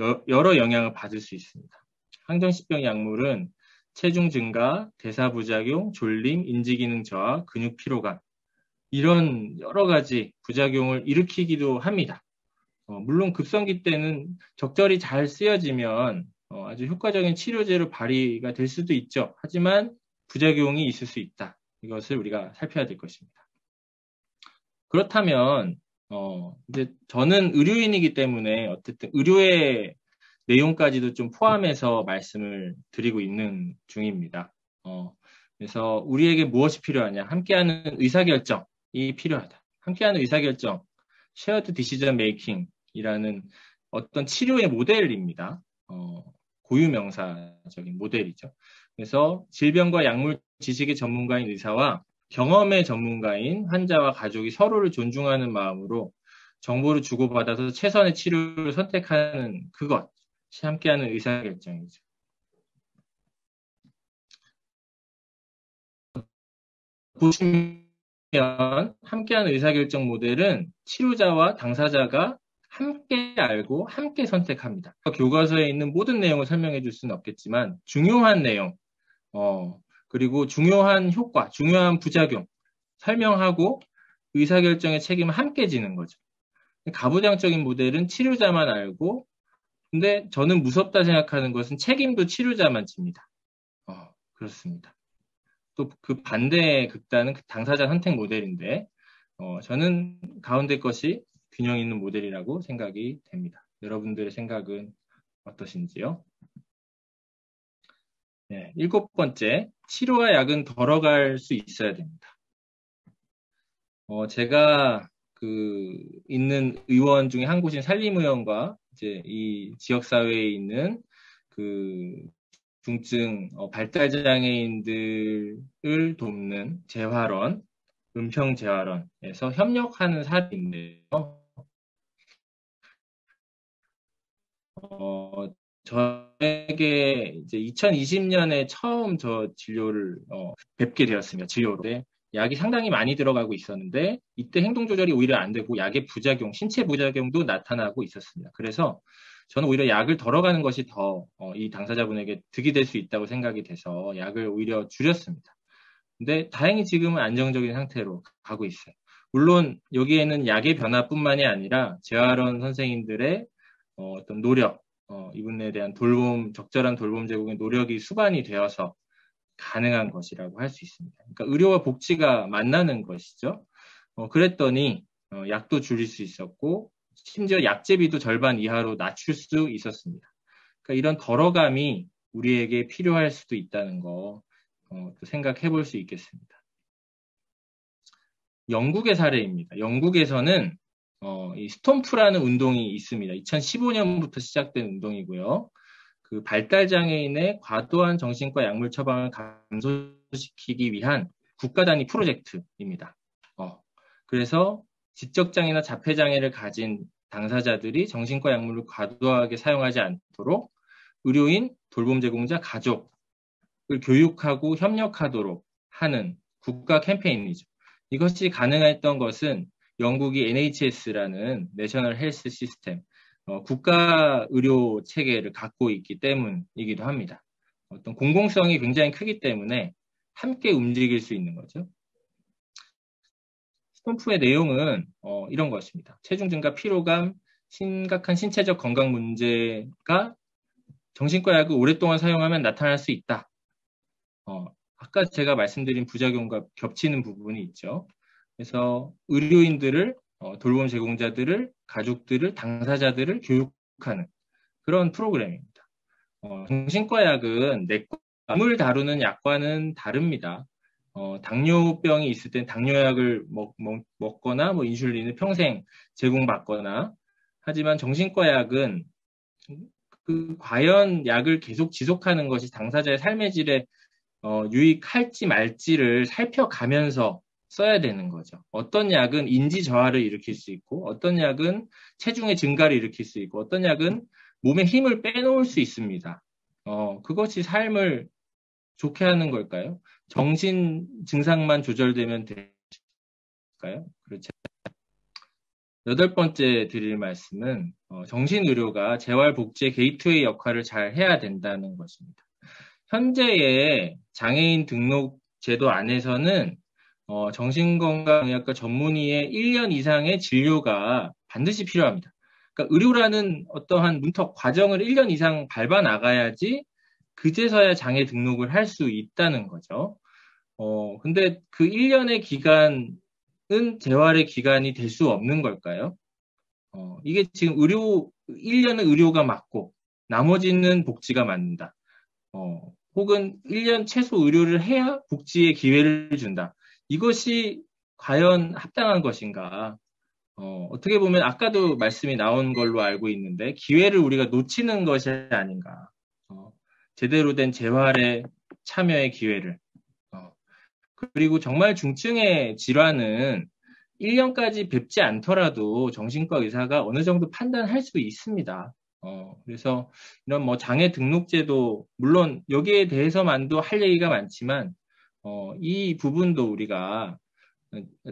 여, 여러 영향을 받을 수 있습니다. 항정신병 약물은 체중 증가, 대사 부작용, 졸림, 인지 기능 저하, 근육 피로감 이런 여러 가지 부작용을 일으키기도 합니다. 어, 물론 급성기 때는 적절히 잘 쓰여지면 어, 아주 효과적인 치료제로 발휘가 될 수도 있죠. 하지만 부작용이 있을 수 있다. 이것을 우리가 살펴야 될 것입니다. 그렇다면 어, 이제 저는 의료인이기 때문에 어쨌든 의료의 내용까지도 좀 포함해서 말씀을 드리고 있는 중입니다. 어, 그래서 우리에게 무엇이 필요하냐? 함께하는 의사결정이 필요하다. 함께하는 의사결정, s 어드디시 d 메이킹이라는 어떤 치료의 모델입니다. 어, 고유명사적인 모델이죠. 그래서 질병과 약물 지식의 전문가인 의사와 경험의 전문가인 환자와 가족이 서로를 존중하는 마음으로 정보를 주고받아서 최선의 치료를 선택하는 그것, 함께하는 의사결정이죠. 보시면 함께하는 의사결정 모델은 치료자와 당사자가 함께 알고 함께 선택합니다. 그러니까 교과서에 있는 모든 내용을 설명해 줄 수는 없겠지만 중요한 내용, 어, 그리고 중요한 효과, 중요한 부작용 설명하고 의사결정의 책임을 함께 지는 거죠. 가부장적인 모델은 치료자만 알고 근데 저는 무섭다 생각하는 것은 책임도 치료자만 집니다. 어, 그렇습니다. 또 그 반대의 극단은 당사자 선택 모델인데 어, 저는 가운데 것이 균형 있는 모델이라고 생각이 됩니다. 여러분들의 생각은 어떠신지요? 네, 일곱 번째, 치료와 약은 덜어갈 수 있어야 됩니다. 어, 제가 그 있는 의원 중에 한 곳인 산림의원과 이제 이 지역사회에 있는 그 중증 어, 발달장애인들을 돕는 재활원, 음평 재활원에서 협력하는 사례인데요. 어, 저에게 이제 2020년에 처음 저 진료를 어, 뵙게 되었습니다. 진료로. 네. 약이 상당히 많이 들어가고 있었는데 이때 행동 조절이 오히려 안 되고 약의 부작용, 신체 부작용도 나타나고 있었습니다. 그래서 저는 오히려 약을 덜어가는 것이 더이 어, 당사자분에게 득이 될 수 있다고 생각이 돼서 약을 오히려 줄였습니다. 근데 다행히 지금은 안정적인 상태로 가고 있어요. 물론 여기에는 약의 변화뿐만이 아니라 재활원 선생님들의 어, 어떤 노력, 어, 이분에 대한 돌봄, 적절한 돌봄 제공의 노력이 수반이 되어서 가능한 것이라고 할 수 있습니다. 그러니까 의료와 복지가 만나는 것이죠. 어, 그랬더니 어, 약도 줄일 수 있었고 심지어 약제비도 절반 이하로 낮출 수 있었습니다. 그러니까 이런 걸어감이 우리에게 필요할 수도 있다는 거 어, 생각해 볼 수 있겠습니다. 영국의 사례입니다. 영국에서는 어, 이 스톰프라는 운동이 있습니다. 2015년부터 시작된 운동이고요. 그 발달 장애인의 과도한 정신과 약물 처방을 감소시키기 위한 국가 단위 프로젝트입니다. 어, 그래서 지적 장애나 자폐 장애를 가진 당사자들이 정신과 약물을 과도하게 사용하지 않도록 의료인, 돌봄 제공자, 가족을 교육하고 협력하도록 하는 국가 캠페인이죠. 이것이 가능했던 것은 영국이 NHS라는 내셔널 헬스 시스템 어, 국가 의료 체계를 갖고 있기 때문이기도 합니다. 어떤 공공성이 굉장히 크기 때문에 함께 움직일 수 있는 거죠. 스톰프의 내용은 어, 이런 것입니다. 체중 증가, 피로감, 심각한 신체적 건강 문제가 정신과 약을 오랫동안 사용하면 나타날 수 있다. 어, 아까 제가 말씀드린 부작용과 겹치는 부분이 있죠. 그래서 의료인들을 어, 돌봄 제공자들을 가족들을 당사자들을 교육하는 그런 프로그램입니다. 어, 정신과 약은 내과물 다루는 약과는 다릅니다. 어, 당뇨병이 있을 땐 당뇨약을 먹, 먹 거나뭐 인슐린을 평생 제공받거나 하지만 정신과 약은 그 과연 약을 계속 지속하는 것이 당사자의 삶의 질에 어, 유익할지 말지를 살펴가면서 써야 되는 거죠. 어떤 약은 인지 저하를 일으킬 수 있고, 어떤 약은 체중의 증가를 일으킬 수 있고, 어떤 약은 몸에 힘을 빼놓을 수 있습니다. 어, 그것이 삶을 좋게 하는 걸까요? 정신 증상만 조절되면 될까요? 그렇죠. 여덟 번째 드릴 말씀은 어, 정신의료가 재활복제의 게이트웨이 역할을 잘 해야 된다는 것입니다. 현재의 장애인 등록 제도 안에서는 어, 정신건강의학과 전문의의 1년 이상의 진료가 반드시 필요합니다. 그러니까 의료라는 어떠한 문턱 과정을 1년 이상 밟아 나가야지 그제서야 장애 등록을 할 수 있다는 거죠. 어, 근데 그 1년의 기간은 재활의 기간이 될 수 없는 걸까요? 어, 이게 지금 의료, 1년은 의료가 맞고, 나머지는 복지가 맞는다. 어, 혹은 1년 최소 의료를 해야 복지의 기회를 준다. 이것이 과연 합당한 것인가? 어, 어떻게 보면 아까도 말씀이 나온 걸로 알고 있는데 기회를 우리가 놓치는 것이 아닌가? 어, 제대로 된 재활에 참여의 기회를. 어, 그리고 정말 중증의 질환은 1년까지 뵙지 않더라도 정신과 의사가 어느 정도 판단할 수 있습니다. 어, 그래서 이런 뭐 장애 등록제도 물론 여기에 대해서만도 할 얘기가 많지만 어, 이 부분도 우리가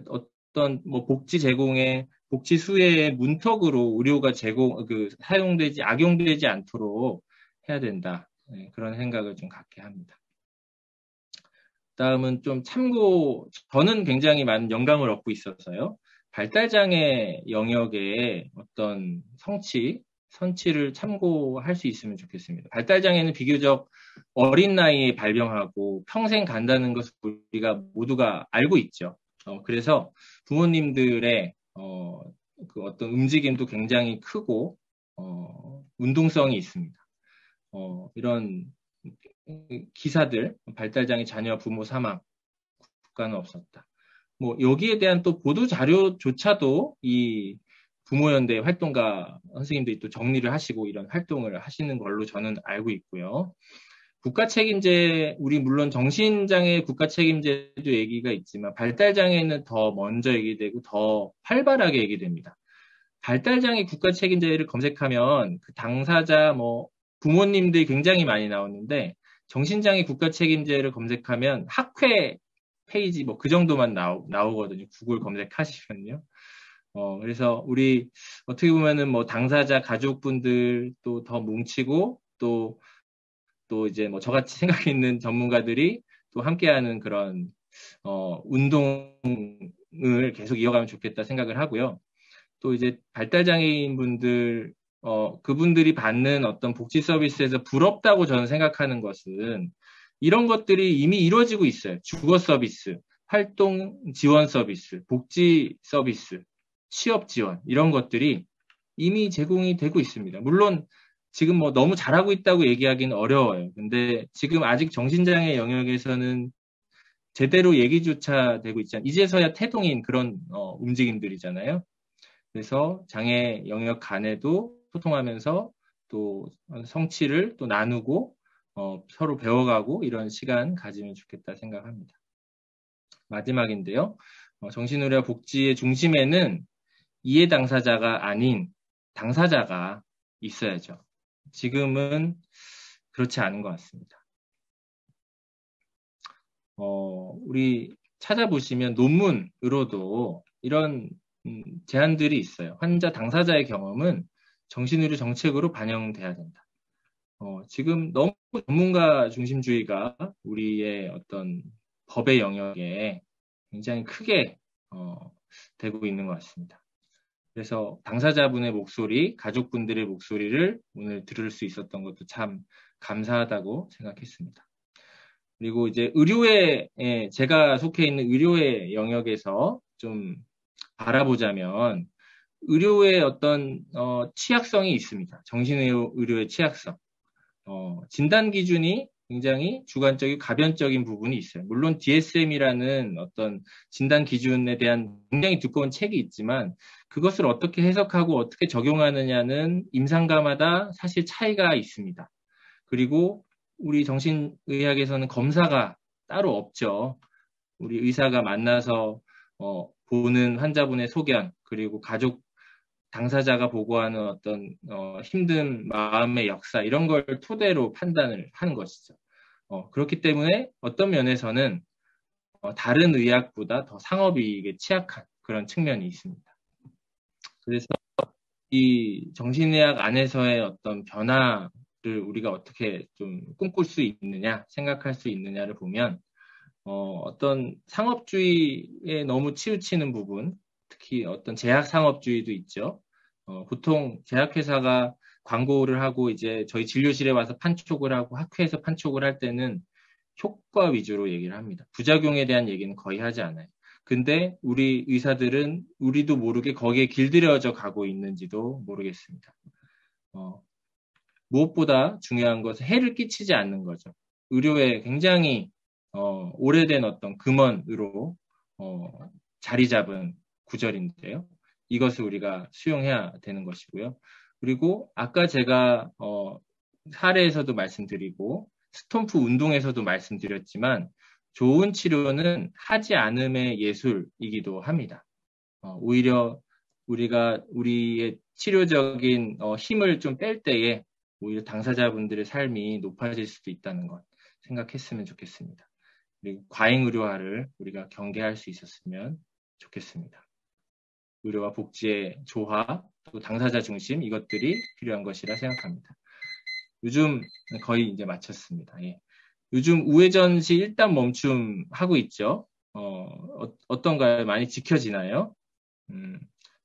어떤 뭐 복지 제공의 복지 수혜의 문턱으로 의료가 제공 그 사용되지 악용되지 않도록 해야 된다 네, 그런 생각을 좀 갖게 합니다. 다음은 좀 참고 저는 굉장히 많은 영감을 얻고 있어서요 발달장애 영역의 어떤 성취 선치를 참고할 수 있으면 좋겠습니다. 발달장애는 비교적 어린 나이에 발병하고 평생 간다는 것을 우리가 모두가 알고 있죠. 어, 그래서 부모님들의 어, 그 어떤 움직임도 굉장히 크고 어, 운동성이 있습니다. 어, 이런 기사들 발달장애 자녀 부모 사망 국가는 없었다. 뭐 여기에 대한 또 보도 자료조차도 이 부모연대 활동가 선생님들이 또 정리를 하시고 이런 활동을 하시는 걸로 저는 알고 있고요. 국가 책임제 우리 물론 정신장애 국가 책임제도 얘기가 있지만 발달 장애는 더 먼저 얘기되고 더 활발하게 얘기됩니다. 발달 장애 국가 책임제를 검색하면 그 당사자 뭐 부모님들이 굉장히 많이 나오는데 정신장애 국가 책임제를 검색하면 학회 페이지 뭐 그 정도만 나오, 나오거든요. 구글 검색하시면요. 어, 그래서 우리 어떻게 보면은 뭐 당사자 가족분들 또 더 뭉치고 또, 또 이제 뭐 저같이 생각 있는 전문가들이 또 함께하는 그런, 어, 운동을 계속 이어가면 좋겠다 생각을 하고요. 또 이제 발달장애인 분들, 어, 그분들이 받는 어떤 복지 서비스에서 부럽다고 저는 생각하는 것은 이런 것들이 이미 이루어지고 있어요. 주거 서비스, 활동 지원 서비스, 복지 서비스, 취업 지원 이런 것들이 이미 제공이 되고 있습니다. 물론 지금 뭐 너무 잘하고 있다고 얘기하기는 어려워요. 근데 지금 아직 정신장애 영역에서는 제대로 얘기조차 되고 있지 않, 이제서야 태동인 그런 어, 움직임들이잖아요. 그래서 장애 영역 간에도 소통하면서 또 성취를 또 나누고 어, 서로 배워가고 이런 시간 가지면 좋겠다 생각합니다. 마지막인데요. 어, 정신의료 복지의 중심에는 이해 당사자가 아닌 당사자가 있어야죠. 지금은 그렇지 않은 것 같습니다. 어, 우리 찾아보시면 논문으로도 이런 음, 제안들이 있어요. 환자 당사자의 경험은 정신의료 정책으로 반영돼야 된다. 어, 지금 너무 전문가 중심주의가 우리의 어떤 법의 영역에 굉장히 크게 어, 되고 있는 것 같습니다. 그래서 당사자분의 목소리, 가족분들의 목소리를 오늘 들을 수 있었던 것도 참 감사하다고 생각했습니다. 그리고 이제 의료에 예, 제가 속해 있는 의료의 영역에서 좀 바라보자면 의료의 어떤 어, 취약성이 있습니다. 정신의료 의료의 취약성. 어, 진단 기준이 굉장히 주관적인 가변적인 부분이 있어요. 물론 DSM이라는 어떤 진단 기준에 대한 굉장히 두꺼운 책이 있지만 그것을 어떻게 해석하고 어떻게 적용하느냐는 임상가마다 사실 차이가 있습니다. 그리고 우리 정신의학에서는 검사가 따로 없죠. 우리 의사가 만나서 어, 보는 환자분의 소견 그리고 가족 당사자가 보고하는 어떤 어, 힘든 마음의 역사 이런 걸 토대로 판단을 하는 것이죠. 어, 그렇기 때문에 어떤 면에서는 어, 다른 의학보다 더 상업이익에 취약한 그런 측면이 있습니다. 그래서 이 정신의학 안에서의 어떤 변화를 우리가 어떻게 좀 꿈꿀 수 있느냐, 생각할 수 있느냐를 보면 어, 떤 상업주의에 너무 치우치는 부분, 특히 어떤 제약 상업주의도 있죠. 어, 보통 제약회사가 광고를 하고 이제 저희 진료실에 와서 판촉을 하고 학회에서 판촉을 할 때는 효과 위주로 얘기를 합니다. 부작용에 대한 얘기는 거의 하지 않아요. 근데 우리 의사들은 우리도 모르게 거기에 길들여져 가고 있는지도 모르겠습니다. 어, 무엇보다 중요한 것은 해를 끼치지 않는 거죠. 의료에 굉장히 어, 오래된 어떤 금원으로 어, 자리 잡은 구절인데요. 이것을 우리가 수용해야 되는 것이고요. 그리고 아까 제가 어, 사례에서도 말씀드리고 스톰프 운동에서도 말씀드렸지만 좋은 치료는 하지 않음의 예술이기도 합니다. 어, 오히려 우리가 우리의 치료적인 어, 힘을 좀 뺄 때에 오히려 당사자분들의 삶이 높아질 수도 있다는 것 생각했으면 좋겠습니다. 그리고 과잉 의료화를 우리가 경계할 수 있었으면 좋겠습니다. 의료와 복지의 조화, 또 당사자 중심 이것들이 필요한 것이라 생각합니다. 요즘 거의 이제 마쳤습니다. 예. 요즘 우회전시 일단 멈춤 하고 있죠. 어, 어 떤가요 많이 지켜지나요? 음,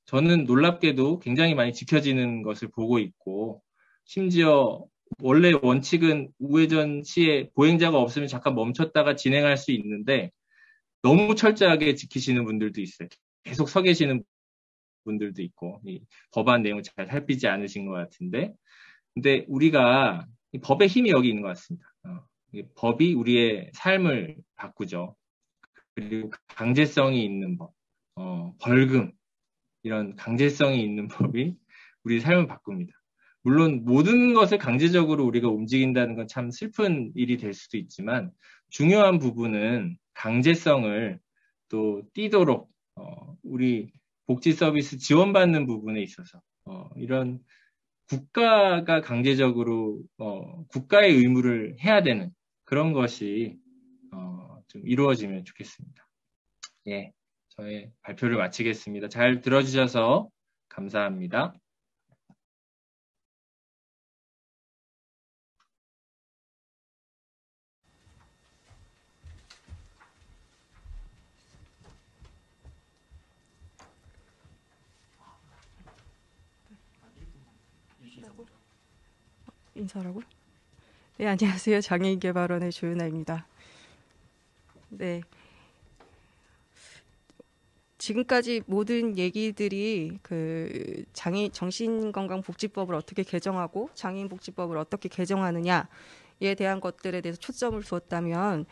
저는 놀랍게도 굉장히 많이 지켜지는 것을 보고 있고, 심지어 원래 원칙은 우회전 시에 보행자가 없으면 잠깐 멈췄다가 진행할 수 있는데, 너무 철저하게 지키시는 분들도 있어요. 계속 서 계시는 분들도 있고 법안 내용을 잘 살피지 않으신 것 같은데 근데 우리가 법의 힘이 여기 있는 것 같습니다. 어, 법이 우리의 삶을 바꾸죠. 그리고 강제성이 있는 법, 어, 벌금 이런 강제성이 있는 법이 우리 삶을 바꿉니다. 물론 모든 것을 강제적으로 우리가 움직인다는 건 참 슬픈 일이 될 수도 있지만 중요한 부분은 강제성을 또 띄도록 어, 우리 복지 서비스 지원받는 부분에 있어서 어, 이런 국가가 강제적으로 어, 국가의 의무를 해야 되는 그런 것이 어, 좀 이루어지면 좋겠습니다. 예, 저의 발표를 마치겠습니다. 잘 들어주셔서 감사합니다. 인사라고? 네, 안녕하세요. 장애인개발원의 조윤아입니다. 네. 지금까지 모든 얘기들이 그 장애 정신건강복지법을 어떻게 개정하고 장애인복지법을 어떻게 개정하느냐 에 대한 것들에 대해서 초점을 두었다면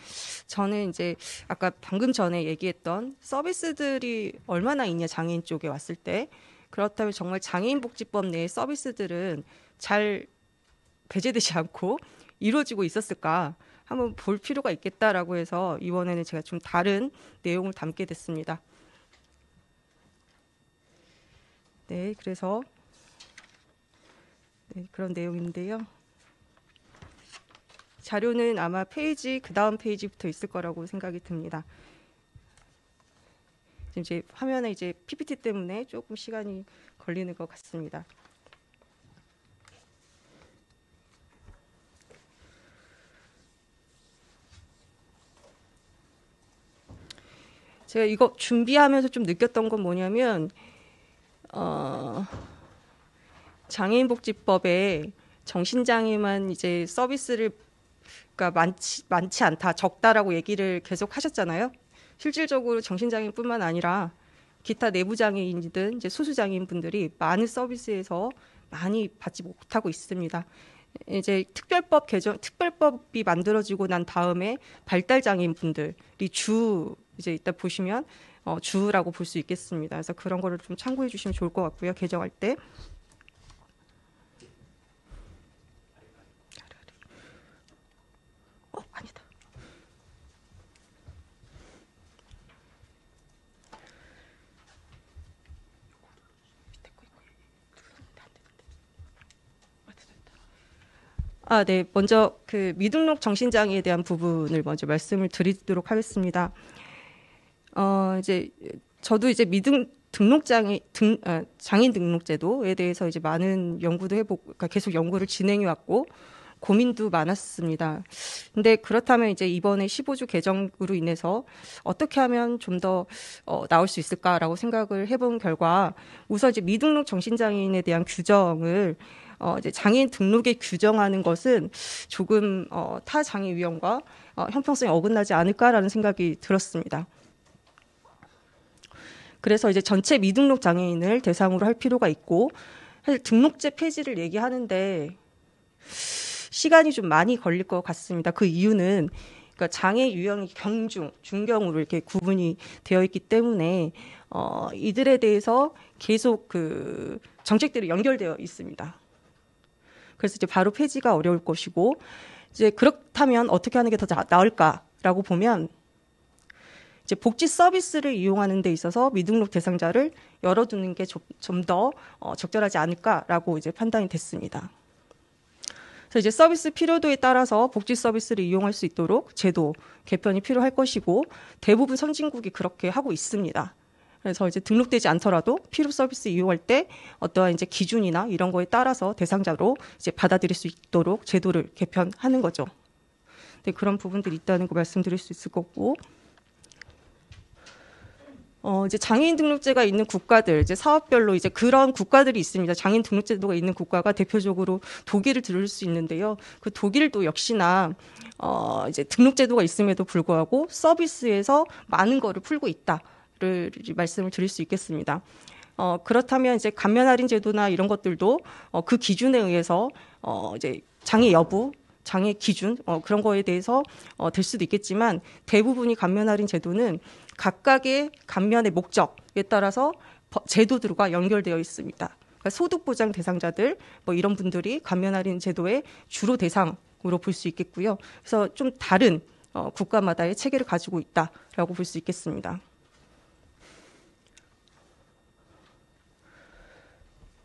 저는 이제 아까 방금 전에 얘기했던 서비스들이 얼마나 있냐 장애인 쪽에 왔을 때 그렇다면 정말 장애인 복지법 내의 서비스들은 잘 배제되지 않고 이루어지고 있었을까 한번 볼 필요가 있겠다라고 해서 이번에는 제가 좀 다른 내용을 담게 됐습니다. 네, 그래서 네, 그런 내용인데요. 자료는 아마 페이지 그 다음 페이지부터 있을 거라고 생각이 듭니다. 지금 제 화면에 이제 PPT 때문에 조금 시간이 걸리는 것 같습니다. 제가 이거 준비하면서 좀 느꼈던 건 뭐냐면 어, 장애인복지법에 정신장애만 이제 서비스를 그러니까 많지 많지 않다 적다라고 얘기를 계속 하셨잖아요. 실질적으로 정신장애인뿐만 아니라 기타 내부 장애인이든 이제 소수 장애인분들이 많은 서비스에서 많이 받지 못하고 있습니다. 이제 특별법 개정 특별법이 만들어지고 난 다음에 발달 장애인분들이 주 이제 이따 보시면 어, 주라고 볼 수 있겠습니다. 그래서 그런 거를 좀 참고해 주시면 좋을 것 같고요. 개정할 때. 어, 아니다. 아, 네. 먼저 그 미등록 정신장애에 대한 부분을 먼저 말씀을 드리도록 하겠습니다. 어 이제 저도 이제 미등 등록장이 등 아, 장인 등록제도에 대해서 이제 많은 연구도 해보고 그러니까 계속 연구를 진행해 왔고 고민도 많았습니다. 근데 그렇다면 이제 이번에 15주 개정으로 인해서 어떻게 하면 좀 더 어, 나올 수 있을까라고 생각을 해본 결과 우선 이제 미등록 정신장애인에 대한 규정을 어, 이제 장애인 등록에 규정하는 것은 조금 어, 타 장애 위험과 어, 형평성이 어긋나지 않을까라는 생각이 들었습니다. 그래서 이제 전체 미등록 장애인을 대상으로 할 필요가 있고 사실 등록제 폐지를 얘기하는데 시간이 좀 많이 걸릴 것 같습니다. 그 이유는 그러니까 장애 유형이 경중, 중경으로 이렇게 구분이 되어 있기 때문에 어, 이들에 대해서 계속 그 정책대로 연결되어 있습니다. 그래서 이제 바로 폐지가 어려울 것이고 이제 그렇다면 어떻게 하는 게 더 나을까라고 보면 이제 복지 서비스를 이용하는 데 있어서 미등록 대상자를 열어두는 게 좀더 어, 적절하지 않을까라고 이제 판단이 됐습니다. 그래서 이제 서비스 필요도에 따라서 복지 서비스를 이용할 수 있도록 제도 개편이 필요할 것이고 대부분 선진국이 그렇게 하고 있습니다. 그래서 이제 등록되지 않더라도 필요 서비스 이용할 때 어떠한 이제 기준이나 이런 거에 따라서 대상자로 이제 받아들일 수 있도록 제도를 개편하는 거죠. 네, 그런 부분들이 있다는 거 말씀드릴 수 있을 거고. 어, 이제 장애인 등록제가 있는 국가들, 이제 사업별로 이제 그런 국가들이 있습니다. 장애인 등록제도가 있는 국가가 대표적으로 독일을 들을 수 있는데요. 그 독일도 역시나, 어, 이제 등록제도가 있음에도 불구하고 서비스에서 많은 거를 풀고 있다를 말씀을 드릴 수 있겠습니다. 어, 그렇다면 이제 감면 할인 제도나 이런 것들도 어, 그 기준에 의해서 어, 이제 장애 여부, 장애 기준 어, 그런 거에 대해서 어, 될 수도 있겠지만 대부분이 감면 할인 제도는 각각의 감면의 목적에 따라서 제도들과 연결되어 있습니다. 그러니까 소득보장 대상자들 뭐 이런 분들이 감면 할인 제도의 주로 대상으로 볼 수 있겠고요. 그래서 좀 다른 어, 국가마다의 체계를 가지고 있다라고 볼 수 있겠습니다.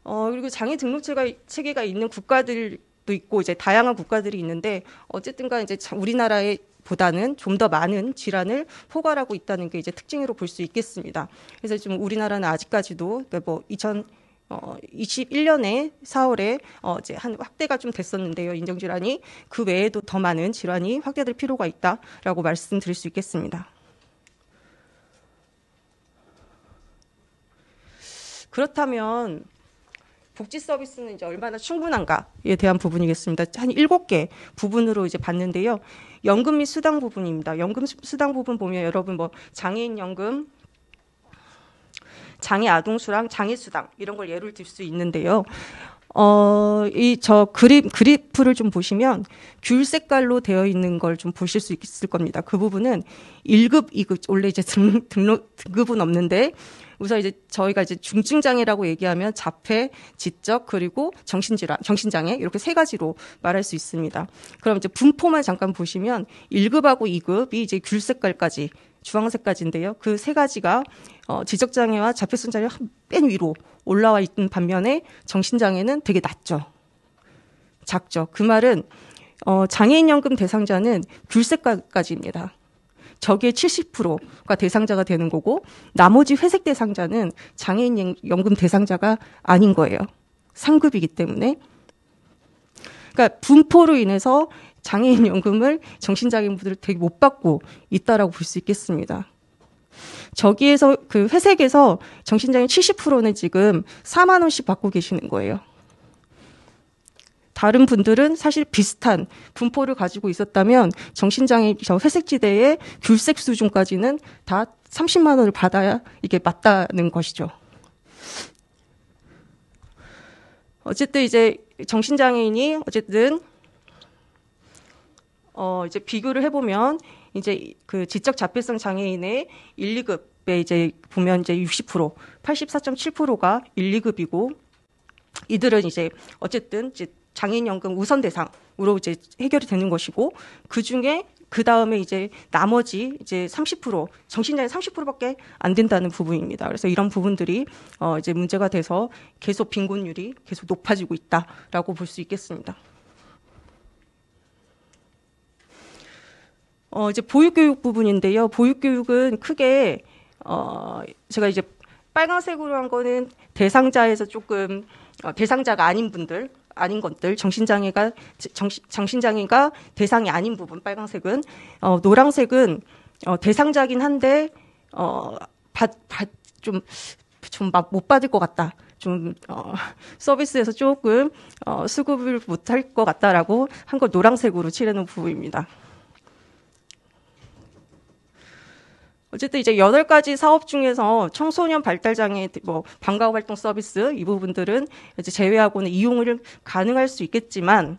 어, 그리고 장애 등록제가 체계가 있는 국가들도 있고 이제 다양한 국가들이 있는데 어쨌든간 이제 우리나라의 보다는 좀 더 많은 질환을 포괄하고 있다는 게 이제 특징으로 볼 수 있겠습니다. 그래서 지금 우리나라는 아직까지도 네, 뭐 2000, 어, 21년에 4월에 어, 이제 한 확대가 좀 됐었는데요. 인정질환이 그 외에도 더 많은 질환이 확대될 필요가 있다라고 말씀드릴 수 있겠습니다. 그렇다면 복지 서비스는 이제 얼마나 충분한가에 대한 부분이겠습니다. 한 일곱 개 부분으로 이제 봤는데요. 연금 및 수당 부분입니다. 연금 수당 부분 보면 여러분 뭐 장애인 연금, 장애 아동 수당, 장애 수당 이런 걸 예를 들 수 있는데요. 어, 이저 그립 그리프를 좀 보시면 귤 색깔로 되어 있는 걸 좀 보실 수 있을 겁니다. 그 부분은 1급, 2급 원래 이제 등, 등록 등급은 없는데 우선 이제 저희가 이제 중증 장애라고 얘기하면 자폐, 지적 그리고 정신 질환, 정신 장애 이렇게 세 가지로 말할 수 있습니다. 그럼 이제 분포만 잠깐 보시면 1급하고 2급이 이제 귤 색깔까지 주황색까지인데요. 그 세 가지가 어, 지적장애와 자폐성장애 한뺀 위로 올라와 있는 반면에 정신장애는 되게 낮죠. 작죠. 그 말은 어, 장애인연금 대상자는 귤 색깔까지입니다. 저게 70%가 대상자가 되는 거고 나머지 회색 대상자는 장애인 연금 대상자가 아닌 거예요. 상급이기 때문에. 그러니까 분포로 인해서 장애인 연금을 정신장애인 분들을 되게 못 받고 있다라고 볼 수 있겠습니다. 저기에서 그 회색에서 정신장애인 70%는 지금 4만 원씩 받고 계시는 거예요. 다른 분들은 사실 비슷한 분포를 가지고 있었다면 정신장애 저 회색지대의 귤색 수준까지는 다 30만 원을 받아야 이게 맞다는 것이죠. 어쨌든 이제 정신장애인이 어쨌든 어 이제 비교를 해보면 이제 그 지적 자폐성 장애인의 1, 2급에 이제 보면 이제 60% 84.7%가 1, 2급이고 이들은 이제 어쨌든 이제 장애인연금 우선 대상으로 이제 해결이 되는 것이고 그 중에 그 다음에 이제 나머지 이제 30% 정신장애 30%밖에 안 된다는 부분입니다. 그래서 이런 부분들이 어 이제 문제가 돼서 계속 빈곤율이 계속 높아지고 있다라고 볼 수 있겠습니다. 어 이제 보육교육 부분인데요. 보육교육은 크게 어 제가 이제 빨간색으로 한 거는 대상자에서 조금 어, 대상자가 아닌 분들 아닌 것들 정신장애가 정신, 정신장애가 대상이 아닌 부분 빨강색은 어, 노랑색은 어, 대상자긴 한데 어, 좀, 좀 막 못 받을 것 같다. 좀, 어, 서비스에서 조금, 어, 수급을 못 할 것 같다라고 한 걸 노란색으로 칠해놓은 부분입니다. 어쨌든 이제 여덟 가지 사업 중에서 청소년 발달 장애 뭐 방과후 활동 서비스 이 부분들은 이제 제외하고는 이용을 가능할 수 있겠지만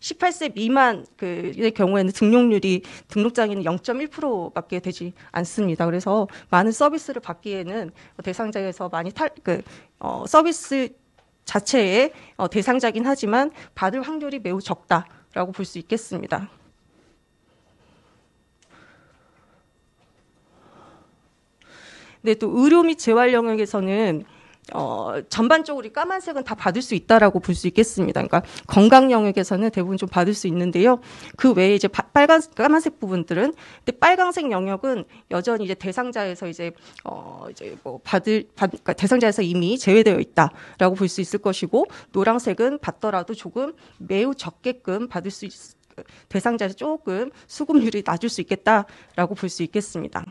18세 미만 그의 경우에는 등록률이 등록 장애는 0.1%밖에 되지 않습니다. 그래서 많은 서비스를 받기에는 대상자에서 많이 탈그 어, 서비스 자체의 어, 대상자긴 하지만 받을 확률이 매우 적다라고 볼 수 있겠습니다. 근데 네, 또 의료 및 재활 영역에서는 어, 전반적으로 까만색은 다 받을 수 있다라고 볼 수 있겠습니다. 그러니까 건강 영역에서는 대부분 좀 받을 수 있는데요. 그 외에 이제 바, 빨간 까만색 부분들은 근데 빨강색 영역은 여전히 이제 대상자에서 이제 어 이제 뭐 받을 받, 그러니까 대상자에서 이미 제외되어 있다라고 볼 수 있을 것이고 노란색은 받더라도 조금 매우 적게끔 받을 수 있, 대상자에서 조금 수급률이 낮을 수 있겠다라고 볼 수 있겠습니다.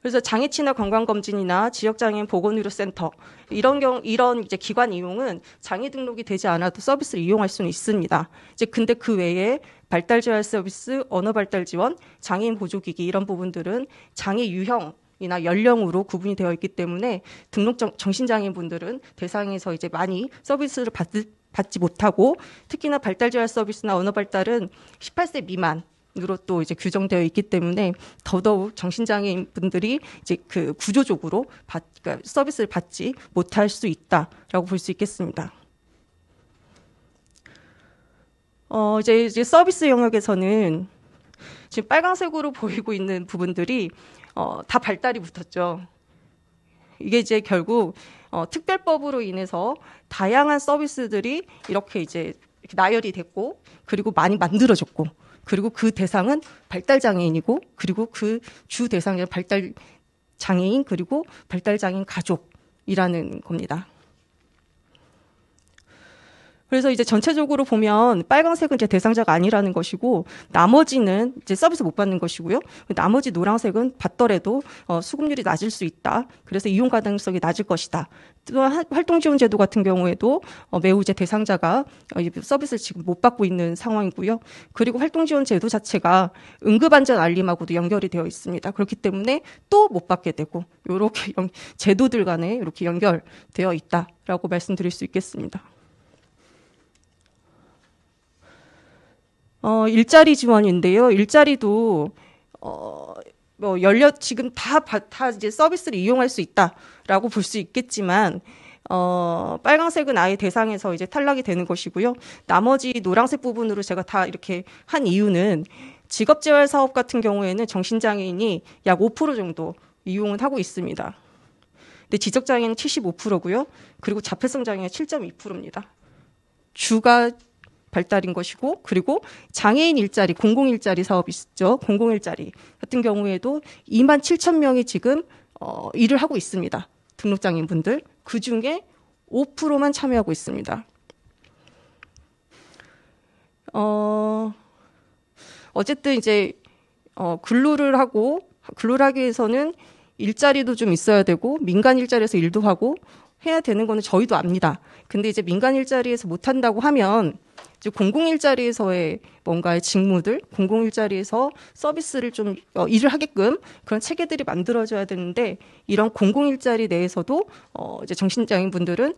그래서 장애 친화 건강 검진이나 지역 장애인 보건 의료 센터 이런 경우 이런 이제 기관 이용은 장애 등록이 되지 않아도 서비스를 이용할 수는 있습니다. 이제 근데 그 외에 발달 재활 서비스, 언어 발달 지원, 장애인 보조 기기 이런 부분들은 장애 유형 이나 연령으로 구분이 되어 있기 때문에 등록 정신장애인 분들은 대상에서 이제 많이 서비스를 받, 받지 못하고 특히나 발달 재활 서비스나 언어 발달은 18세 미만 으로 또 이제 규정되어 있기 때문에 더더욱 정신장애인 분들이 이제 그 구조적으로 받, 그러니까 서비스를 받지 못할 수 있다라고 볼 수 있겠습니다. 어, 이제, 이제 서비스 영역에서는 지금 빨간색으로 보이고 있는 부분들이 어, 다 발달이 붙었죠. 이게 이제 결국 어, 특별법으로 인해서 다양한 서비스들이 이렇게 이제 이렇게 나열이 됐고 그리고 많이 만들어졌고 그리고 그 대상은 발달 장애인이고 그리고 그 주 대상의 발달 장애인 그리고 발달 장애인 가족이라는 겁니다. 그래서 이제 전체적으로 보면 빨간색은 이제 대상자가 아니라는 것이고 나머지는 이제 서비스 못 받는 것이고요. 나머지 노란색은 받더라도 어, 수급률이 낮을 수 있다. 그래서 이용 가능성이 낮을 것이다. 또한 활동 지원 제도 같은 경우에도 어, 매우 이제 대상자가 어, 서비스를 지금 못 받고 있는 상황이고요. 그리고 활동 지원 제도 자체가 응급 안전 알림하고도 연결이 되어 있습니다. 그렇기 때문에 또 못 받게 되고 이렇게 제도들 간에 이렇게 연결되어 있다라고 말씀드릴 수 있겠습니다. 어, 일자리 지원인데요. 일자리도 어, 뭐 열려 지금 다 다 이제 서비스를 이용할 수 있다라고 볼 수 있겠지만 어, 빨강색은 아예 대상에서 이제 탈락이 되는 것이고요. 나머지 노란색 부분으로 제가 다 이렇게 한 이유는 직업재활 사업 같은 경우에는 정신장애인이 약 5% 정도 이용을 하고 있습니다. 근데 지적장애는 75%고요. 그리고 자폐성 장애는 7.2%입니다. 주가 발달인 것이고 그리고 장애인 일자리 공공 일자리 사업이 있죠 공공 일자리 같은 경우에도 2만 7천 명이 지금 어, 일을 하고 있습니다 등록장인 분들 그 중에 5%만 참여하고 있습니다. 어, 어쨌든 이제 어, 근로를 하고 근로를 하기 위해서는 일자리도 좀 있어야 되고 민간 일자리에서 일도 하고 해야 되는 거는 저희도 압니다. 근데 이제 민간 일자리에서 못 한다고 하면 이제 공공 일자리에서의 뭔가의 직무들, 공공 일자리에서 서비스를 좀 어, 일을 하게끔 그런 체계들이 만들어져야 되는데 이런 공공 일자리 내에서도 어 이제 정신장애 인 분들은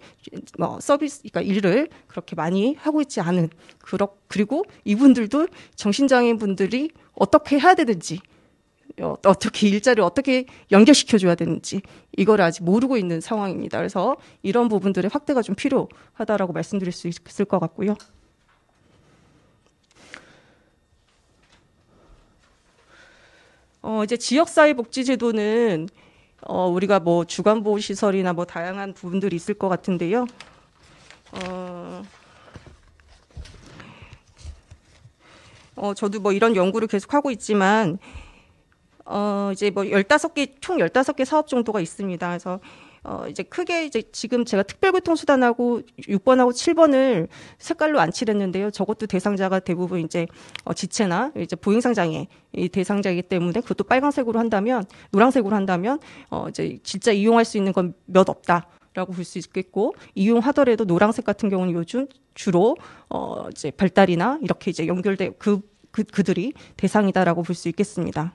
뭐 서비스 그러니까 일을 그렇게 많이 하고 있지 않은 그렇 그리고 이분들도 정신장애 인 분들이 어떻게 해야 되는지 어, 어떻게 일자리를 어떻게 연결시켜줘야 되는지 이걸 아직 모르고 있는 상황입니다. 그래서 이런 부분들의 확대가 좀 필요하다라고 말씀드릴 수 있을 것 같고요. 어, 이제 지역사회복지제도는 어, 우리가 뭐 주간보호시설이나 뭐 다양한 부분들이 있을 것 같은데요. 어, 어, 저도 뭐 이런 연구를 계속 하고 있지만 어, 이제 뭐 열다섯 개, 총 열다섯 개 사업 정도가 있습니다. 그래서 어, 이제 크게 이제 지금 제가 특별교통수단하고 6번하고 7번을 색깔로 안 칠했는데요. 저것도 대상자가 대부분 이제 어, 지체나 이제 보행상장애 이 대상자이기 때문에 그것도 빨간색으로 한다면 노란색으로 한다면 어, 이제 진짜 이용할 수 있는 건 몇 없다. 라고 볼 수 있겠고 이용하더라도 노란색 같은 경우는 요즘 주로 어 이제 발달이나 이렇게 이제 연결돼 그, 그 그들이 대상이다라고 볼 수 있겠습니다.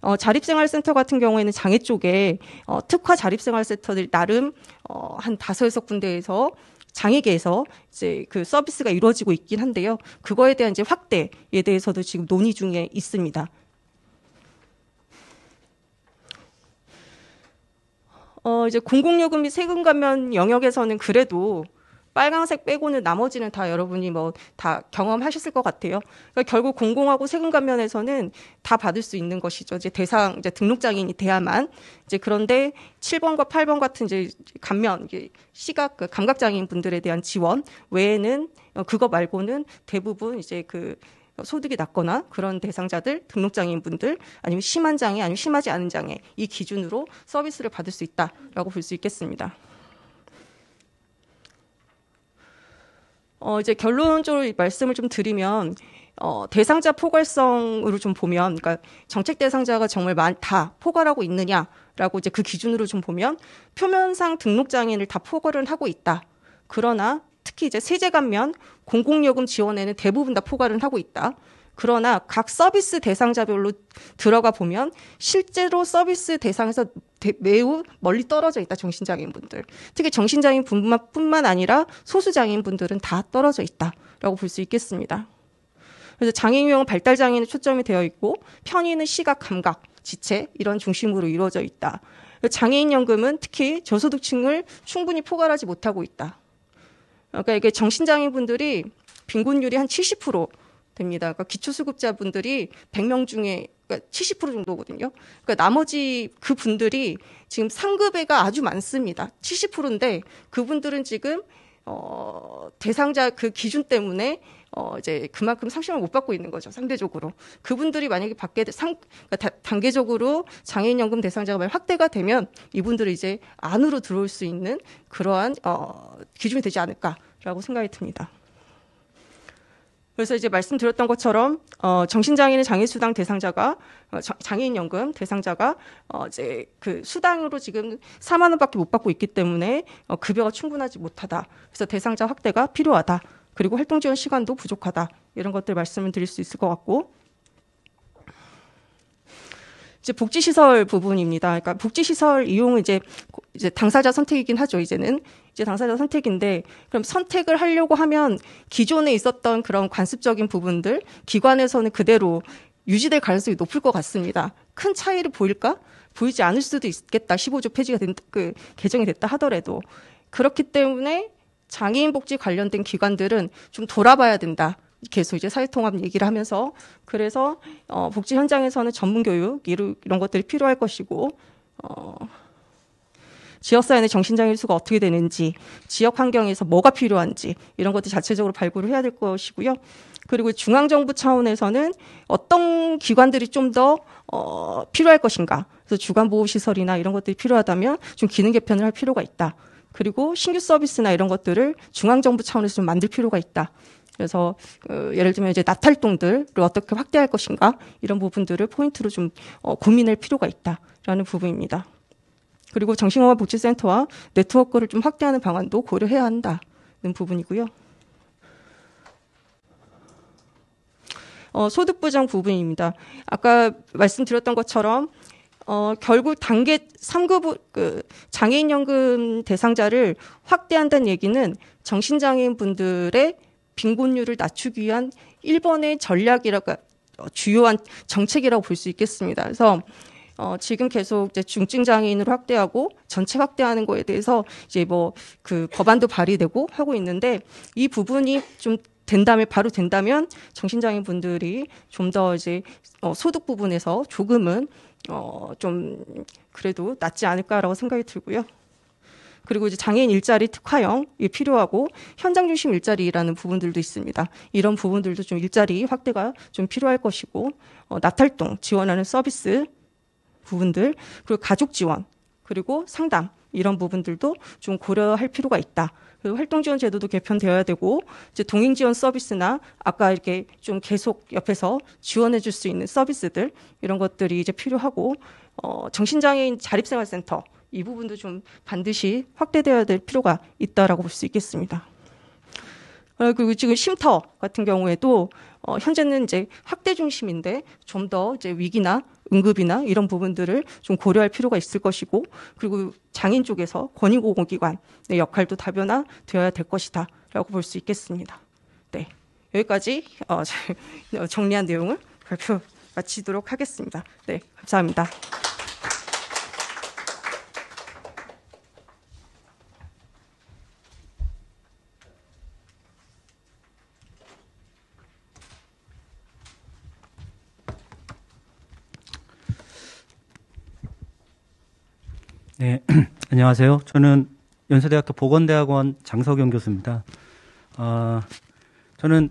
어, 자립생활센터 같은 경우에는 장애 쪽에 어, 특화 자립생활센터들 나름 어, 한 다섯 군데에서 장애계에서 이제 그 서비스가 이루어지고 있긴 한데요. 그거에 대한 이제 확대에 대해서도 지금 논의 중에 있습니다. 어, 이제 공공요금 및 세금 감면 영역에서는 그래도 빨강색 빼고는 나머지는 다 여러분이 뭐 다 경험하셨을 것 같아요. 그러니까 결국 공공하고 세금감 면에서는 다 받을 수 있는 것이죠. 이제 대상 이제 등록장인이 돼야만 이제 그런데 7번과 8번 같은 이제 감면 시각 그 감각장애인 분들에 대한 지원 외에는 어, 그거 말고는 대부분 이제 그 소득이 낮거나 그런 대상자들, 등록장애인 분들, 아니면 심한 장애, 아니면 심하지 않은 장애, 이 기준으로 서비스를 받을 수 있다라고 볼 수 있겠습니다. 어, 이제 결론적으로 말씀을 좀 드리면, 어, 대상자 포괄성으로 좀 보면, 그러니까 정책 대상자가 정말 많다, 포괄하고 있느냐라고 이제 그 기준으로 좀 보면, 표면상 등록장애인을 다포괄을 하고 있다. 그러나 특히 이제 세제 감면, 공공요금 지원에는 대부분 다포괄을 하고 있다. 그러나 각 서비스 대상자별로 들어가 보면 실제로 서비스 대상에서 매우 멀리 떨어져 있다 정신장애인 분들 특히 정신장애인 분뿐만 아니라 소수장애인 분들은 다 떨어져 있다라고 볼 수 있겠습니다. 그래서 장애인 유형 발달 장애인에 초점이 되어 있고 편의는 시각, 감각, 지체 이런 중심으로 이루어져 있다. 장애인 연금은 특히 저소득층을 충분히 포괄하지 못하고 있다. 그러니까 이게 정신장애인 분들이 빈곤율이 한 70% 됩니다. 그러니까 기초수급자분들이 100명 중에 그러니까 70% 정도거든요. 그러니까 나머지 그 분들이 지금 상급애가 아주 많습니다. 70%인데 그분들은 지금 어, 대상자 그 기준 때문에 어, 이제 그만큼 상심을 못 받고 있는 거죠. 상대적으로. 그분들이 만약에 받게, 상, 그러니까 다, 단계적으로 장애인연금 대상자가 만약 확대가 되면 이분들이 이제 안으로 들어올 수 있는 그러한, 어, 기준이 되지 않을까라고 생각이 듭니다. 그래서 이제 말씀드렸던 것처럼 어, 정신장애인 의 장애수당 대상자가 어, 장애인 연금 대상자가 어, 이제 그 수당으로 지금 4만 원밖에 못 받고 있기 때문에 어, 급여가 충분하지 못하다. 그래서 대상자 확대가 필요하다. 그리고 활동 지원 시간도 부족하다. 이런 것들 말씀을 드릴 수 있을 것 같고 이제 복지시설 부분입니다. 그러니까 복지시설 이용은 이제 이제 당사자 선택이긴 하죠. 이제는 이제 당사자 선택인데 그럼 선택을 하려고 하면 기존에 있었던 그런 관습적인 부분들 기관에서는 그대로 유지될 가능성이 높을 것 같습니다. 큰 차이를 보일까? 보이지 않을 수도 있겠다. 15조 폐지가 된, 그 개정이 됐다 하더라도 그렇기 때문에 장애인 복지 관련된 기관들은 좀 돌아봐야 된다. 계속 이제 사회통합 얘기를 하면서 그래서 어, 복지 현장에서는 전문 교육 이런 것들이 필요할 것이고 어, 지역사회의 정신장애 수가 어떻게 되는지 지역 환경에서 뭐가 필요한지 이런 것들 자체적으로 발굴을 해야 될 것이고요. 그리고 중앙정부 차원에서는 어떤 기관들이 좀 더 어, 필요할 것인가. 그래서 주간보호시설이나 이런 것들이 필요하다면 좀 기능 개편을 할 필요가 있다. 그리고 신규 서비스나 이런 것들을 중앙정부 차원에서 좀 만들 필요가 있다. 그래서 어, 예를 들면 이제 나탈동들을 어떻게 확대할 것인가 이런 부분들을 포인트로 좀 어, 고민할 필요가 있다라는 부분입니다. 그리고 정신건강 복지센터와 네트워크를 좀 확대하는 방안도 고려해야 한다는 부분이고요. 어, 소득보장 부분입니다. 아까 말씀드렸던 것처럼 어, 결국 단계 3급 그 장애인연금 대상자를 확대한다는 얘기는 정신장애인 분들의 빈곤율을 낮추기 위한 일본의 전략이라고 어, 주요한 정책이라고 볼 수 있겠습니다. 그래서 어, 지금 계속 이제 중증 장애인으로 확대하고 전체 확대하는 거에 대해서 이제 뭐 그 법안도 발의되고 하고 있는데 이 부분이 좀 된다면 바로 된다면 정신장애 분들이 좀 더 이제 어, 소득 부분에서 조금은 어, 좀 그래도 낫지 않을까라고 생각이 들고요. 그리고 이제 장애인 일자리 특화형이 필요하고 현장 중심 일자리라는 부분들도 있습니다. 이런 부분들도 좀 일자리 확대가 좀 필요할 것이고 어, 나탈동 지원하는 서비스 부분들 그리고 가족 지원 그리고 상담 이런 부분들도 좀 고려할 필요가 있다. 그리고 활동 지원 제도도 개편되어야 되고 이제 동행 지원 서비스나 아까 이렇게 좀 계속 옆에서 지원해 줄 수 있는 서비스들 이런 것들이 이제 필요하고 어 정신장애인 자립생활센터 이 부분도 좀 반드시 확대되어야 될 필요가 있다라고 볼 수 있겠습니다. 어, 그리고 지금 쉼터 같은 경우에도 어, 현재는 이제 학대 중심인데 좀 더 이제 위기나 응급이나 이런 부분들을 좀 고려할 필요가 있을 것이고 그리고 장인 쪽에서 권익공호기관의 역할도 다변화되어야 될 것이다라고 볼 수 있겠습니다. 네 여기까지 어, 정리한 내용을 발표 마치도록 하겠습니다. 네 감사합니다. 안녕하세요. 저는 연세대학교 보건대학원 장석영 교수입니다. 어, 저는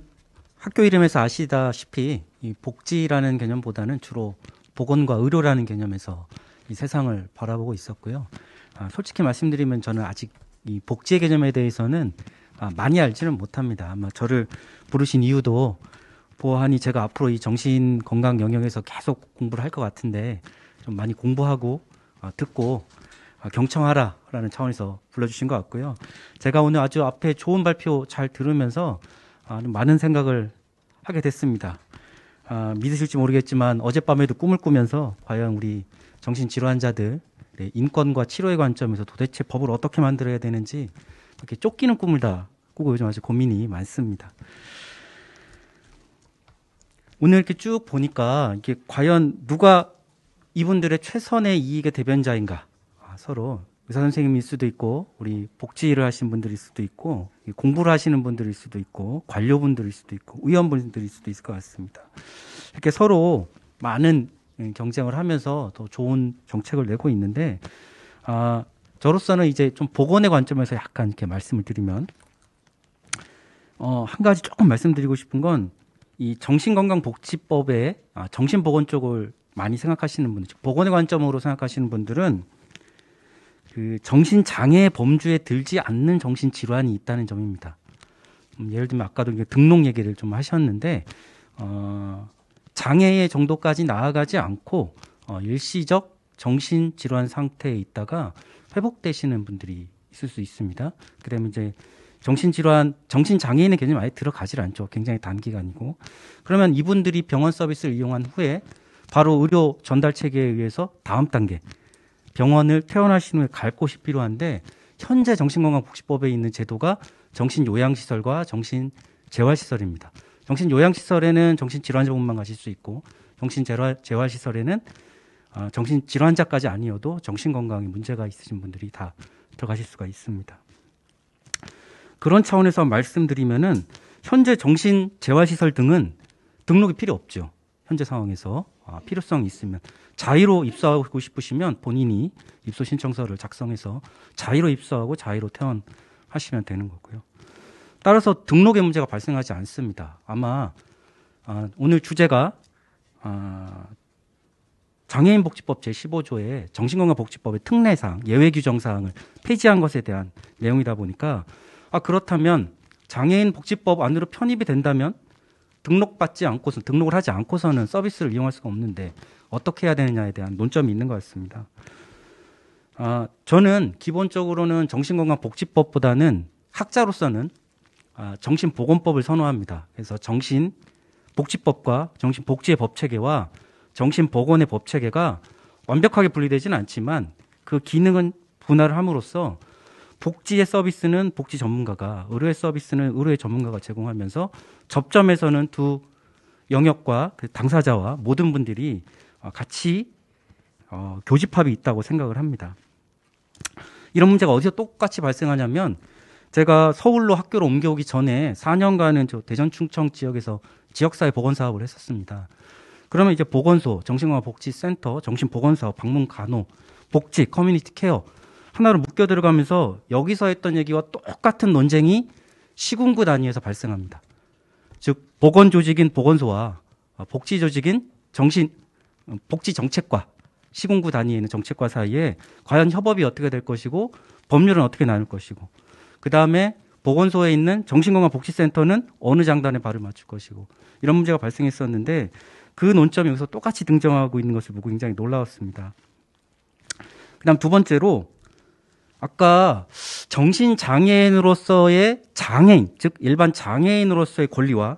학교 이름에서 아시다시피 이 복지라는 개념보다는 주로 보건과 의료라는 개념에서 이 세상을 바라보고 있었고요. 아, 솔직히 말씀드리면 저는 아직 이 복지의 개념에 대해서는 아, 많이 알지는 못합니다. 아마 저를 부르신 이유도 보아하니 제가 앞으로 이 정신 건강 영역에서 계속 공부를 할 것 같은데 좀 많이 공부하고 어, 듣고 아, 경청하라라는 차원에서 불러주신 것 같고요. 제가 오늘 아주 앞에 좋은 발표 잘 들으면서 아, 많은 생각을 하게 됐습니다. 아, 믿으실지 모르겠지만 어젯밤에도 꿈을 꾸면서 과연 우리 정신질환자들 네, 인권과 치료의 관점에서 도대체 법을 어떻게 만들어야 되는지 이렇게 쫓기는 꿈을 다 꾸고 요즘 아주 고민이 많습니다. 오늘 이렇게 쭉 보니까 이게 과연 누가 이분들의 최선의 이익의 대변자인가 서로 의사 선생님일 수도 있고 우리 복지 일을 하는 분들일 수도 있고 공부를 하시는 분들일 수도 있고 관료분들일 수도 있고 의원분들일 수도 있을 것 같습니다. 이렇게 서로 많은 경쟁을 하면서 더 좋은 정책을 내고 있는데 아, 저로서는 이제 좀복원의 관점에서 약간 이렇게 말씀을 드리면 어, 한 가지 조금 말씀드리고 싶은 건 이 정신건강복지법의 아, 정신보건 쪽을 많이 생각하시는 분들, 즉 보건의 관점으로 생각하시는 분들은 그 정신 장애 범주에 들지 않는 정신 질환이 있다는 점입니다. 음, 예를 들면 아까도 등록 얘기를 좀 하셨는데 어, 장애의 정도까지 나아가지 않고 어, 일시적 정신 질환 상태에 있다가 회복되시는 분들이 있을 수 있습니다. 그러면 이제 정신질환, 정신장애인의 개념이 아예 들어가질 않죠. 굉장히 단기간이고. 그러면 이분들이 병원 서비스를 이용한 후에 바로 의료 전달 체계에 의해서 다음 단계, 병원을 퇴원하신 후에 갈 곳이 필요한데 현재 정신건강복지법에 있는 제도가 정신요양시설과 정신재활시설입니다. 정신요양시설에는 정신질환자분만 가실 수 있고 정신재활시설에는 어, 정신질환자까지 아니어도 정신건강에 문제가 있으신 분들이 다 들어가실 수가 있습니다. 그런 차원에서 말씀드리면은 현재 정신재활시설 등은 등록이 필요 없죠. 현재 상황에서 아, 필요성이 있으면 자의로 입소하고 싶으시면 본인이 입소 신청서를 작성해서 자의로 입소하고 자의로 퇴원하시면 되는 거고요. 따라서 등록의 문제가 발생하지 않습니다. 아마 아, 오늘 주제가 아, 장애인 복지법 제15조의 정신건강복지법의 특례상 예외 규정 사항을 폐지한 것에 대한 내용이다 보니까 아 그렇다면 장애인 복지법 안으로 편입이 된다면 등록받지 않고서 등록을 하지 않고서는 서비스를 이용할 수가 없는데 어떻게 해야 되느냐에 대한 논점이 있는 것 같습니다. 아, 저는 기본적으로는 정신건강복지법보다는 학자로서는 아, 정신보건법을 선호합니다. 그래서 정신복지법과 정신복지의 법체계와 정신보건의 법체계가 완벽하게 분리되지는 않지만 그 기능은 분할을 함으로써 복지의 서비스는 복지 전문가가, 의료의 서비스는 의료의 전문가가 제공하면서 접점에서는 두 영역과 그 당사자와 모든 분들이 어, 같이 어, 교집합이 있다고 생각을 합니다. 이런 문제가 어디서 똑같이 발생하냐면 제가 서울로 학교를 옮겨오기 전에 4년간은 저 대전 충청 지역에서 지역사회 보건 사업을 했었습니다. 그러면 이제 보건소, 정신과복지센터 정신보건사업, 방문 간호, 복지, 커뮤니티 케어 하나로 묶여 들어가면서 여기서 했던 얘기와 똑같은 논쟁이 시군구 단위에서 발생합니다. 즉 보건 조직인 보건소와 복지 조직인 정신 복지 정책과 시군구 단위에 있는 정책과 사이에 과연 협업이 어떻게 될 것이고 법률은 어떻게 나눌 것이고 그 다음에 보건소에 있는 정신건강복지센터는 어느 장단에 발을 맞출 것이고 이런 문제가 발생했었는데 그 논점이 여기서 똑같이 등장하고 있는 것을 보고 굉장히 놀라웠습니다. 그 다음 두 번째로 아까 정신장애인으로서의 장애인, 즉 일반 장애인으로서의 권리와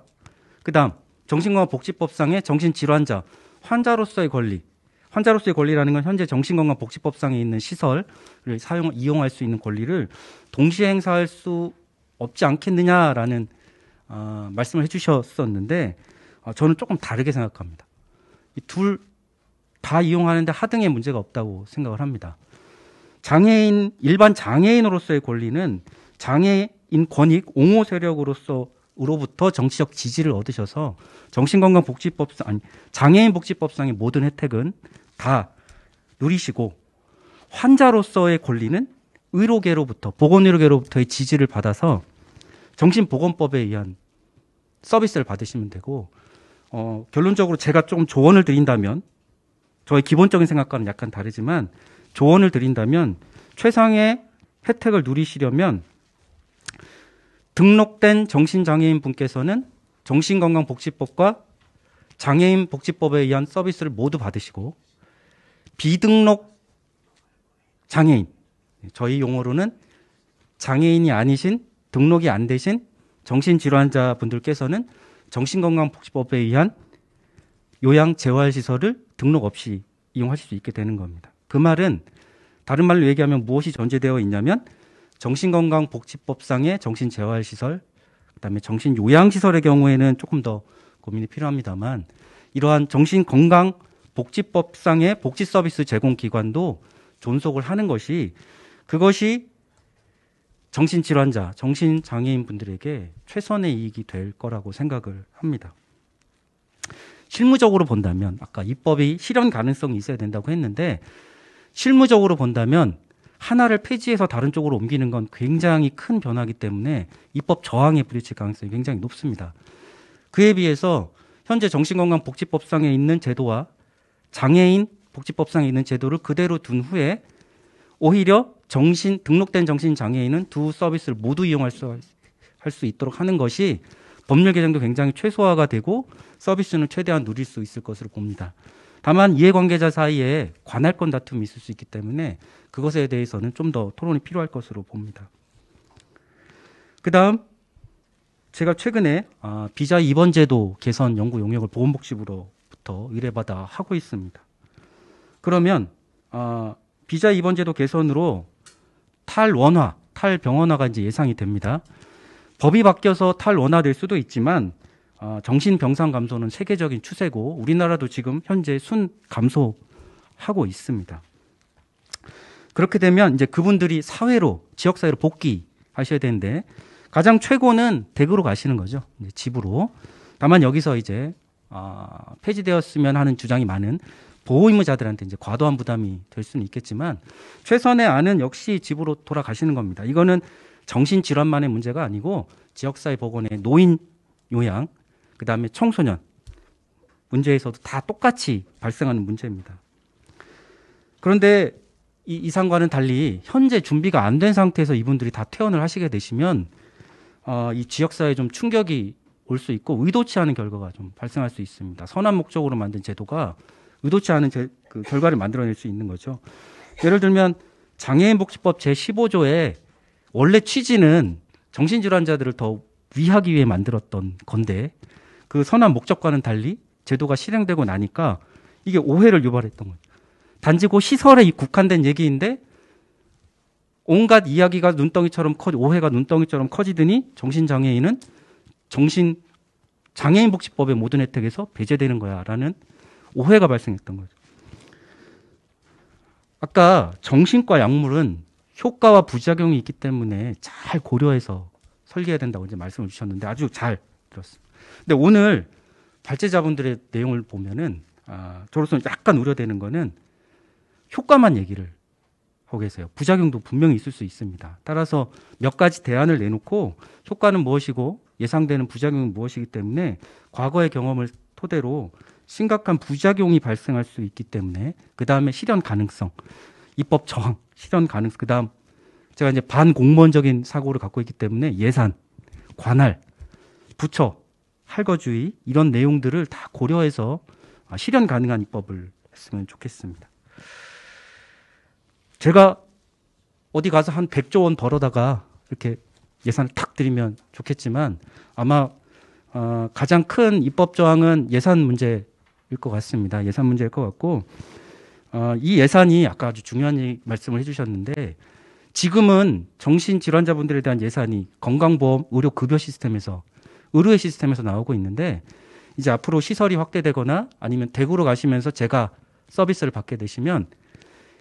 그다음 정신건강복지법상의 정신질환자, 환자로서의 권리. 환자로서의 권리라는 건 현재 정신건강복지법상에 있는 시설을 사용 이용할 수 있는 권리를 동시에 행사할 수 없지 않겠느냐라는 어, 말씀을 해주셨었는데 어, 저는 조금 다르게 생각합니다. 이 둘 다 이용하는데 하등의 문제가 없다고 생각을 합니다. 장애인 일반 장애인으로서의 권리는 장애인 권익 옹호 세력으로서 로부터 정치적 지지를 얻으셔서 정신건강복지법상 아니 장애인 복지법상의 모든 혜택은 다 누리시고 환자로서의 권리는 의료계로부터 보건의료계로부터의 지지를 받아서 정신보건법에 의한 서비스를 받으시면 되고 어, 결론적으로 제가 조금 조언을 드린다면 저의 기본적인 생각과는 약간 다르지만 조언을 드린다면 최상의 혜택을 누리시려면 등록된 정신장애인 분께서는 정신건강복지법과 장애인 복지법에 의한 서비스를 모두 받으시고 비등록 장애인 저희 용어로는 장애인이 아니신 등록이 안 되신 정신질환자 분들께서는 정신건강복지법에 의한 요양 재활시설을 등록 없이 이용하실 수 있게 되는 겁니다. 그 말은 다른 말로 얘기하면 무엇이 전제되어 있냐면 정신건강복지법상의 정신재활시설, 그다음에 정신요양시설의 경우에는 조금 더 고민이 필요합니다만 이러한 정신건강복지법상의 복지서비스 제공기관도 존속을 하는 것이 그것이 정신질환자, 정신장애인분들에게 최선의 이익이 될 거라고 생각을 합니다. 실무적으로 본다면 아까 입법이 실현 가능성이 있어야 된다고 했는데 실무적으로 본다면 하나를 폐지해서 다른 쪽으로 옮기는 건 굉장히 큰 변화기 때문에 입법 저항에 부딪힐 가능성이 굉장히 높습니다. 그에 비해서 현재 정신건강복지법상에 있는 제도와 장애인 복지법상에 있는 제도를 그대로 둔 후에 오히려 정신 등록된 정신 장애인은 두 서비스를 모두 이용할 수, 할 수 있도록 하는 것이 법률 개정도 굉장히 최소화가 되고 서비스는 최대한 누릴 수 있을 것으로 봅니다. 다만 이해관계자 사이에 관할권 다툼이 있을 수 있기 때문에 그것에 대해서는 좀 더 토론이 필요할 것으로 봅니다. 그 다음 제가 최근에 아, 비자 입원 제도 개선 연구 용역을 보건복지부로부터 의뢰받아 하고 있습니다. 그러면 아, 비자 입원 제도 개선으로 탈원화, 탈병원화가 이제 예상이 됩니다. 법이 바뀌어서 탈원화될 수도 있지만 어, 정신 병상 감소는 세계적인 추세고 우리나라도 지금 현재 순 감소하고 있습니다. 그렇게 되면 이제 그분들이 사회로 지역 사회로 복귀하셔야 되는데 가장 최고는 댁으로 가시는 거죠. 네, 집으로. 다만 여기서 이제 어, 폐지되었으면 하는 주장이 많은 보호 의무자들한테 이제 과도한 부담이 될 수는 있겠지만 최선의 안은 역시 집으로 돌아가시는 겁니다. 이거는 정신 질환만의 문제가 아니고 지역사회 보건의 노인 요양 그 다음에 청소년 문제에서도 다 똑같이 발생하는 문제입니다. 그런데 이 이상과는 달리 현재 준비가 안 된 상태에서 이분들이 다 퇴원을 하시게 되시면 어, 이 지역사회에 좀 충격이 올 수 있고 의도치 않은 결과가 좀 발생할 수 있습니다. 선한 목적으로 만든 제도가 의도치 않은 제, 그 결과를 만들어낼 수 있는 거죠. 예를 들면 장애인 복지법 제1 5조에 원래 취지는 정신질환자들을 더 위하기 위해 만들었던 건데 그 선한 목적과는 달리 제도가 실행되고 나니까 이게 오해를 유발했던 거예요. 단지 고 그 시설에 국한된 얘기인데 온갖 이야기가 눈덩이처럼 커 오해가 눈덩이처럼 커지더니 정신장애인은 정신 장애인 복지법의 모든 혜택에서 배제되는 거야라는 오해가 발생했던 거죠. 아까 정신과 약물은 효과와 부작용이 있기 때문에 잘 고려해서 설계해야 된다고 이제 말씀을 주셨는데 아주 잘 들었습니다. 근데 오늘 발제자분들의 내용을 보면은 아, 저로서는 약간 우려되는 거는 효과만 얘기를 하고 계세요. 부작용도 분명히 있을 수 있습니다. 따라서 몇 가지 대안을 내놓고 효과는 무엇이고 예상되는 부작용은 무엇이기 때문에 과거의 경험을 토대로 심각한 부작용이 발생할 수 있기 때문에 그 다음에 실현 가능성, 입법 저항, 실현 가능성, 그 다음 제가 이제 반공무원적인 사고를 갖고 있기 때문에 예산, 관할, 부처 할거주의 이런 내용들을 다 고려해서 아, 실현 가능한 입법을 했으면 좋겠습니다. 제가 어디 가서 한 100조 원 벌어다가 이렇게 예산을 탁 드리면 좋겠지만 아마 어, 가장 큰 입법 저항은 예산 문제일 것 같습니다. 예산 문제일 것 같고 어, 이 예산이 아까 아주 중요한 말씀을 해주셨는데 지금은 정신질환자분들에 대한 예산이 건강보험 의료급여 시스템에서 의료의 시스템에서 나오고 있는데 이제 앞으로 시설이 확대되거나 아니면 대구로 가시면서 제가 서비스를 받게 되시면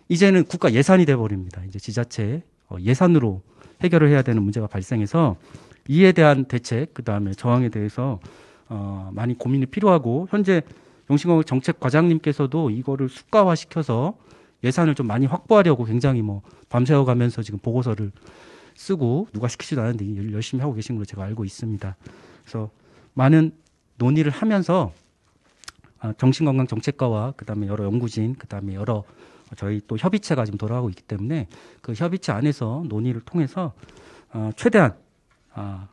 이제는 국가 예산이 돼 버립니다. 이제 지자체 어, 예산으로 해결을 해야 되는 문제가 발생해서 이에 대한 대책 그다음에 저항에 대해서 어 많이 고민이 필요하고 현재 용신공 정책 과장님께서도 이거를 숙가화 시켜서 예산을 좀 많이 확보하려고 굉장히 뭐 밤새워 가면서 지금 보고서를 쓰고 누가 시키지도 않았는데 열심히 하고 계신 걸로 제가 알고 있습니다. 그래서 많은 논의를 하면서 아, 정신건강정책과와 그다음에 여러 연구진 그다음에 여러 저희 또 협의체가 지금 돌아가고 있기 때문에 그 협의체 안에서 논의를 통해서 아, 최대한 아,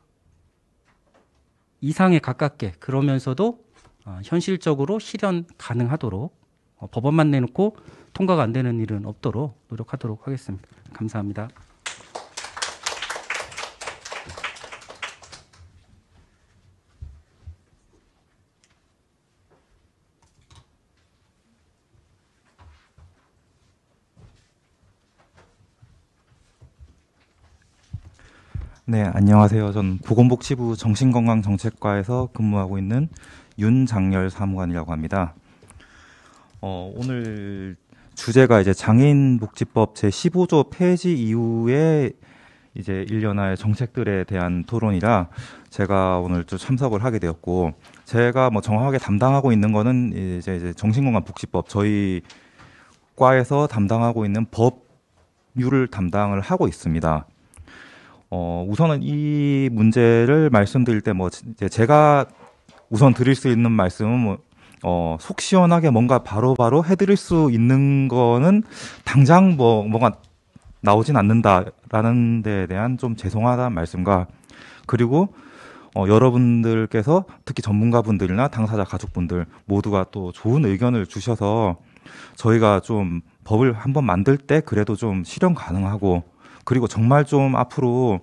이상에 가깝게 그러면서도 현실적으로 실현 가능하도록 어, 법원만 내놓고 통과가 안 되는 일은 없도록 노력하도록 하겠습니다. 감사합니다. 네, 안녕하세요. 전 보건복지부 정신건강정책과에서 근무하고 있는 윤장열 사무관이라고 합니다. 어, 오늘 주제가 이제 장애인복지법 제15조 폐지 이후에 이제 일련의 정책들에 대한 토론이라 제가 오늘 좀 참석을 하게 되었고 제가 뭐 정확하게 담당하고 있는 거는 이제, 이제 정신건강복지법 저희 과에서 담당하고 있는 법률을 담당을 하고 있습니다. 어, 우선은 이 문제를 말씀드릴 때뭐 제가 우선 드릴 수 있는 말씀은 뭐 어, 속 시원하게 뭔가 바로바로 바로 해드릴 수 있는 거는 당장 뭐, 뭔가 나오진 않는다라는 데에 대한 좀 죄송하다는 말씀과 그리고 어, 여러분들께서 특히 전문가분들이나 당사자 가족분들 모두가 또 좋은 의견을 주셔서 저희가 좀 법을 한번 만들 때 그래도 좀 실현 가능하고 그리고 정말 좀 앞으로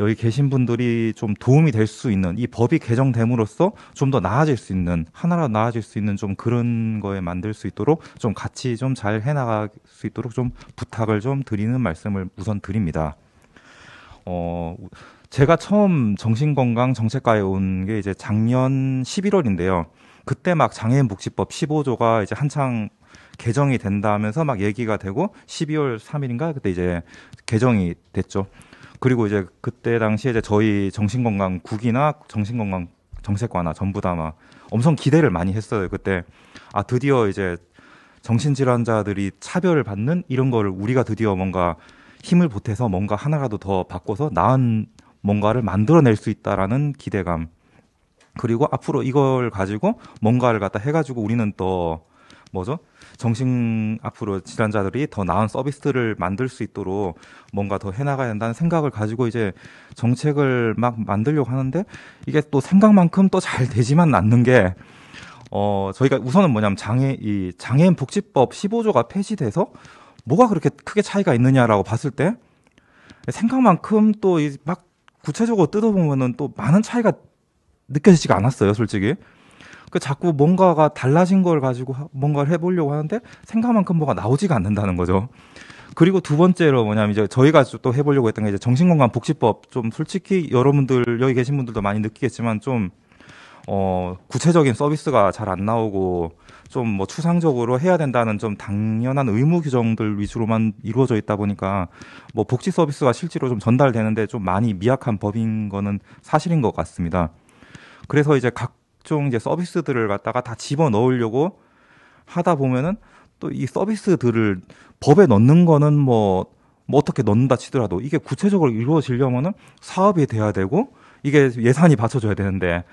여기 계신 분들이 좀 도움이 될 수 있는 이 법이 개정됨으로써 좀 더 나아질 수 있는 하나라도 나아질 수 있는 좀 그런 거에 만들 수 있도록 좀 같이 좀 잘 해나갈 수 있도록 좀 부탁을 좀 드리는 말씀을 우선 드립니다. 어 제가 처음 정신건강 정책과에 온 게 이제 작년 11월인데요. 그때 막 장애인 복지법 15조가 이제 한창 개정이 된다면서 막 얘기가 되고 12월 3일인가 그때 이제 개정이 됐죠. 그리고 이제 그때 당시에 이제 저희 정신건강국이나 정신건강 정책과나 전부 다 막 엄청 기대를 많이 했어요. 그때 아 드디어 이제 정신질환자들이 차별을 받는 이런 거를 우리가 드디어 뭔가 힘을 보태서 뭔가 하나라도 더 바꿔서 나은 뭔가를 만들어낼 수 있다라는 기대감 그리고 앞으로 이걸 가지고 뭔가를 갖다 해가지고 우리는 또 뭐죠 정신 앞으로 질환자들이 더 나은 서비스를 만들 수 있도록 뭔가 더 해나가야 한다는 생각을 가지고 이제 정책을 막 만들려고 하는데 이게 또 생각만큼 또 잘 되지만 않는 게 어, 저희가 우선은 뭐냐면 장애, 이 장애인 복지법 15조가 폐지돼서 뭐가 그렇게 크게 차이가 있느냐라고 봤을 때 생각만큼 또 막 구체적으로 뜯어보면은 또 많은 차이가 느껴지지가 않았어요, 솔직히. 그 자꾸 뭔가가 달라진 걸 가지고 뭔가를 해보려고 하는데 생각만큼 뭐가 나오지가 않는다는 거죠. 그리고 두 번째로 뭐냐면 이제 저희가 또 해보려고 했던 게 이제 정신건강복지법 좀 솔직히 여러분들 여기 계신 분들도 많이 느끼겠지만 좀 어, 구체적인 서비스가 잘 안 나오고 좀 뭐 추상적으로 해야 된다는 좀 당연한 의무 규정들 위주로만 이루어져 있다 보니까 뭐 복지 서비스가 실제로 좀 전달되는데 좀 많이 미약한 법인 거는 사실인 것 같습니다. 그래서 이제 각 각종 이제 서비스들을 갖다가 다 집어 넣으려고 하다 보면은 또 이 서비스들을 법에 넣는 거는 뭐, 뭐 어떻게 넣는다 치더라도 이게 구체적으로 이루어지려면은 사업이 돼야 되고 이게 예산이 받쳐줘야 되는데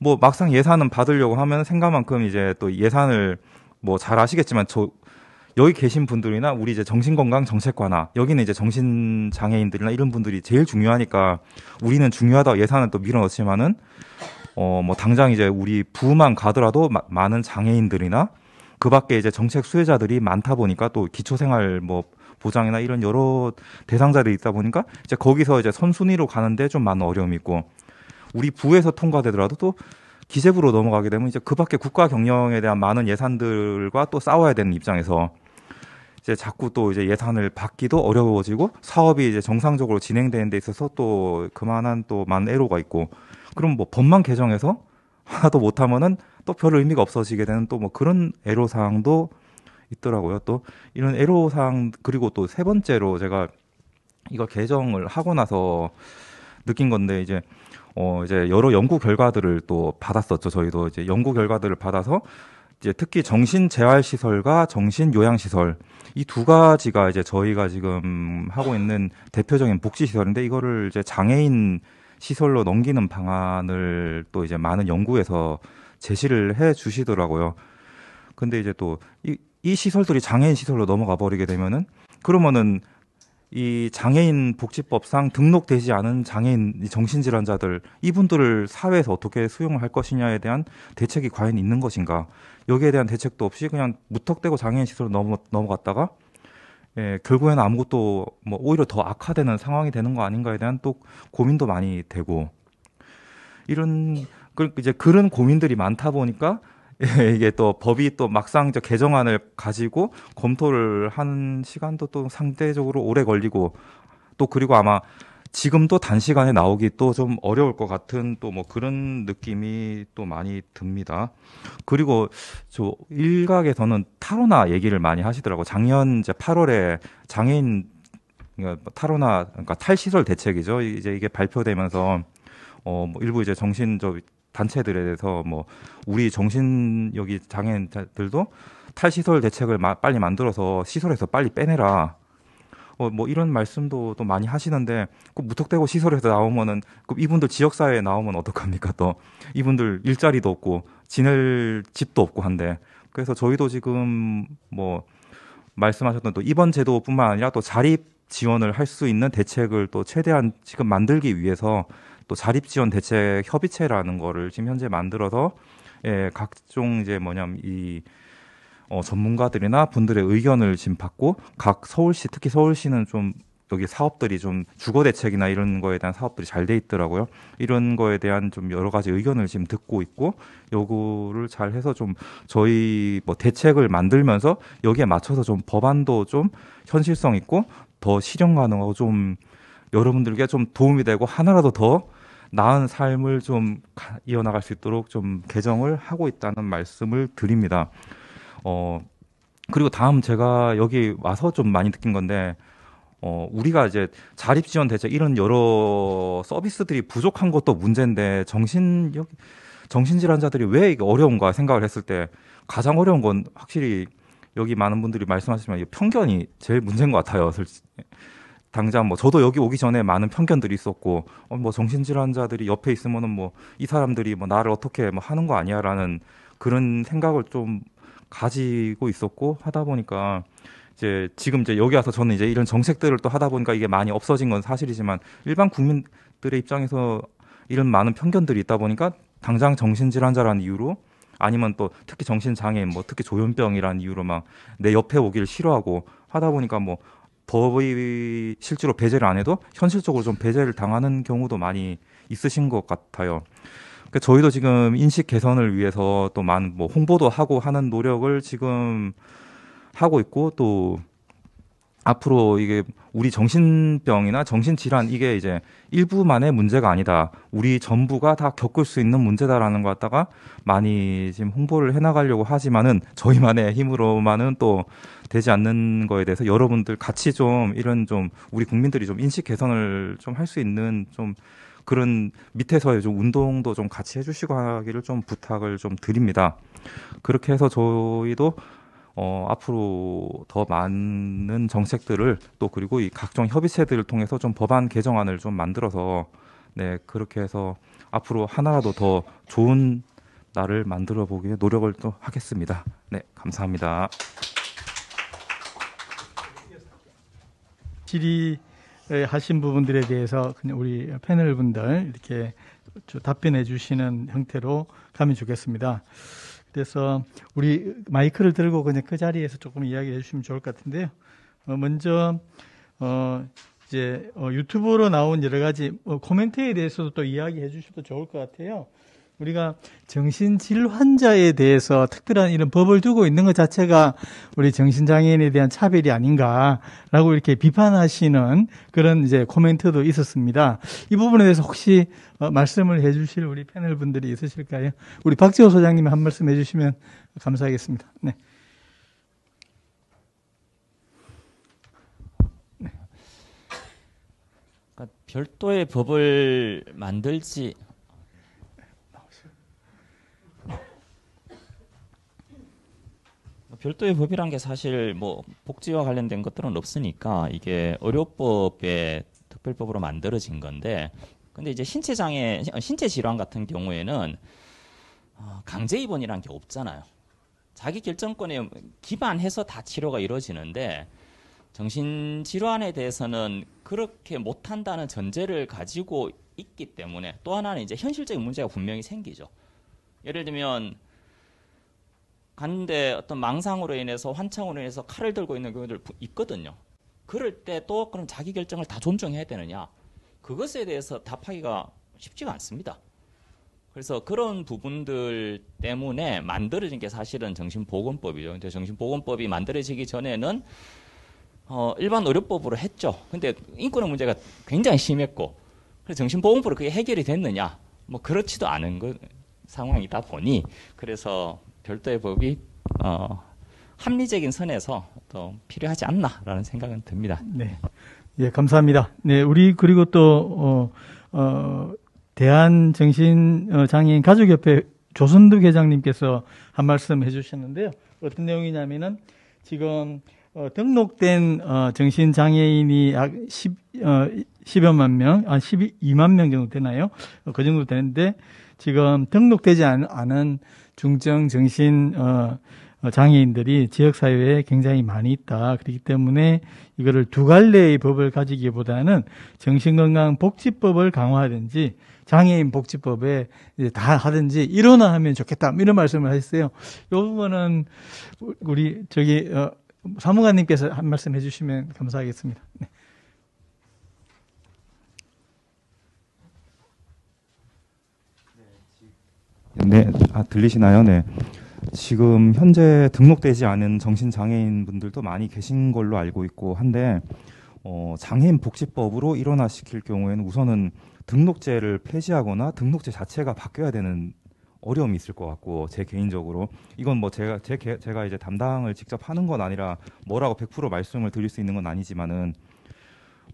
뭐 막상 예산은 받으려고 하면 생각만큼 이제 또 예산을 뭐 잘 아시겠지만 저 여기 계신 분들이나 우리 이제 정신건강 정책과나 여기는 이제 정신장애인들이나 이런 분들이 제일 중요하니까 우리는 중요하다 예산을 또 밀어넣지만은 어, 뭐 당장 이제 우리 부만 가더라도 마, 많은 장애인들이나 그 밖에 이제 정책 수혜자들이 많다 보니까 또 기초생활 뭐 보장이나 이런 여러 대상자들이 있다 보니까 이제 거기서 이제 선순위로 가는데 좀 많은 어려움이 있고 우리 부에서 통과되더라도 또 기재부로 넘어가게 되면 이제 그 밖에 국가 경영에 대한 많은 예산들과 또 싸워야 되는 입장에서 이제 자꾸 또 이제 예산을 받기도 어려워지고 사업이 이제 정상적으로 진행되는 데 있어서 또 그만한 또 많은 애로가 있고 그럼 뭐 법만 개정해서 하나도 못하면은 또 별 의미가 없어지게 되는 또 뭐 그런 애로 사항도 있더라고요. 또 이런 애로 사항 그리고 또 세 번째로 제가 이거 개정을 하고 나서 느낀 건데 이제 어 이제 여러 연구 결과들을 또 받았었죠. 저희도 이제 연구 결과들을 받아서 이제 특히 정신 재활 시설과 정신 요양 시설 이 두 가지가 이제 저희가 지금 하고 있는 대표적인 복지 시설인데 이거를 이제 장애인 시설로 넘기는 방안을 또 이제 많은 연구에서 제시를 해 주시더라고요. 근데 이제 또이 이 시설들이 장애인 시설로 넘어가 버리게 되면은 그러면은 이 장애인 복지법상 등록되지 않은 장애인 정신질환자들 이분들을 사회에서 어떻게 수용을 할 것이냐에 대한 대책이 과연 있는 것인가 여기에 대한 대책도 없이 그냥 무턱대고 장애인 시설로 넘어, 넘어갔다가 예, 결국에는 아무것도 뭐 오히려 더 악화되는 상황이 되는 거 아닌가에 대한 또 고민도 많이 되고 이런 그 이제 그런 고민들이 많다 보니까 예, 이게 또 법이 또 막상 저 개정안을 가지고 검토를 하는 시간도 또 상대적으로 오래 걸리고 또 그리고 아마 지금도 단시간에 나오기 또 좀 어려울 것 같은 또 뭐 그런 느낌이 또 많이 듭니다. 그리고 저 일각에서는 타로나 얘기를 많이 하시더라고. 작년 이제 8월에 장애인 그러니까 뭐 타로나 그러니까 탈시설 대책이죠. 이제 이게 발표되면서 어, 뭐 일부 이제 정신 저 단체들에 대해서 뭐 우리 정신 여기 장애인들도 탈시설 대책을 마, 빨리 만들어서 시설에서 빨리 빼내라. 어, 뭐 이런 말씀도 또 많이 하시는데 꼭 무턱대고 시설에서 나오면은 그 이분들 지역 사회에 나오면 어떡합니까? 또 이분들 일자리도 없고 지낼 집도 없고 한데 그래서 저희도 지금 뭐 말씀하셨던 또 이번 제도뿐만 아니라 또 자립 지원을 할 수 있는 대책을 또 최대한 지금 만들기 위해서 또 자립 지원 대책 협의체라는 거를 지금 현재 만들어서 예, 각종 이제 뭐냐면 이 어, 전문가들이나 분들의 의견을 지금 받고 각 서울시 특히 서울시는 좀 여기 사업들이 좀 주거 대책이나 이런 거에 대한 사업들이 잘 돼 있더라고요. 이런 거에 대한 좀 여러 가지 의견을 지금 듣고 있고 요구를잘 해서 좀 저희 뭐 대책을 만들면서 여기에 맞춰서 좀 법안도 좀 현실성 있고 더 실현 가능하고 좀 여러분들께 좀 도움이 되고 하나라도 더 나은 삶을 좀 이어나갈 수 있도록 좀 개정을 하고 있다는 말씀을 드립니다. 어, 그리고 다음 제가 여기 와서 좀 많이 느낀 건데, 어, 우리가 이제 자립 지원 대책 이런 여러 서비스들이 부족한 것도 문제인데 정신 여기 정신질환자들이 왜 이게 어려운가 생각을 했을 때 가장 어려운 건 확실히 여기 많은 분들이 말씀하시지만 편견이 제일 문제인 것 같아요. 솔직히. 당장 뭐 저도 여기 오기 전에 많은 편견들이 있었고 어, 뭐 정신질환자들이 옆에 있으면은 뭐 이 사람들이 뭐 나를 어떻게 뭐 하는 거 아니야라는 그런 생각을 좀 가지고 있었고 하다 보니까 이제 지금 이제 여기 와서 저는 이제 이런 정책들을 또 하다 보니까 이게 많이 없어진 건 사실이지만 일반 국민들의 입장에서 이런 많은 편견들이 있다 보니까 당장 정신질환자라는 이유로 아니면 또 특히 정신장애인 뭐 특히 조현병이라는 이유로 막 내 옆에 오기를 싫어하고 하다 보니까 뭐 법의 실제로 배제를 안 해도 현실적으로 좀 배제를 당하는 경우도 많이 있으신 것 같아요. 그러니까 저희도 지금 인식 개선을 위해서 또 많은 뭐 홍보도 하고 하는 노력을 지금 하고 있고 또 앞으로 이게 우리 정신병이나 정신질환 이게 이제 일부만의 문제가 아니다. 우리 전부가 다 겪을 수 있는 문제다라는 것 갖다가 많이 지금 홍보를 해나가려고 하지만은 저희만의 힘으로만은 또 되지 않는 거에 대해서 여러분들 같이 좀 이런 좀 우리 국민들이 좀 인식 개선을 좀 할 수 있는 좀 그런 밑에서 좀 운동도 좀 같이 해주시고 하기를 좀 부탁을 좀 드립니다. 그렇게 해서 저희도 어, 앞으로 더 많은 정책들을 또 그리고 이 각종 협의체들을 통해서 좀 법안 개정안을 좀 만들어서 네 그렇게 해서 앞으로 하나라도 더 좋은 나를 만들어 보기 위해 노력을 또 하겠습니다. 네 감사합니다. 질의 하신 부분들에 대해서 그냥 우리 패널 분들 이렇게 답변해 주시는 형태로 가면 좋겠습니다. 그래서 우리 마이크를 들고 그냥 그 자리에서 조금 이야기해 주시면 좋을 것 같은데요. 어, 먼저 어 이제 어, 유튜브로 나온 여러 가지 어, 코멘트에 대해서도 또 이야기해 주셔도 좋을 것 같아요. 우리가 정신질 환자에 대해서 특별한 이런 법을 두고 있는 것 자체가 우리 정신장애인에 대한 차별이 아닌가라고 이렇게 비판하시는 그런 이제 코멘트도 있었습니다. 이 부분에 대해서 혹시 어, 말씀을 해주실 우리 패널 분들이 있으실까요? 우리 박지호 소장님이 한 말씀 해주시면 감사하겠습니다. 네. 그러니까 별도의 법을 만들지 별도의 법이란 게 사실 뭐 복지와 관련된 것들은 없으니까 이게 의료법의 특별법으로 만들어진 건데 근데 이제 신체 장애 신체 질환 같은 경우에는 어, 강제 입원이란 게 없잖아요. 자기 결정권에 기반해서 다 치료가 이루어지는데 정신 질환에 대해서는 그렇게 못 한다는 전제를 가지고 있기 때문에 또 하나는 이제 현실적인 문제가 분명히 생기죠. 예를 들면 갔는데 어떤 망상으로 인해서 환청으로 인해서 칼을 들고 있는 경우들 있거든요. 그럴 때 또 그럼 자기 결정을 다 존중해야 되느냐? 그것에 대해서 답하기가 쉽지가 않습니다. 그래서 그런 부분들 때문에 만들어진 게 사실은 정신보건법이죠. 근데 정신보건법이 만들어지기 전에는 어, 일반 의료법으로 했죠. 근데 인권의 문제가 굉장히 심했고, 그래서 정신보건법으로 그게 해결이 됐느냐? 뭐 그렇지도 않은 그 상황이다 보니, 그래서 별도의 법이 어, 합리적인 선에서 또 필요하지 않나라는 생각은 듭니다. 네. 예, 감사합니다. 네, 우리 그리고 또 어, 어, 대한 정신 어, 장애인 가족협회 조선두 회장님께서 한 말씀 해주셨는데요. 어떤 내용이냐면은 지금 어, 등록된 어, 정신 장애인이 약 10, 어, 10여만 명, 아 12만 명 정도 되나요? 어, 그 정도 되는데 지금 등록되지 않, 않은 중증 정신 어, 어 장애인들이 지역 사회에 굉장히 많이 있다. 그렇기 때문에 이거를 두 갈래의 법을 가지기보다는 정신건강복지법을 강화하든지 장애인 복지법에 이제 다 하든지 이러나 하면 좋겠다. 이런 말씀을 하셨어요. 요 부분은 우리 저기 어 사무관님께서 한 말씀 해주시면 감사하겠습니다. 네. 네, 아, 들리시나요? 네. 지금 현재 등록되지 않은 정신장애인 분들도 많이 계신 걸로 알고 있고 한데, 어, 장애인 복지법으로 일어나시킬 경우에는 우선은 등록제를 폐지하거나 등록제 자체가 바뀌어야 되는 어려움이 있을 것 같고 제 개인적으로 이건 뭐 제가 제 개, 제가 이제 담당을 직접 하는 건 아니라 뭐라고 100% 말씀을 드릴 수 있는 건 아니지만은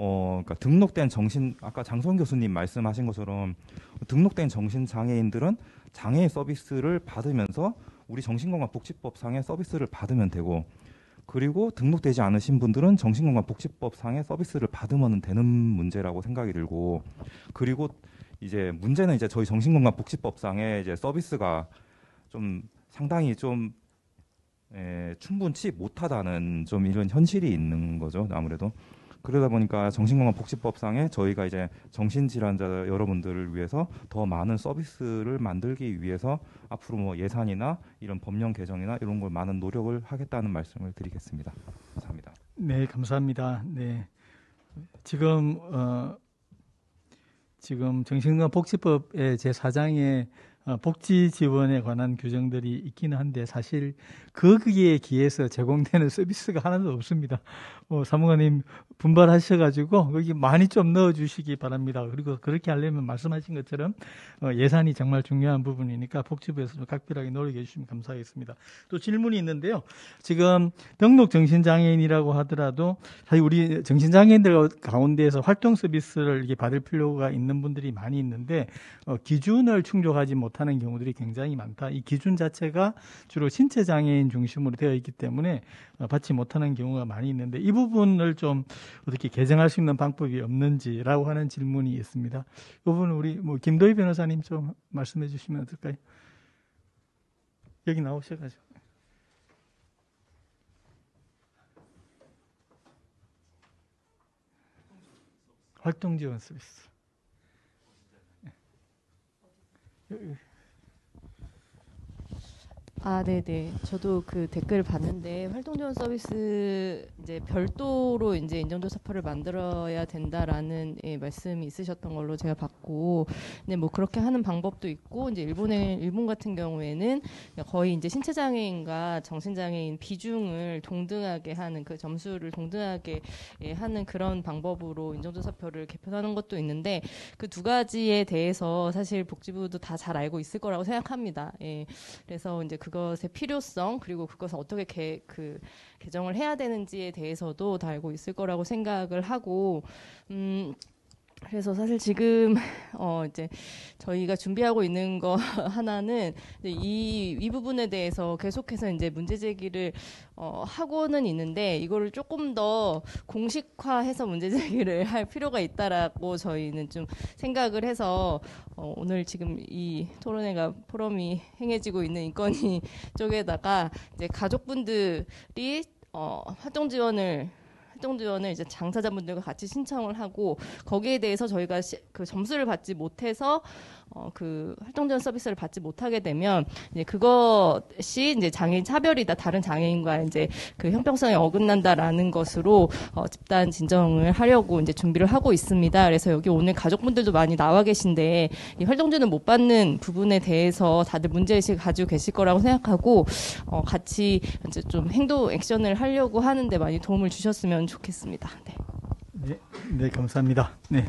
어 그러니까 등록된 정신 아까 장성 교수님 말씀하신 것처럼 등록된 정신 장애인들은 장애인 서비스를 받으면서 우리 정신건강복지법상의 서비스를 받으면 되고 그리고 등록되지 않으신 분들은 정신건강복지법상의 서비스를 받으면 되는 문제라고 생각이 들고 그리고 이제 문제는 이제 저희 정신건강복지법상의 이제 서비스가 좀 상당히 좀 에, 예, 충분치 못하다는 좀 이런 현실이 있는 거죠 아무래도 그러다 보니까 정신건강복지법상에 저희가 이제 정신질환자 여러분들을 위해서 더 많은 서비스를 만들기 위해서 앞으로 뭐 예산이나 이런 법령 개정이나 이런 걸 많은 노력을 하겠다는 말씀을 드리겠습니다. 감사합니다. 네, 감사합니다. 네, 지금 어, 지금 정신건강복지법의 제사장의 어, 복지 지원에 관한 규정들이 있기는 한데 사실 거기에 기해서 제공되는 서비스가 하나도 없습니다. 어, 사무관님 분발하셔가지고 거기 많이 좀 넣어주시기 바랍니다. 그리고 그렇게 하려면 말씀하신 것처럼 어, 예산이 정말 중요한 부분이니까 복지부에서 좀 각별하게 노력해 주시면 감사하겠습니다. 또 질문이 있는데요. 지금 등록 정신장애인이라고 하더라도 사실 우리 정신장애인들 가운데에서 활동 서비스를 이게 받을 필요가 있는 분들이 많이 있는데 어, 기준을 충족하지 못하는 경우들이 굉장히 많다. 이 기준 자체가 주로 신체 장애인 중심으로 되어 있기 때문에 어, 받지 못하는 경우가 많이 있는데 이 부분을 좀 어떻게 개정할 수 있는 방법이 없는지라고 하는 질문이 있습니다. 이 부분 우리 뭐 김도희 변호사님 좀 말씀해 주시면 어떨까요? 여기 나오셔가지고. 활동 지원 서비스. 여기. 예. 아, 네, 네. 저도 그 댓글 을 봤는데 활동 지원 서비스 이제 별도로 이제 인정조사표를 만들어야 된다라는 예, 말씀이 있으셨던 걸로 제가 봤고, 근데 네, 뭐 그렇게 하는 방법도 있고 이제 일본의 일본 같은 경우에는 그러니까 거의 이제 신체 장애인과 정신 장애인 비중을 동등하게 하는 그 점수를 동등하게 예, 하는 그런 방법으로 인정조사표를 개편하는 것도 있는데 그 두 가지에 대해서 사실 복지부도 다 잘 알고 있을 거라고 생각합니다. 예. 그래서 이제 그 그것의 필요성 그리고 그것을 어떻게 개, 그 개정을 해야 되는지에 대해서도 다 알고 있을 거라고 생각을 하고 음. 그래서 사실 지금 어 이제 저희가 준비하고 있는 거 하나는 이이 이 부분에 대해서 계속해서 이제 문제 제기를 어 하고는 있는데 이거를 조금 더 공식화해서 문제 제기를 할 필요가 있다라고 저희는 좀 생각을 해서 어 오늘 지금 이 토론회가 포럼이 행해지고 있는 인권위 쪽에다가 이제 가족분들이 어, 활동 지원을 활동지원을 그 이제 장사자분들과 같이 신청을 하고 거기에 대해서 저희가 시, 그 점수를 받지 못해서 어, 그 활동 지원 서비스를 받지 못하게 되면 이제 그것이 이제 장애인 차별이다 다른 장애인과 이제 그 형평성에 어긋난다라는 것으로 어, 집단 진정을 하려고 이제 준비를 하고 있습니다. 그래서 여기 오늘 가족분들도 많이 나와 계신데 이 활동 지원을 못 받는 부분에 대해서 다들 문제 의식 가지고 계실 거라고 생각하고 어, 같이 이제 좀 행동 액션을 하려고 하는데 많이 도움을 주셨으면 좋겠습니다. 네. 네, 네 감사합니다. 네.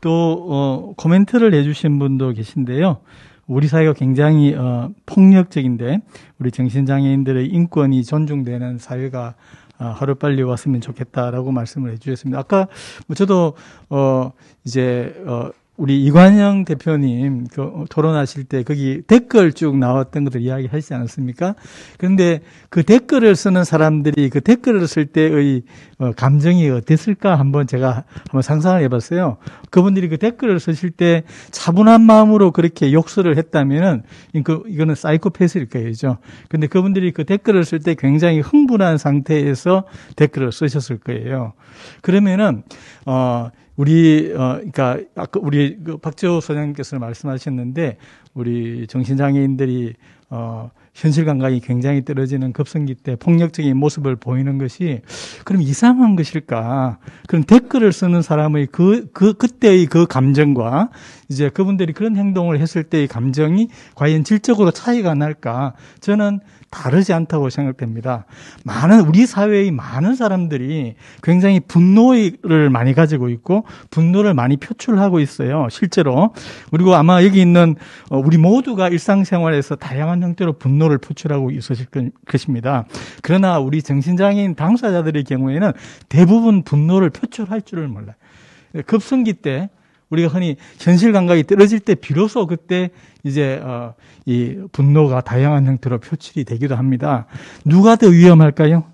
또 어, 코멘트를 해주신 분도 계신데요. 우리 사회가 굉장히 어, 폭력적인데 우리 정신장애인들의 인권이 존중되는 사회가 어, 하루빨리 왔으면 좋겠다라고 말씀을 해주셨습니다. 아까 뭐, 저도 어, 이제 어, 우리 이관영 대표님 그 토론하실 때 거기 댓글 쭉 나왔던 것들 이야기하시지 않았습니까? 그런데 그 댓글을 쓰는 사람들이 그 댓글을 쓸 때의 어, 감정이 어땠을까 한번 제가 한번 상상을 해봤어요. 그분들이 그 댓글을 쓰실 때 차분한 마음으로 그렇게 욕설을 했다면은 그 이거는 사이코패스일 거예요. 근데 그분들이 그 댓글을 쓸 때 굉장히 흥분한 상태에서 댓글을 쓰셨을 거예요. 그러면은 어 우리 어 그러니까 아까 우리 그 박재호 소장님께서는 말씀하셨는데 우리 정신장애인들이 어 현실 감각이 굉장히 떨어지는 급성기 때 폭력적인 모습을 보이는 것이 그럼 이상한 것일까? 그럼 댓글을 쓰는 사람의 그, 그, 그때의 그 감정과 이제 그분들이 그런 행동을 했을 때의 감정이 과연 질적으로 차이가 날까? 저는 다르지 않다고 생각됩니다. 많은 우리 사회의 많은 사람들이 굉장히 분노를 많이 가지고 있고 분노를 많이 표출하고 있어요. 실제로 그리고 아마 여기 있는 어, 우리 모두가 일상생활에서 다양한 형태로 분노를 표출하고 있으실 것입니다. 그러나 우리 정신장애인 당사자들의 경우에는 대부분 분노를 표출할 줄을 몰라요. 급성기 때 우리가 흔히 현실 감각이 떨어질 때 비로소 그때 이제 어, 이 분노가 다양한 형태로 표출이 되기도 합니다. 누가 더 위험할까요?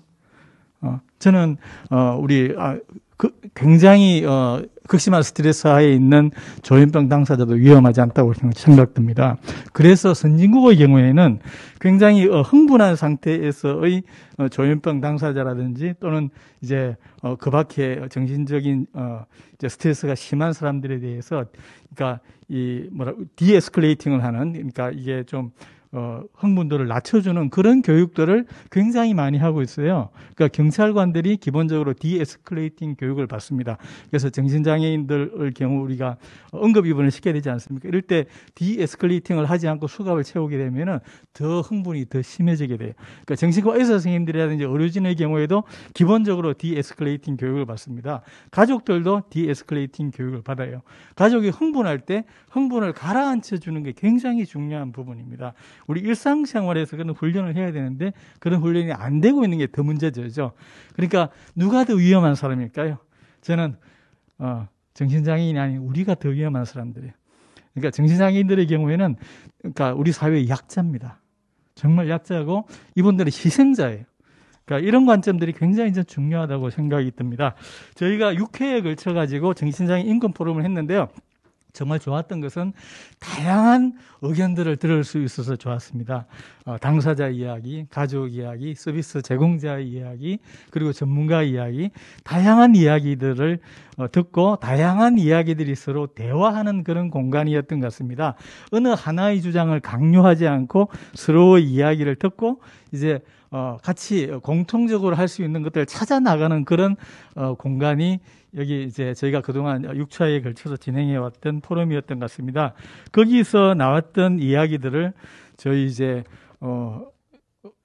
어, 저는 어, 우리 아, 그 굉장히 어, 극심한 스트레스 하에 있는 조현병 당사자도 위험하지 않다고 생각됩니다. 그래서 선진국의 경우에는 굉장히 어, 흥분한 상태에서의 어, 조현병 당사자라든지 또는 이제 어, 그 밖에 정신적인 어, 이제 스트레스가 심한 사람들에 대해서 그러니까 이 뭐라 디에스컬레이팅을 하는 그러니까 이게 좀 어, 흥분도를 낮춰주는 그런 교육들을 굉장히 많이 하고 있어요. 그러니까 경찰관들이 기본적으로 디에스클레이팅 교육을 받습니다. 그래서 정신장애인들을 경우 우리가 응급 입원을 시켜야 되지 않습니까? 이럴 때디에스클레이팅을 하지 않고 수갑을 채우게 되면은 더 흥분이 더 심해지게 돼요. 그러니까 정신과 의사 선생님들이라든지 의료진의 경우에도 기본적으로 디에스클레이팅 교육을 받습니다. 가족들도 디에스클레이팅 교육을 받아요. 가족이 흥분할 때 흥분을 가라앉혀 주는 게 굉장히 중요한 부분입니다. 우리 일상생활에서 그런 훈련을 해야 되는데 그런 훈련이 안 되고 있는 게 더 문제죠. 그러니까 누가 더 위험한 사람일까요? 저는 어, 정신장애인이 아닌 우리가 더 위험한 사람들이에요. 그러니까 정신장애인들의 경우에는 그러니까 우리 사회의 약자입니다. 정말 약자고 이분들은 희생자예요. 그러니까 이런 관점들이 굉장히 이제 중요하다고 생각이 듭니다. 저희가 6회에 걸쳐 가지고 정신장애 인권 포럼을 했는데요. 정말 좋았던 것은 다양한 의견들을 들을 수 있어서 좋았습니다. 어, 당사자 이야기, 가족 이야기, 서비스 제공자 이야기, 그리고 전문가 이야기, 다양한 이야기들을 어, 듣고 다양한 이야기들이 서로 대화하는 그런 공간이었던 것 같습니다. 어느 하나의 주장을 강요하지 않고 서로의 이야기를 듣고 이제 어, 같이 공통적으로 할 수 있는 것들을 찾아 나가는 그런 어, 공간이 여기 이제 저희가 그동안 6차에 걸쳐서 진행해왔던 포럼이었던 것 같습니다. 거기서 나왔던 이야기들을 저희 이제 어,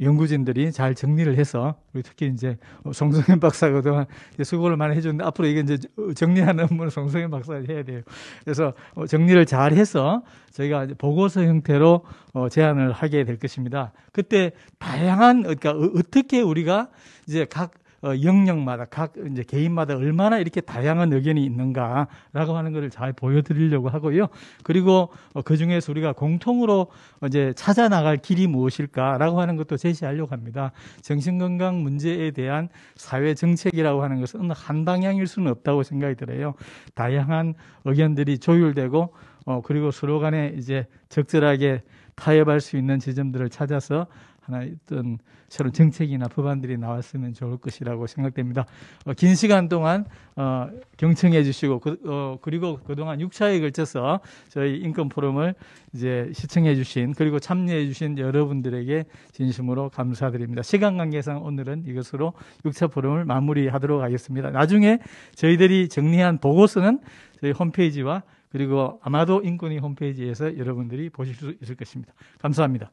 연구진들이 잘 정리를 해서 우리 특히 이제 송성현 박사가 그동안 수고를 많이 해줬는데 앞으로 이게 이제 정리하는 업무는 송성현 박사가 해야 돼요. 그래서 어, 정리를 잘 해서 저희가 보고서 형태로 어, 제안을 하게 될 것입니다. 그때 다양한 그러니까 어, 어떻게 우리가 이제 각 어, 영역마다 각 이제 개인마다 얼마나 이렇게 다양한 의견이 있는가라고 하는 것을 잘 보여드리려고 하고요. 그리고 어, 그 중에서 우리가 공통으로 이제 찾아 나갈 길이 무엇일까라고 하는 것도 제시하려고 합니다. 정신건강 문제에 대한 사회 정책이라고 하는 것은 한 방향일 수는 없다고 생각이 들어요. 다양한 의견들이 조율되고 어, 그리고 서로 간에 이제 적절하게 타협할 수 있는 지점들을 찾아서 하나의 어떤 새로운 정책이나 법안들이 나왔으면 좋을 것이라고 생각됩니다. 어, 긴 시간 동안 어, 경청해 주시고 그, 어, 그리고 그동안 6차에 걸쳐서 저희 인권 포럼을 이제 시청해 주신 그리고 참여해 주신 여러분들에게 진심으로 감사드립니다. 시간 관계상 오늘은 이것으로 6차 포럼을 마무리하도록 하겠습니다. 나중에 저희들이 정리한 보고서는 저희 홈페이지와 그리고 아마도 인권위 홈페이지에서 여러분들이 보실 수 있을 것입니다. 감사합니다.